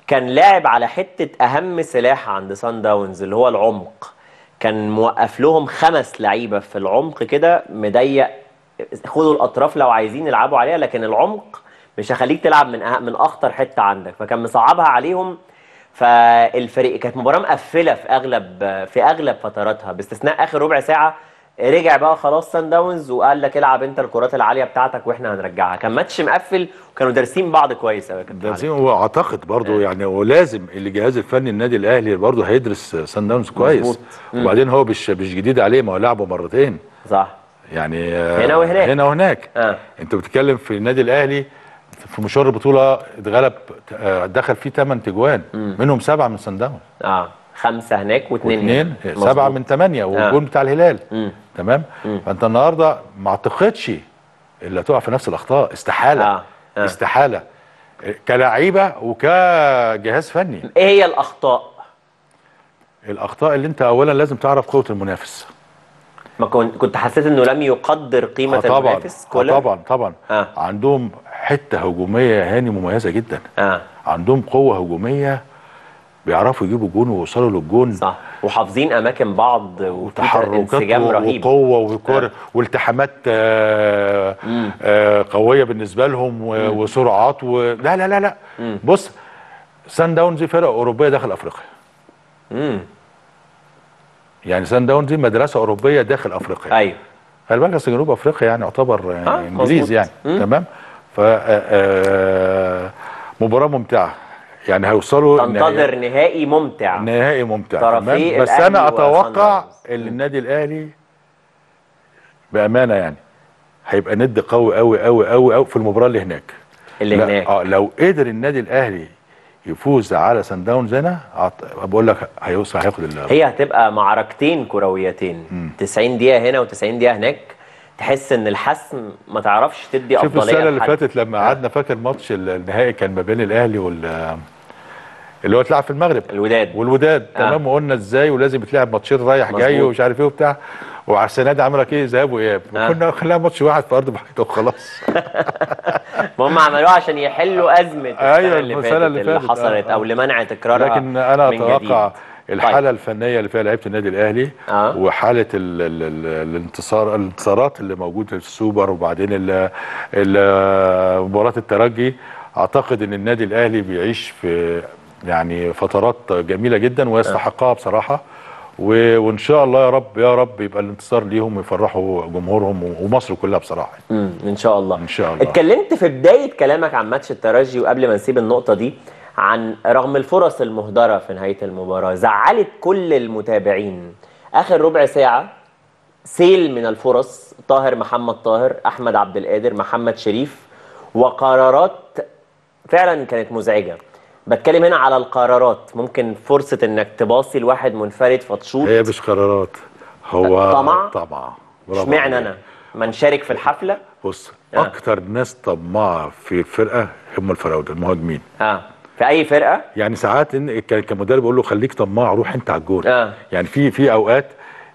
كان لاعب على حته اهم سلاح عند سان داونز اللي هو العمق كان موقف لهم خمس لعيبه في العمق كده مضيق خدوا الاطراف لو عايزين يلعبوا عليها لكن العمق مش هخليك تلعب من أه-، من اخطر حته عندك فكان مصعبها عليهم فالفريق كانت مباراه مقفله في اغلب في اغلب فتراتها باستثناء اخر ربع ساعه رجع بقى خلاص سان داونز وقال لك العب انت الكرات العاليه بتاعتك واحنا هنرجعها كان ماتش مقفل وكانوا دارسين بعض كويس قوي دارسين واعتقد برضو آه. يعني ولازم الجهاز الفني النادي الاهلي برضو هيدرس سان داونز كويس مزبوط. وبعدين هو مش مش جديد عليه ما هو لعبه مرتين صح يعني هنا آه، وهناك هنا وهناك آه. انت بتتكلم في النادي الاهلي في مشوار البطوله اتغلب آه، دخل فيه 8 تجوان منهم سبعه من صن داونز اه خمسه هناك واثنين واثنين آه، سبعه من ثمانيه والجول آه. بتاع الهلال مم. تمام مم. فانت النهارده ما اعتقدش اللي هتقع في نفس الاخطاء استحاله آه. آه. استحاله كلعيبه وكجهاز فني ايه هي الاخطاء الاخطاء اللي انت اولا لازم تعرف قوه المنافس ما كنت حسيت انه لم يقدر قيمه آه، طبعًا المنافس كولر آه، طبعا طبعا آه. عندهم حته هجوميه هاني مميزه جدا آه. عندهم قوه هجوميه بيعرفوا يجيبوا جون ويوصلوا للجون صح وحافظين اماكن بعض وتحركات وقوه وكور آه. والتحامات آه آه قويه بالنسبه لهم وسرعات و... لا لا لا لا مم. بص سان داونز فرقه اوروبيه داخل افريقيا امم يعني سان داون دي مدرسه اوروبيه داخل افريقيا ايوه خلي بالك اصل جنوب افريقيا يعني يعتبر آه يعني انجليز يعني مم. تمام ف آه، آه، مباراه ممتعه يعني هيوصلوا تنتظر نهائي, نهائي ممتع نهائي ممتع تمام بس انا اتوقع ان النادي الاهلي بامانه يعني هيبقى ند قوي قوي قوي قوي قوي في المباراه اللي هناك اللي هناك اه لو قدر النادي الاهلي يفوز على سان داونز هنا بقول لك هيوصل هياخد اللعبة. هي هتبقى معركتين كرويتين مم. 90 دقيقه هنا و90 دقيقه هناك تحس ان الحسم ما تعرفش تدي افضليه شوف السنه اللي فاتت لما قعدنا فاكر ماتش النهائي كان ما بين الاهلي وال اللي هو اتلعب في المغرب الوداد والوداد آه. تمام وقلنا ازاي ولازم يتلعب ماتشين رايح جاي ومش عارف ايه وبتاع وعلى السنه دي عملك ايه ذهاب واياب آه. كنا خلاها ماتش واحد في ارض بحيره وخلاص ما [laughs] هم عملوه عشان يحلوا ازمه ايوه اللي فاتت اللي, آه. اللي فاتت حصلت آه. او لمنع تكرارها لكن انا اتوقع طيب. الحاله طيب. الفنيه اللي فيها لعيبه النادي الاهلي آه. وحاله الـ الـ الـ الانتصار الانتصارات اللي موجوده في السوبر وبعدين مباراه الترجي اعتقد ان النادي الاهلي بيعيش في يعني فترات جميله جدا ويستحقها بصراحه وان شاء الله يا رب يا رب يبقى الانتصار ليهم ويفرحوا جمهورهم ومصر كلها بصراحه امم ان شاء الله ان شاء الله اتكلمت في بدايه كلامك عن ماتش الترجي وقبل ما نسيب النقطه دي عن رغم الفرص المهدره في نهايه المباراه زعلت كل المتابعين اخر ربع ساعه سيل من الفرص طاهر محمد طاهر احمد عبد القادر محمد شريف وقرارات فعلا كانت مزعجه بتكلم هنا على القرارات ممكن فرصه انك تباصي لواحد منفرد فتشوط هي مش قرارات هو طمع طمع اشمعنى انا ما نشارك في الحفله بص آه. اكتر ناس طماعه في الفرقه هم الفراوده المهاجمين اه في اي فرقه يعني ساعات ان كمدرب بقول له خليك طماع روح انت على الجول آه. يعني في في اوقات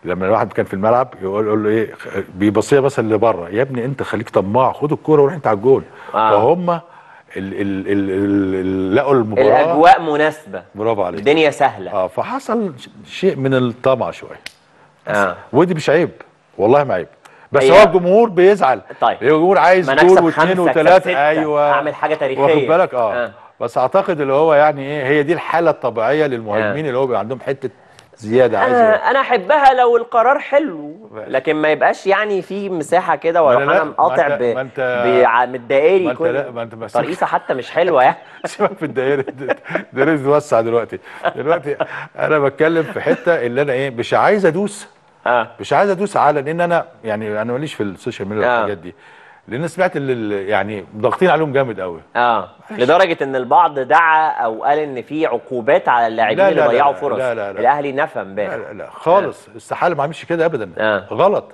لما الواحد كان في الملعب يقول له ايه بيبصيها مثلا لبره يا ابني انت خليك طماع خد الكوره وروح انت على الجول آه. فهم لقوا المباراه الاجواء مناسبه برافو عليك الدنيا سهله اه فحصل شيء من الطمع شويه اه ودي مش عيب والله ما عيب بس أيوة. هو الجمهور بيزعل طيب الجمهور عايز جول واثنين وثلاثه ايوه اعمل حاجه تاريخيه واخد بالك آه. اه بس اعتقد اللي هو يعني ايه هي دي الحاله الطبيعيه للمهاجمين آه. اللي هو بيبقى عندهم حته زياده آه، عايز انا احبها لو القرار حلو لكن ما يبقاش يعني في مساحه كده واروح انا مقاطع ب ب بالدائري كل ما انت بس ترقيصه حتى مش حلوه يعني [laughs] سيبك في الدائري دي توسع دلوقتي دلوقتي انا بتكلم في حته اللي انا ايه مش عايز ادوس آه. مش عايز ادوس على لان انا يعني انا ماليش في السوشيال ميديا آه. والحاجات آه. دي لان سمعت اللي يعني ضاغطين عليهم جامد قوي اه لدرجه ان البعض دعا او قال ان في عقوبات على اللاعبين اللي ضيعوا فرص لا لا لا الاهلي نفى امبارح لا لا, لا خالص آه. استحاله ما عملش كده ابدا آه. غلط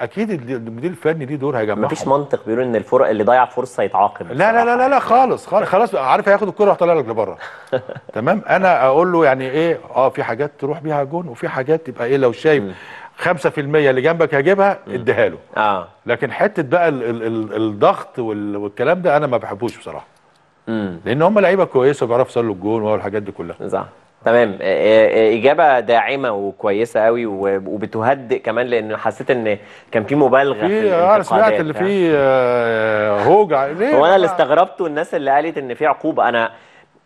اكيد المدير الفني ليه دور هيجمعهم مفيش منطق بيقول ان الفرق اللي ضيع فرصه يتعاقب لا لا لا لا, لا خالص خالص خلاص عارف هياخد الكره ويطلع لك لبره [laughs] تمام انا اقول له يعني ايه اه في حاجات تروح بيها جون وفي حاجات تبقى ايه لو شايف 5% اللي جنبك هجيبها اديها له اه لكن حته بقى ال ال ال الضغط والكلام ده انا ما بحبوش بصراحه امم لان هم لعيبه كويسه وبيعرفوا يصلوا الجون والحاجات دي كلها صح تمام اجابه داعمه وكويسه قوي وبتهدئ كمان لان حسيت ان كان في مبالغه في آه، انا سمعت اللي فيه آه، هوجع ليه هو انا اللي استغربته الناس اللي قالت ان في عقوبه انا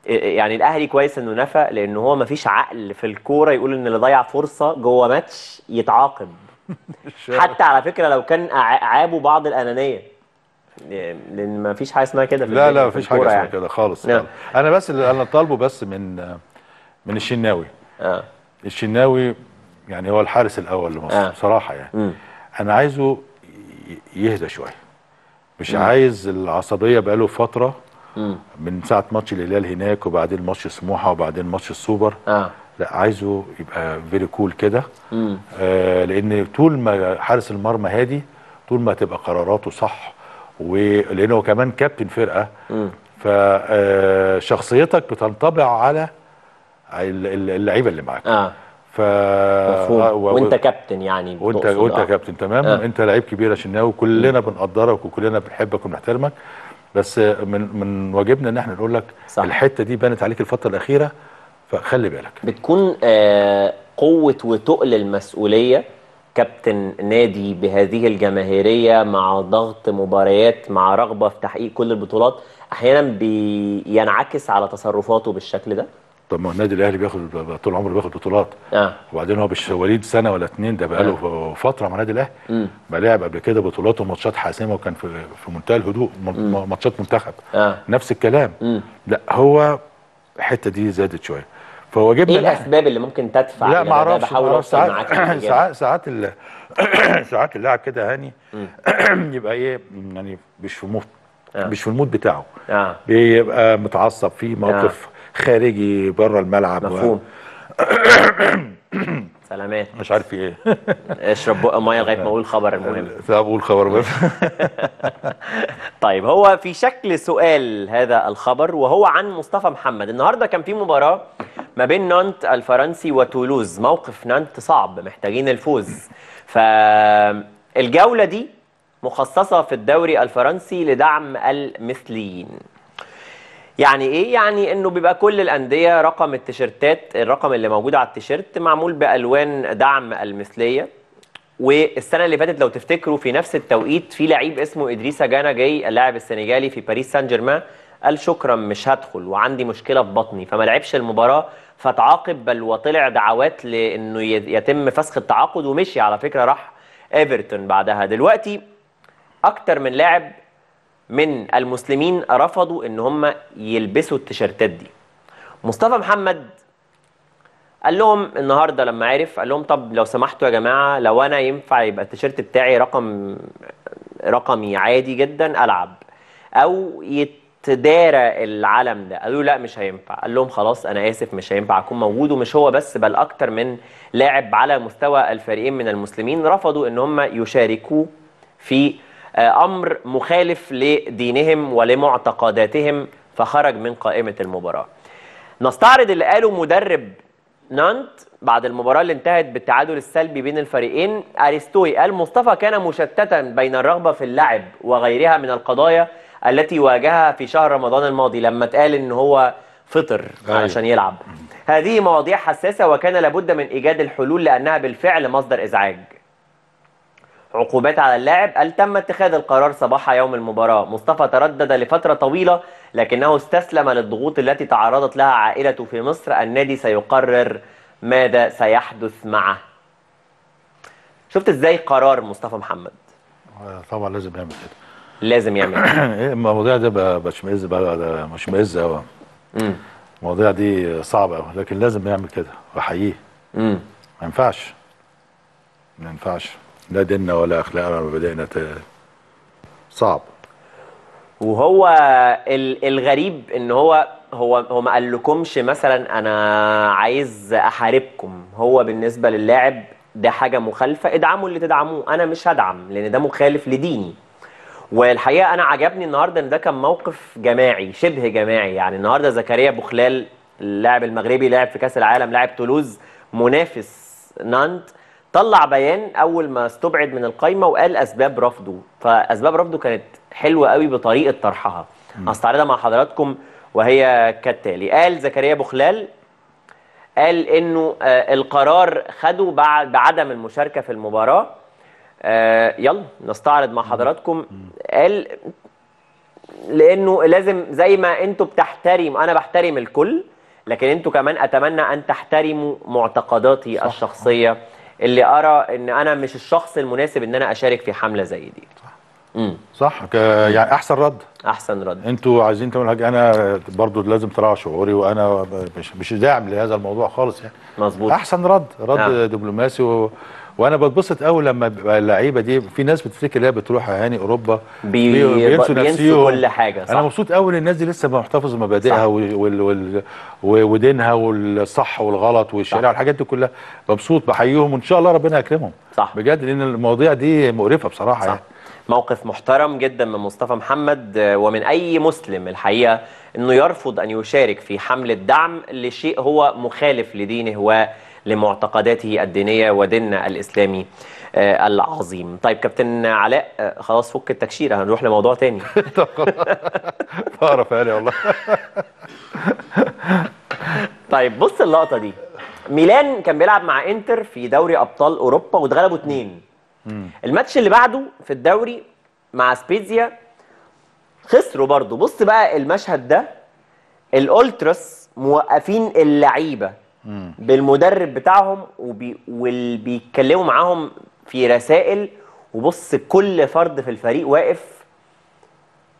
يعني الاهلي كويس انه نفى لان هو ما فيش عقل في الكوره يقول ان اللي ضيع فرصه جوه ماتش يتعاقب [laughs] حتى على فكره لو كان عابوا بعض الانانيه لان ما فيش حاجه اسمها كده في لا لا ما فيش حاجه اسمها يعني. كده خالص نعم. انا بس اللي انا طالبه بس من من الشناوي اه الشناوي يعني هو الحارس الاول لمصر آه. بصراحه يعني م. انا عايزه يهدى شويه مش م. عايز العصبيه بقاله فتره من ساعه ماتش الهلال هناك وبعدين ماتش سموحه وبعدين ماتش السوبر آه. لا عايزه يبقى فيري كول كده آه لان طول ما حارس المرمى هادي طول ما تبقى قراراته صح ولانه كمان كابتن فرقه فشخصيتك آه، بتنطبع على اللعيبه اللي معاك آه. ف و... وانت كابتن يعني وانت وانت آه. كابتن تمام آه. انت لعيب كبير يا شناوي كلنا بنقدرك وكلنا بنحبك وبنحترمك بس من من واجبنا ان احنا نقول لك صح. الحته دي بنت عليك الفتره الاخيره فخلي بالك بتكون آه قوه وتقل المسؤوليه كابتن نادي بهذه الجماهيريه مع ضغط مباريات مع رغبه في تحقيق كل البطولات احيانا بينعكس على تصرفاته بالشكل ده طب ما النادي الاهلي بياخد طول عمره بياخد بطولات آه. وبعدين هو مش وليد سنه ولا اتنين ده بقاله آه. فتره مع النادي الاهلي ما لعب قبل كده بطولات وماتشات حاسمه وكان في في منتهى الهدوء ماتشات منتخب آه. نفس الكلام مم. لا هو الحته دي زادت شويه فهو ايه الاسباب اللي ممكن تدفع لا يعني ما اعرفش بحاول ساعات ساعات ساعات [coughs] ساعات اللاعب كده هاني يعني [coughs] يبقى ايه يعني مش في مود آه. مش في المود بتاعه آه. بيبقى متعصب في موقف آه. خارجي بره الملعب مفهوم [coughs] سلامات مش عارف ايه [laughs] اشرب بقى ميه لغايه ما اقول خبر المهم طب اقول خبر المهم [laughs] طيب هو في شكل سؤال هذا الخبر وهو عن مصطفى محمد النهارده كان في مباراه ما بين نانت الفرنسي وتولوز موقف نانت صعب محتاجين الفوز فالجوله دي مخصصه في الدوري الفرنسي لدعم المثليين يعني ايه يعني انه بيبقى كل الانديه رقم التيشيرتات الرقم اللي موجود على التيشيرت معمول بالوان دعم المثليه والسنه اللي فاتت لو تفتكروا في نفس التوقيت في لعيب اسمه ادريسا جانا جاي اللاعب السنغالي في باريس سان جيرمان قال شكرا مش هدخل وعندي مشكله في بطني فما لعبش المباراه فتعاقب بل وطلع دعوات لانه يتم فسخ التعاقد ومشي على فكره راح ايفرتون بعدها دلوقتي اكتر من لاعب من المسلمين رفضوا ان هم يلبسوا التيشيرتات دي مصطفى محمد قال لهم النهارده لما عرف قال لهم طب لو سمحتوا يا جماعه لو انا ينفع يبقى التيشيرت بتاعي رقم رقمي عادي جدا العب او يتدارى العلم ده قالوا لا مش هينفع قال لهم خلاص انا اسف مش هينفع اكون موجود ومش هو بس بل اكتر من لاعب على مستوى الفريقين من المسلمين رفضوا ان هم يشاركوا في آه، امر مخالف لدينهم ولمعتقداتهم فخرج من قائمه المباراه. نستعرض اللي قاله مدرب نانت بعد المباراة اللي انتهت بالتعادل السلبي بين الفريقين أريستوي قال مصطفى كان مشتتا بين الرغبة في اللعب وغيرها من القضايا التي واجهها في شهر رمضان الماضي لما اتقال ان هو فطر أيوه. علشان يلعب هذه مواضيع حساسة وكان لابد من إيجاد الحلول لأنها بالفعل مصدر إزعاج عقوبات على اللاعب قال تم اتخاذ القرار صباح يوم المباراة مصطفى تردد لفترة طويلة لكنه استسلم للضغوط التي تعرضت لها عائلته في مصر النادي سيقرر ماذا سيحدث معه شفت ازاي قرار مصطفى محمد طبعا لازم يعمل كده لازم يعمل كده [clears throat] المواضيع دي بشمئز بشمئز قوي المواضيع دي صعبه لكن لازم يعمل كده واحييه ما ينفعش ما ينفعش لا ديننا ولا اخلاقنا ولا مبادئنا صعب وهو الغريب ان هو هو هو ما قالكمش مثلا انا عايز احاربكم هو بالنسبه للاعب ده حاجه مخالفه ادعموا اللي تدعموه انا مش هدعم لان ده مخالف لديني والحقيقه انا عجبني النهارده ان ده كان موقف جماعي شبه جماعي يعني النهارده زكريا بوخلال اللاعب المغربي لاعب في كاس العالم لاعب تولوز منافس نانت طلع بيان اول ما استبعد من القايمه وقال اسباب رفضه فاسباب رفضه كانت حلوه قوي بطريقه طرحها هستعرضها مع حضراتكم وهي كالتالي قال زكريا بخلال قال انه آه، القرار خده بعد بعدم المشاركه في المباراه آه، يلا نستعرض مع حضراتكم قال لانه لازم زي ما انتم بتحترموا انا بحترم الكل لكن انتم كمان اتمنى ان تحترموا معتقداتي صح. الشخصيه اللي ارى ان انا مش الشخص المناسب ان انا اشارك في حمله زي دي صح صح يعني احسن رد احسن رد انتوا عايزين تعملوا حاجه انا برضو لازم تراعوا شعوري وانا مش مش داعم لهذا الموضوع خالص يعني مظبوط احسن رد رد آه. دبلوماسي و... وانا بتبسط قوي لما اللعيبه دي في ناس بتفتكر ان هي بتروح اهاني اوروبا بينسوا نفسهم كل حاجه صح انا مبسوط قوي ان الناس دي لسه محتفظه بمبادئها ودينها والصح والغلط والشريعه والحاجات دي كلها مبسوط بحييهم وان شاء الله ربنا يكرمهم صح بجد لان المواضيع دي مقرفه بصراحه يعني. صح. موقف محترم جدا من مصطفى محمد ومن اي مسلم الحقيقه انه يرفض ان يشارك في حمله دعم لشيء هو مخالف لدينه و لمعتقداته الدينية وديننا الإسلامي آه، العظيم طيب كابتن علاء آه، خلاص فك التكشيرة هنروح لموضوع تاني [laughs] طب خلاص بعرف يعني والله طيب بص اللقطة دي ميلان كان بيلعب مع انتر في دوري ابطال اوروبا واتغلبوا اتنين الماتش اللي بعده في الدوري مع سبيزيا خسروا برضه بص بقى المشهد ده الالتراس موقفين اللعيبه بالمدرب بتاعهم وبي... واللي بيتكلموا معاهم في رسائل وبص كل فرد في الفريق واقف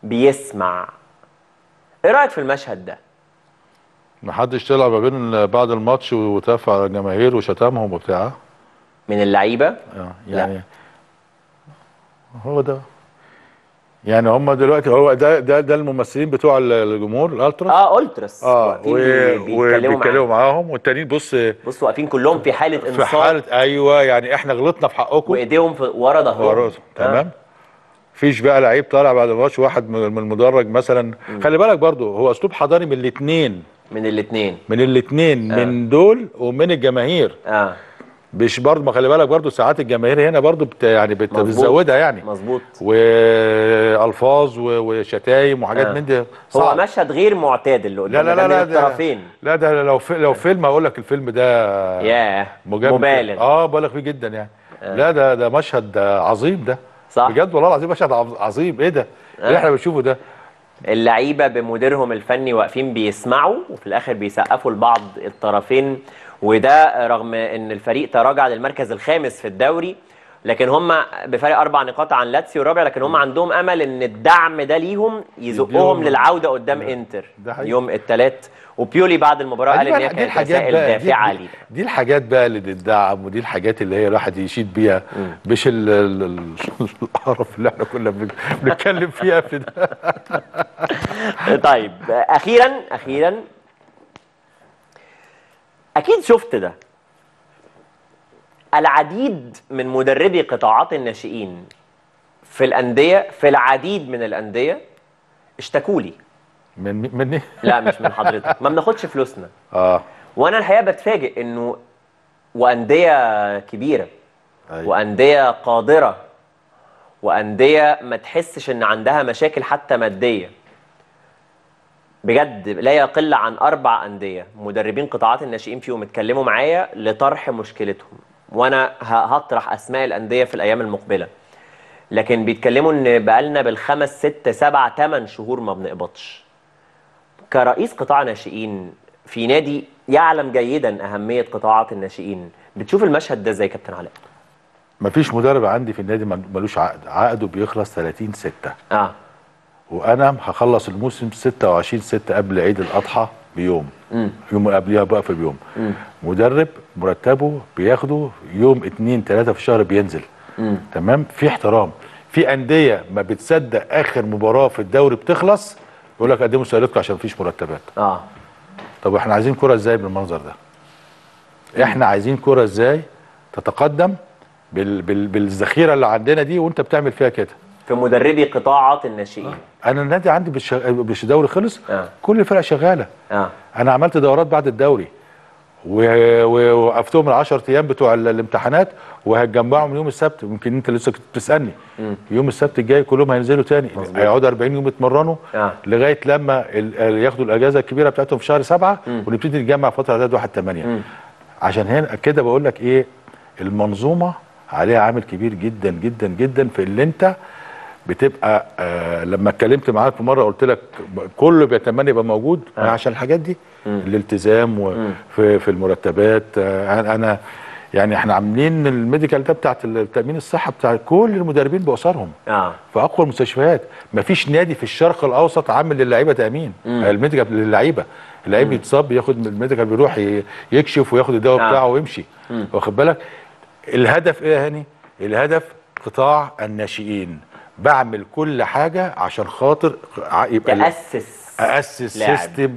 بيسمع ايه رايك في المشهد ده ما حدش طلع ما بين بعد الماتش وتفع على الجماهير وشتمهم وبتاع من اللعيبه آه، يعني لا. هو ده يعني هم دلوقتي هو ده ده ده الممثلين بتوع الجمهور الالتراس اه التراس اه وبيتكلموا معاهم والتانيين بص بص واقفين كلهم في حاله انصار في حاله ايوه يعني احنا غلطنا في حقكم وايديهم ورا ظهرهم آه. تمام مفيش فيش بقى لعيب طالع بعد الماتش واحد من المدرج مثلا م. خلي بالك برضو هو اسلوب حضاري من الاثنين من الاثنين من الاثنين آه. من دول ومن الجماهير اه مش برضه ما خلي بالك برضه ساعات الجماهير هنا برضه بت يعني بت بتزودها يعني مظبوط والفاظ وشتايم وحاجات آه. من دي هو مشهد غير معتاد اللي قدامنا لا لا لا, لا الطرفين لا ده لو في لو فيلم هقول لك الفيلم ده ياه مبالغ اه مبالغ فيه جدا يعني آه. لا ده ده مشهد عظيم ده صح بجد والله العظيم مشهد عظيم ايه ده إيه آه. اللي احنا بنشوفه ده اللعيبه بمديرهم الفني واقفين بيسمعوا وفي الاخر بيسقفوا لبعض الطرفين وده رغم ان الفريق تراجع للمركز الخامس في الدوري لكن هم بفارق اربع نقاط عن لاتسيو الرابع لكن هم عندهم امل ان الدعم ده ليهم يزقهم للعوده قدام انتر يوم الثلاث وبيولي بعد المباراه قال ان هي كانت رسائل دافعه دي, دي الحاجات بقى اللي للدعم ودي الحاجات اللي هي الواحد يشيد بيها مش القرف اللي احنا كنا بنتكلم فيها في ده [laughs] طيب اخيرا اخيرا اكيد شفت ده العديد من مدربي قطاعات الناشئين في الانديه في العديد من الانديه اشتكوا لي من مني لا مش من حضرتك ما بناخدش فلوسنا اه وانا الحقيقه بتفاجئ انه وانديه كبيره أيوة. وانديه قادره وانديه ما تحسش ان عندها مشاكل حتى ماديه بجد لا يقل عن اربع انديه مدربين قطاعات الناشئين فيهم اتكلموا معايا لطرح مشكلتهم وانا هطرح اسماء الانديه في الايام المقبله لكن بيتكلموا ان بقالنا بالخمس ست سبع ثمان شهور ما بنقبضش كرئيس قطاع ناشئين في نادي يعلم جيدا اهميه قطاعات الناشئين بتشوف المشهد ده ازاي يا كابتن علاء مفيش مدرب عندي في النادي ملوش عقد عقده بيخلص 30 6 اه وانا هخلص الموسم 26 6 قبل عيد الاضحى بيوم مم. يوم قبلها بقى في بيوم مم. مدرب مرتبه بياخده يوم 2 3 في الشهر بينزل مم. تمام في احترام في انديه ما بتصدق اخر مباراه في الدوري بتخلص يقول لك قدموا سيارتكم عشان مفيش مرتبات اه طب احنا عايزين كره ازاي بالمنظر ده مم. احنا عايزين كره ازاي تتقدم بال... بال... بالذخيره اللي عندنا دي وانت بتعمل فيها كده في مدربي قطاعات الناشئين آه. انا النادي عندي مش مش دوري خلص آه. كل الفرق شغاله آه. انا عملت دورات بعد الدوري ووقفتهم ال10 ايام بتوع الامتحانات وهتجمعهم يوم السبت ممكن انت لسه كنت بتسالني يوم السبت الجاي كلهم هينزلوا تاني هيقعدوا 40 يوم يتمرنوا آه. لغايه لما ياخدوا الاجازه الكبيره بتاعتهم في شهر 7 ونبتدي نجمع فتره اعداد 1 8 عشان هنا كده بقول لك ايه المنظومه عليها عامل كبير جدا جدا جدا في اللي انت بتبقى آه لما اتكلمت معاك في مره قلت لك كله بيتمنى يبقى موجود آه. عشان الحاجات دي مم. الالتزام في, في المرتبات آه انا يعني احنا عاملين الميديكال ده بتاعت التامين الصحه بتاع كل المدربين باسرهم آه. في اقوى المستشفيات مفيش نادي في الشرق الاوسط عامل للعيبه تامين آه، الميديكال للعيبه اللعيب يتصاب ياخد الميديكال بيروح يكشف وياخد الدواء آه. بتاعه ويمشي واخد بالك الهدف ايه يا هاني الهدف قطاع الناشئين بعمل كل حاجه عشان خاطر يبقى تاسس اسس سيستم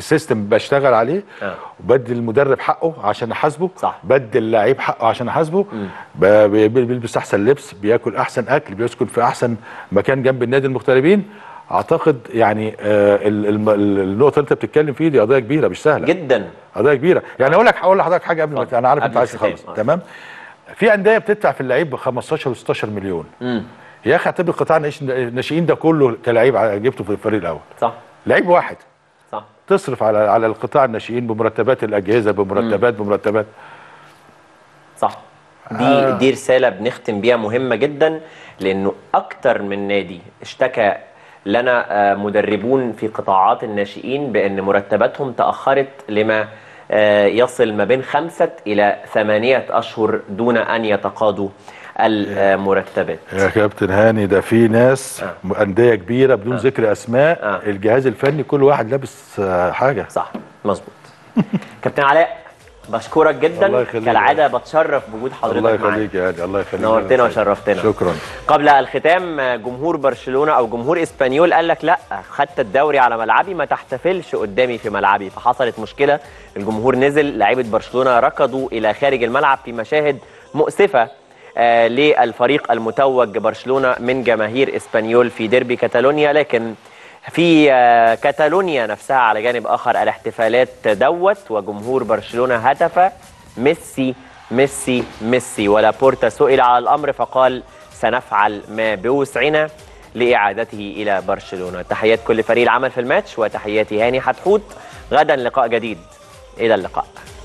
سيستم بشتغل عليه آه. وبدي المدرب حقه عشان احاسبه صح بدي اللعيب حقه عشان احاسبه بيلبس احسن لبس بياكل احسن اكل بيسكن في احسن مكان جنب النادي المغتربين اعتقد يعني آه النقطه اللي انت بتتكلم فيه دي قضيه كبيره مش سهله جدا قضيه كبيره يعني آه. اقول لك هقول لحضرتك حاجه قبل ما انا عارف انت عايز تخلص تمام في انديه بتدفع في اللعيب 15 و16 مليون مم. يا اخي اعتبر قطاع الناشئين ده كله كلاعب جبته في الفريق الاول صح لعيب واحد صح تصرف على على القطاع الناشئين بمرتبات الاجهزه بمرتبات مم. بمرتبات صح دي آه. دي رساله بنختم بيها مهمه جدا لانه اكتر من نادي اشتكى لنا آه، مدربون في قطاعات الناشئين بان مرتباتهم تاخرت لما آه، يصل ما بين خمسه الى ثمانيه اشهر دون ان يتقاضوا المرتبات يا كابتن هاني ده في ناس آه. انديه كبيره بدون آه. ذكر اسماء آه. الجهاز الفني كل واحد لابس حاجه صح مظبوط [laughs] كابتن علاء بشكرك جدا كالعاده بتشرف بوجود حضرتك الله يخليك يا هادي الله يخليك نورتنا وشرفتنا شكرا قبل الختام جمهور برشلونه او جمهور اسبانيول قال لك لا خدت الدوري على ملعبي ما تحتفلش قدامي في ملعبي فحصلت مشكله الجمهور نزل لعيبه برشلونه ركضوا الى خارج الملعب في مشاهد مؤسفه آه، للفريق المتوج برشلونة من جماهير إسبانيول في ديربي كاتالونيا لكن في آه، كاتالونيا نفسها على جانب آخر الاحتفالات دوت وجمهور برشلونة هتف ميسي ميسي ميسي ولابورتا سئل على الأمر فقال سنفعل ما بوسعنا لإعادته إلى برشلونة تحيات كل فريق العمل في الماتش وتحياتي هاني حتحوت غدا لقاء جديد إلى اللقاء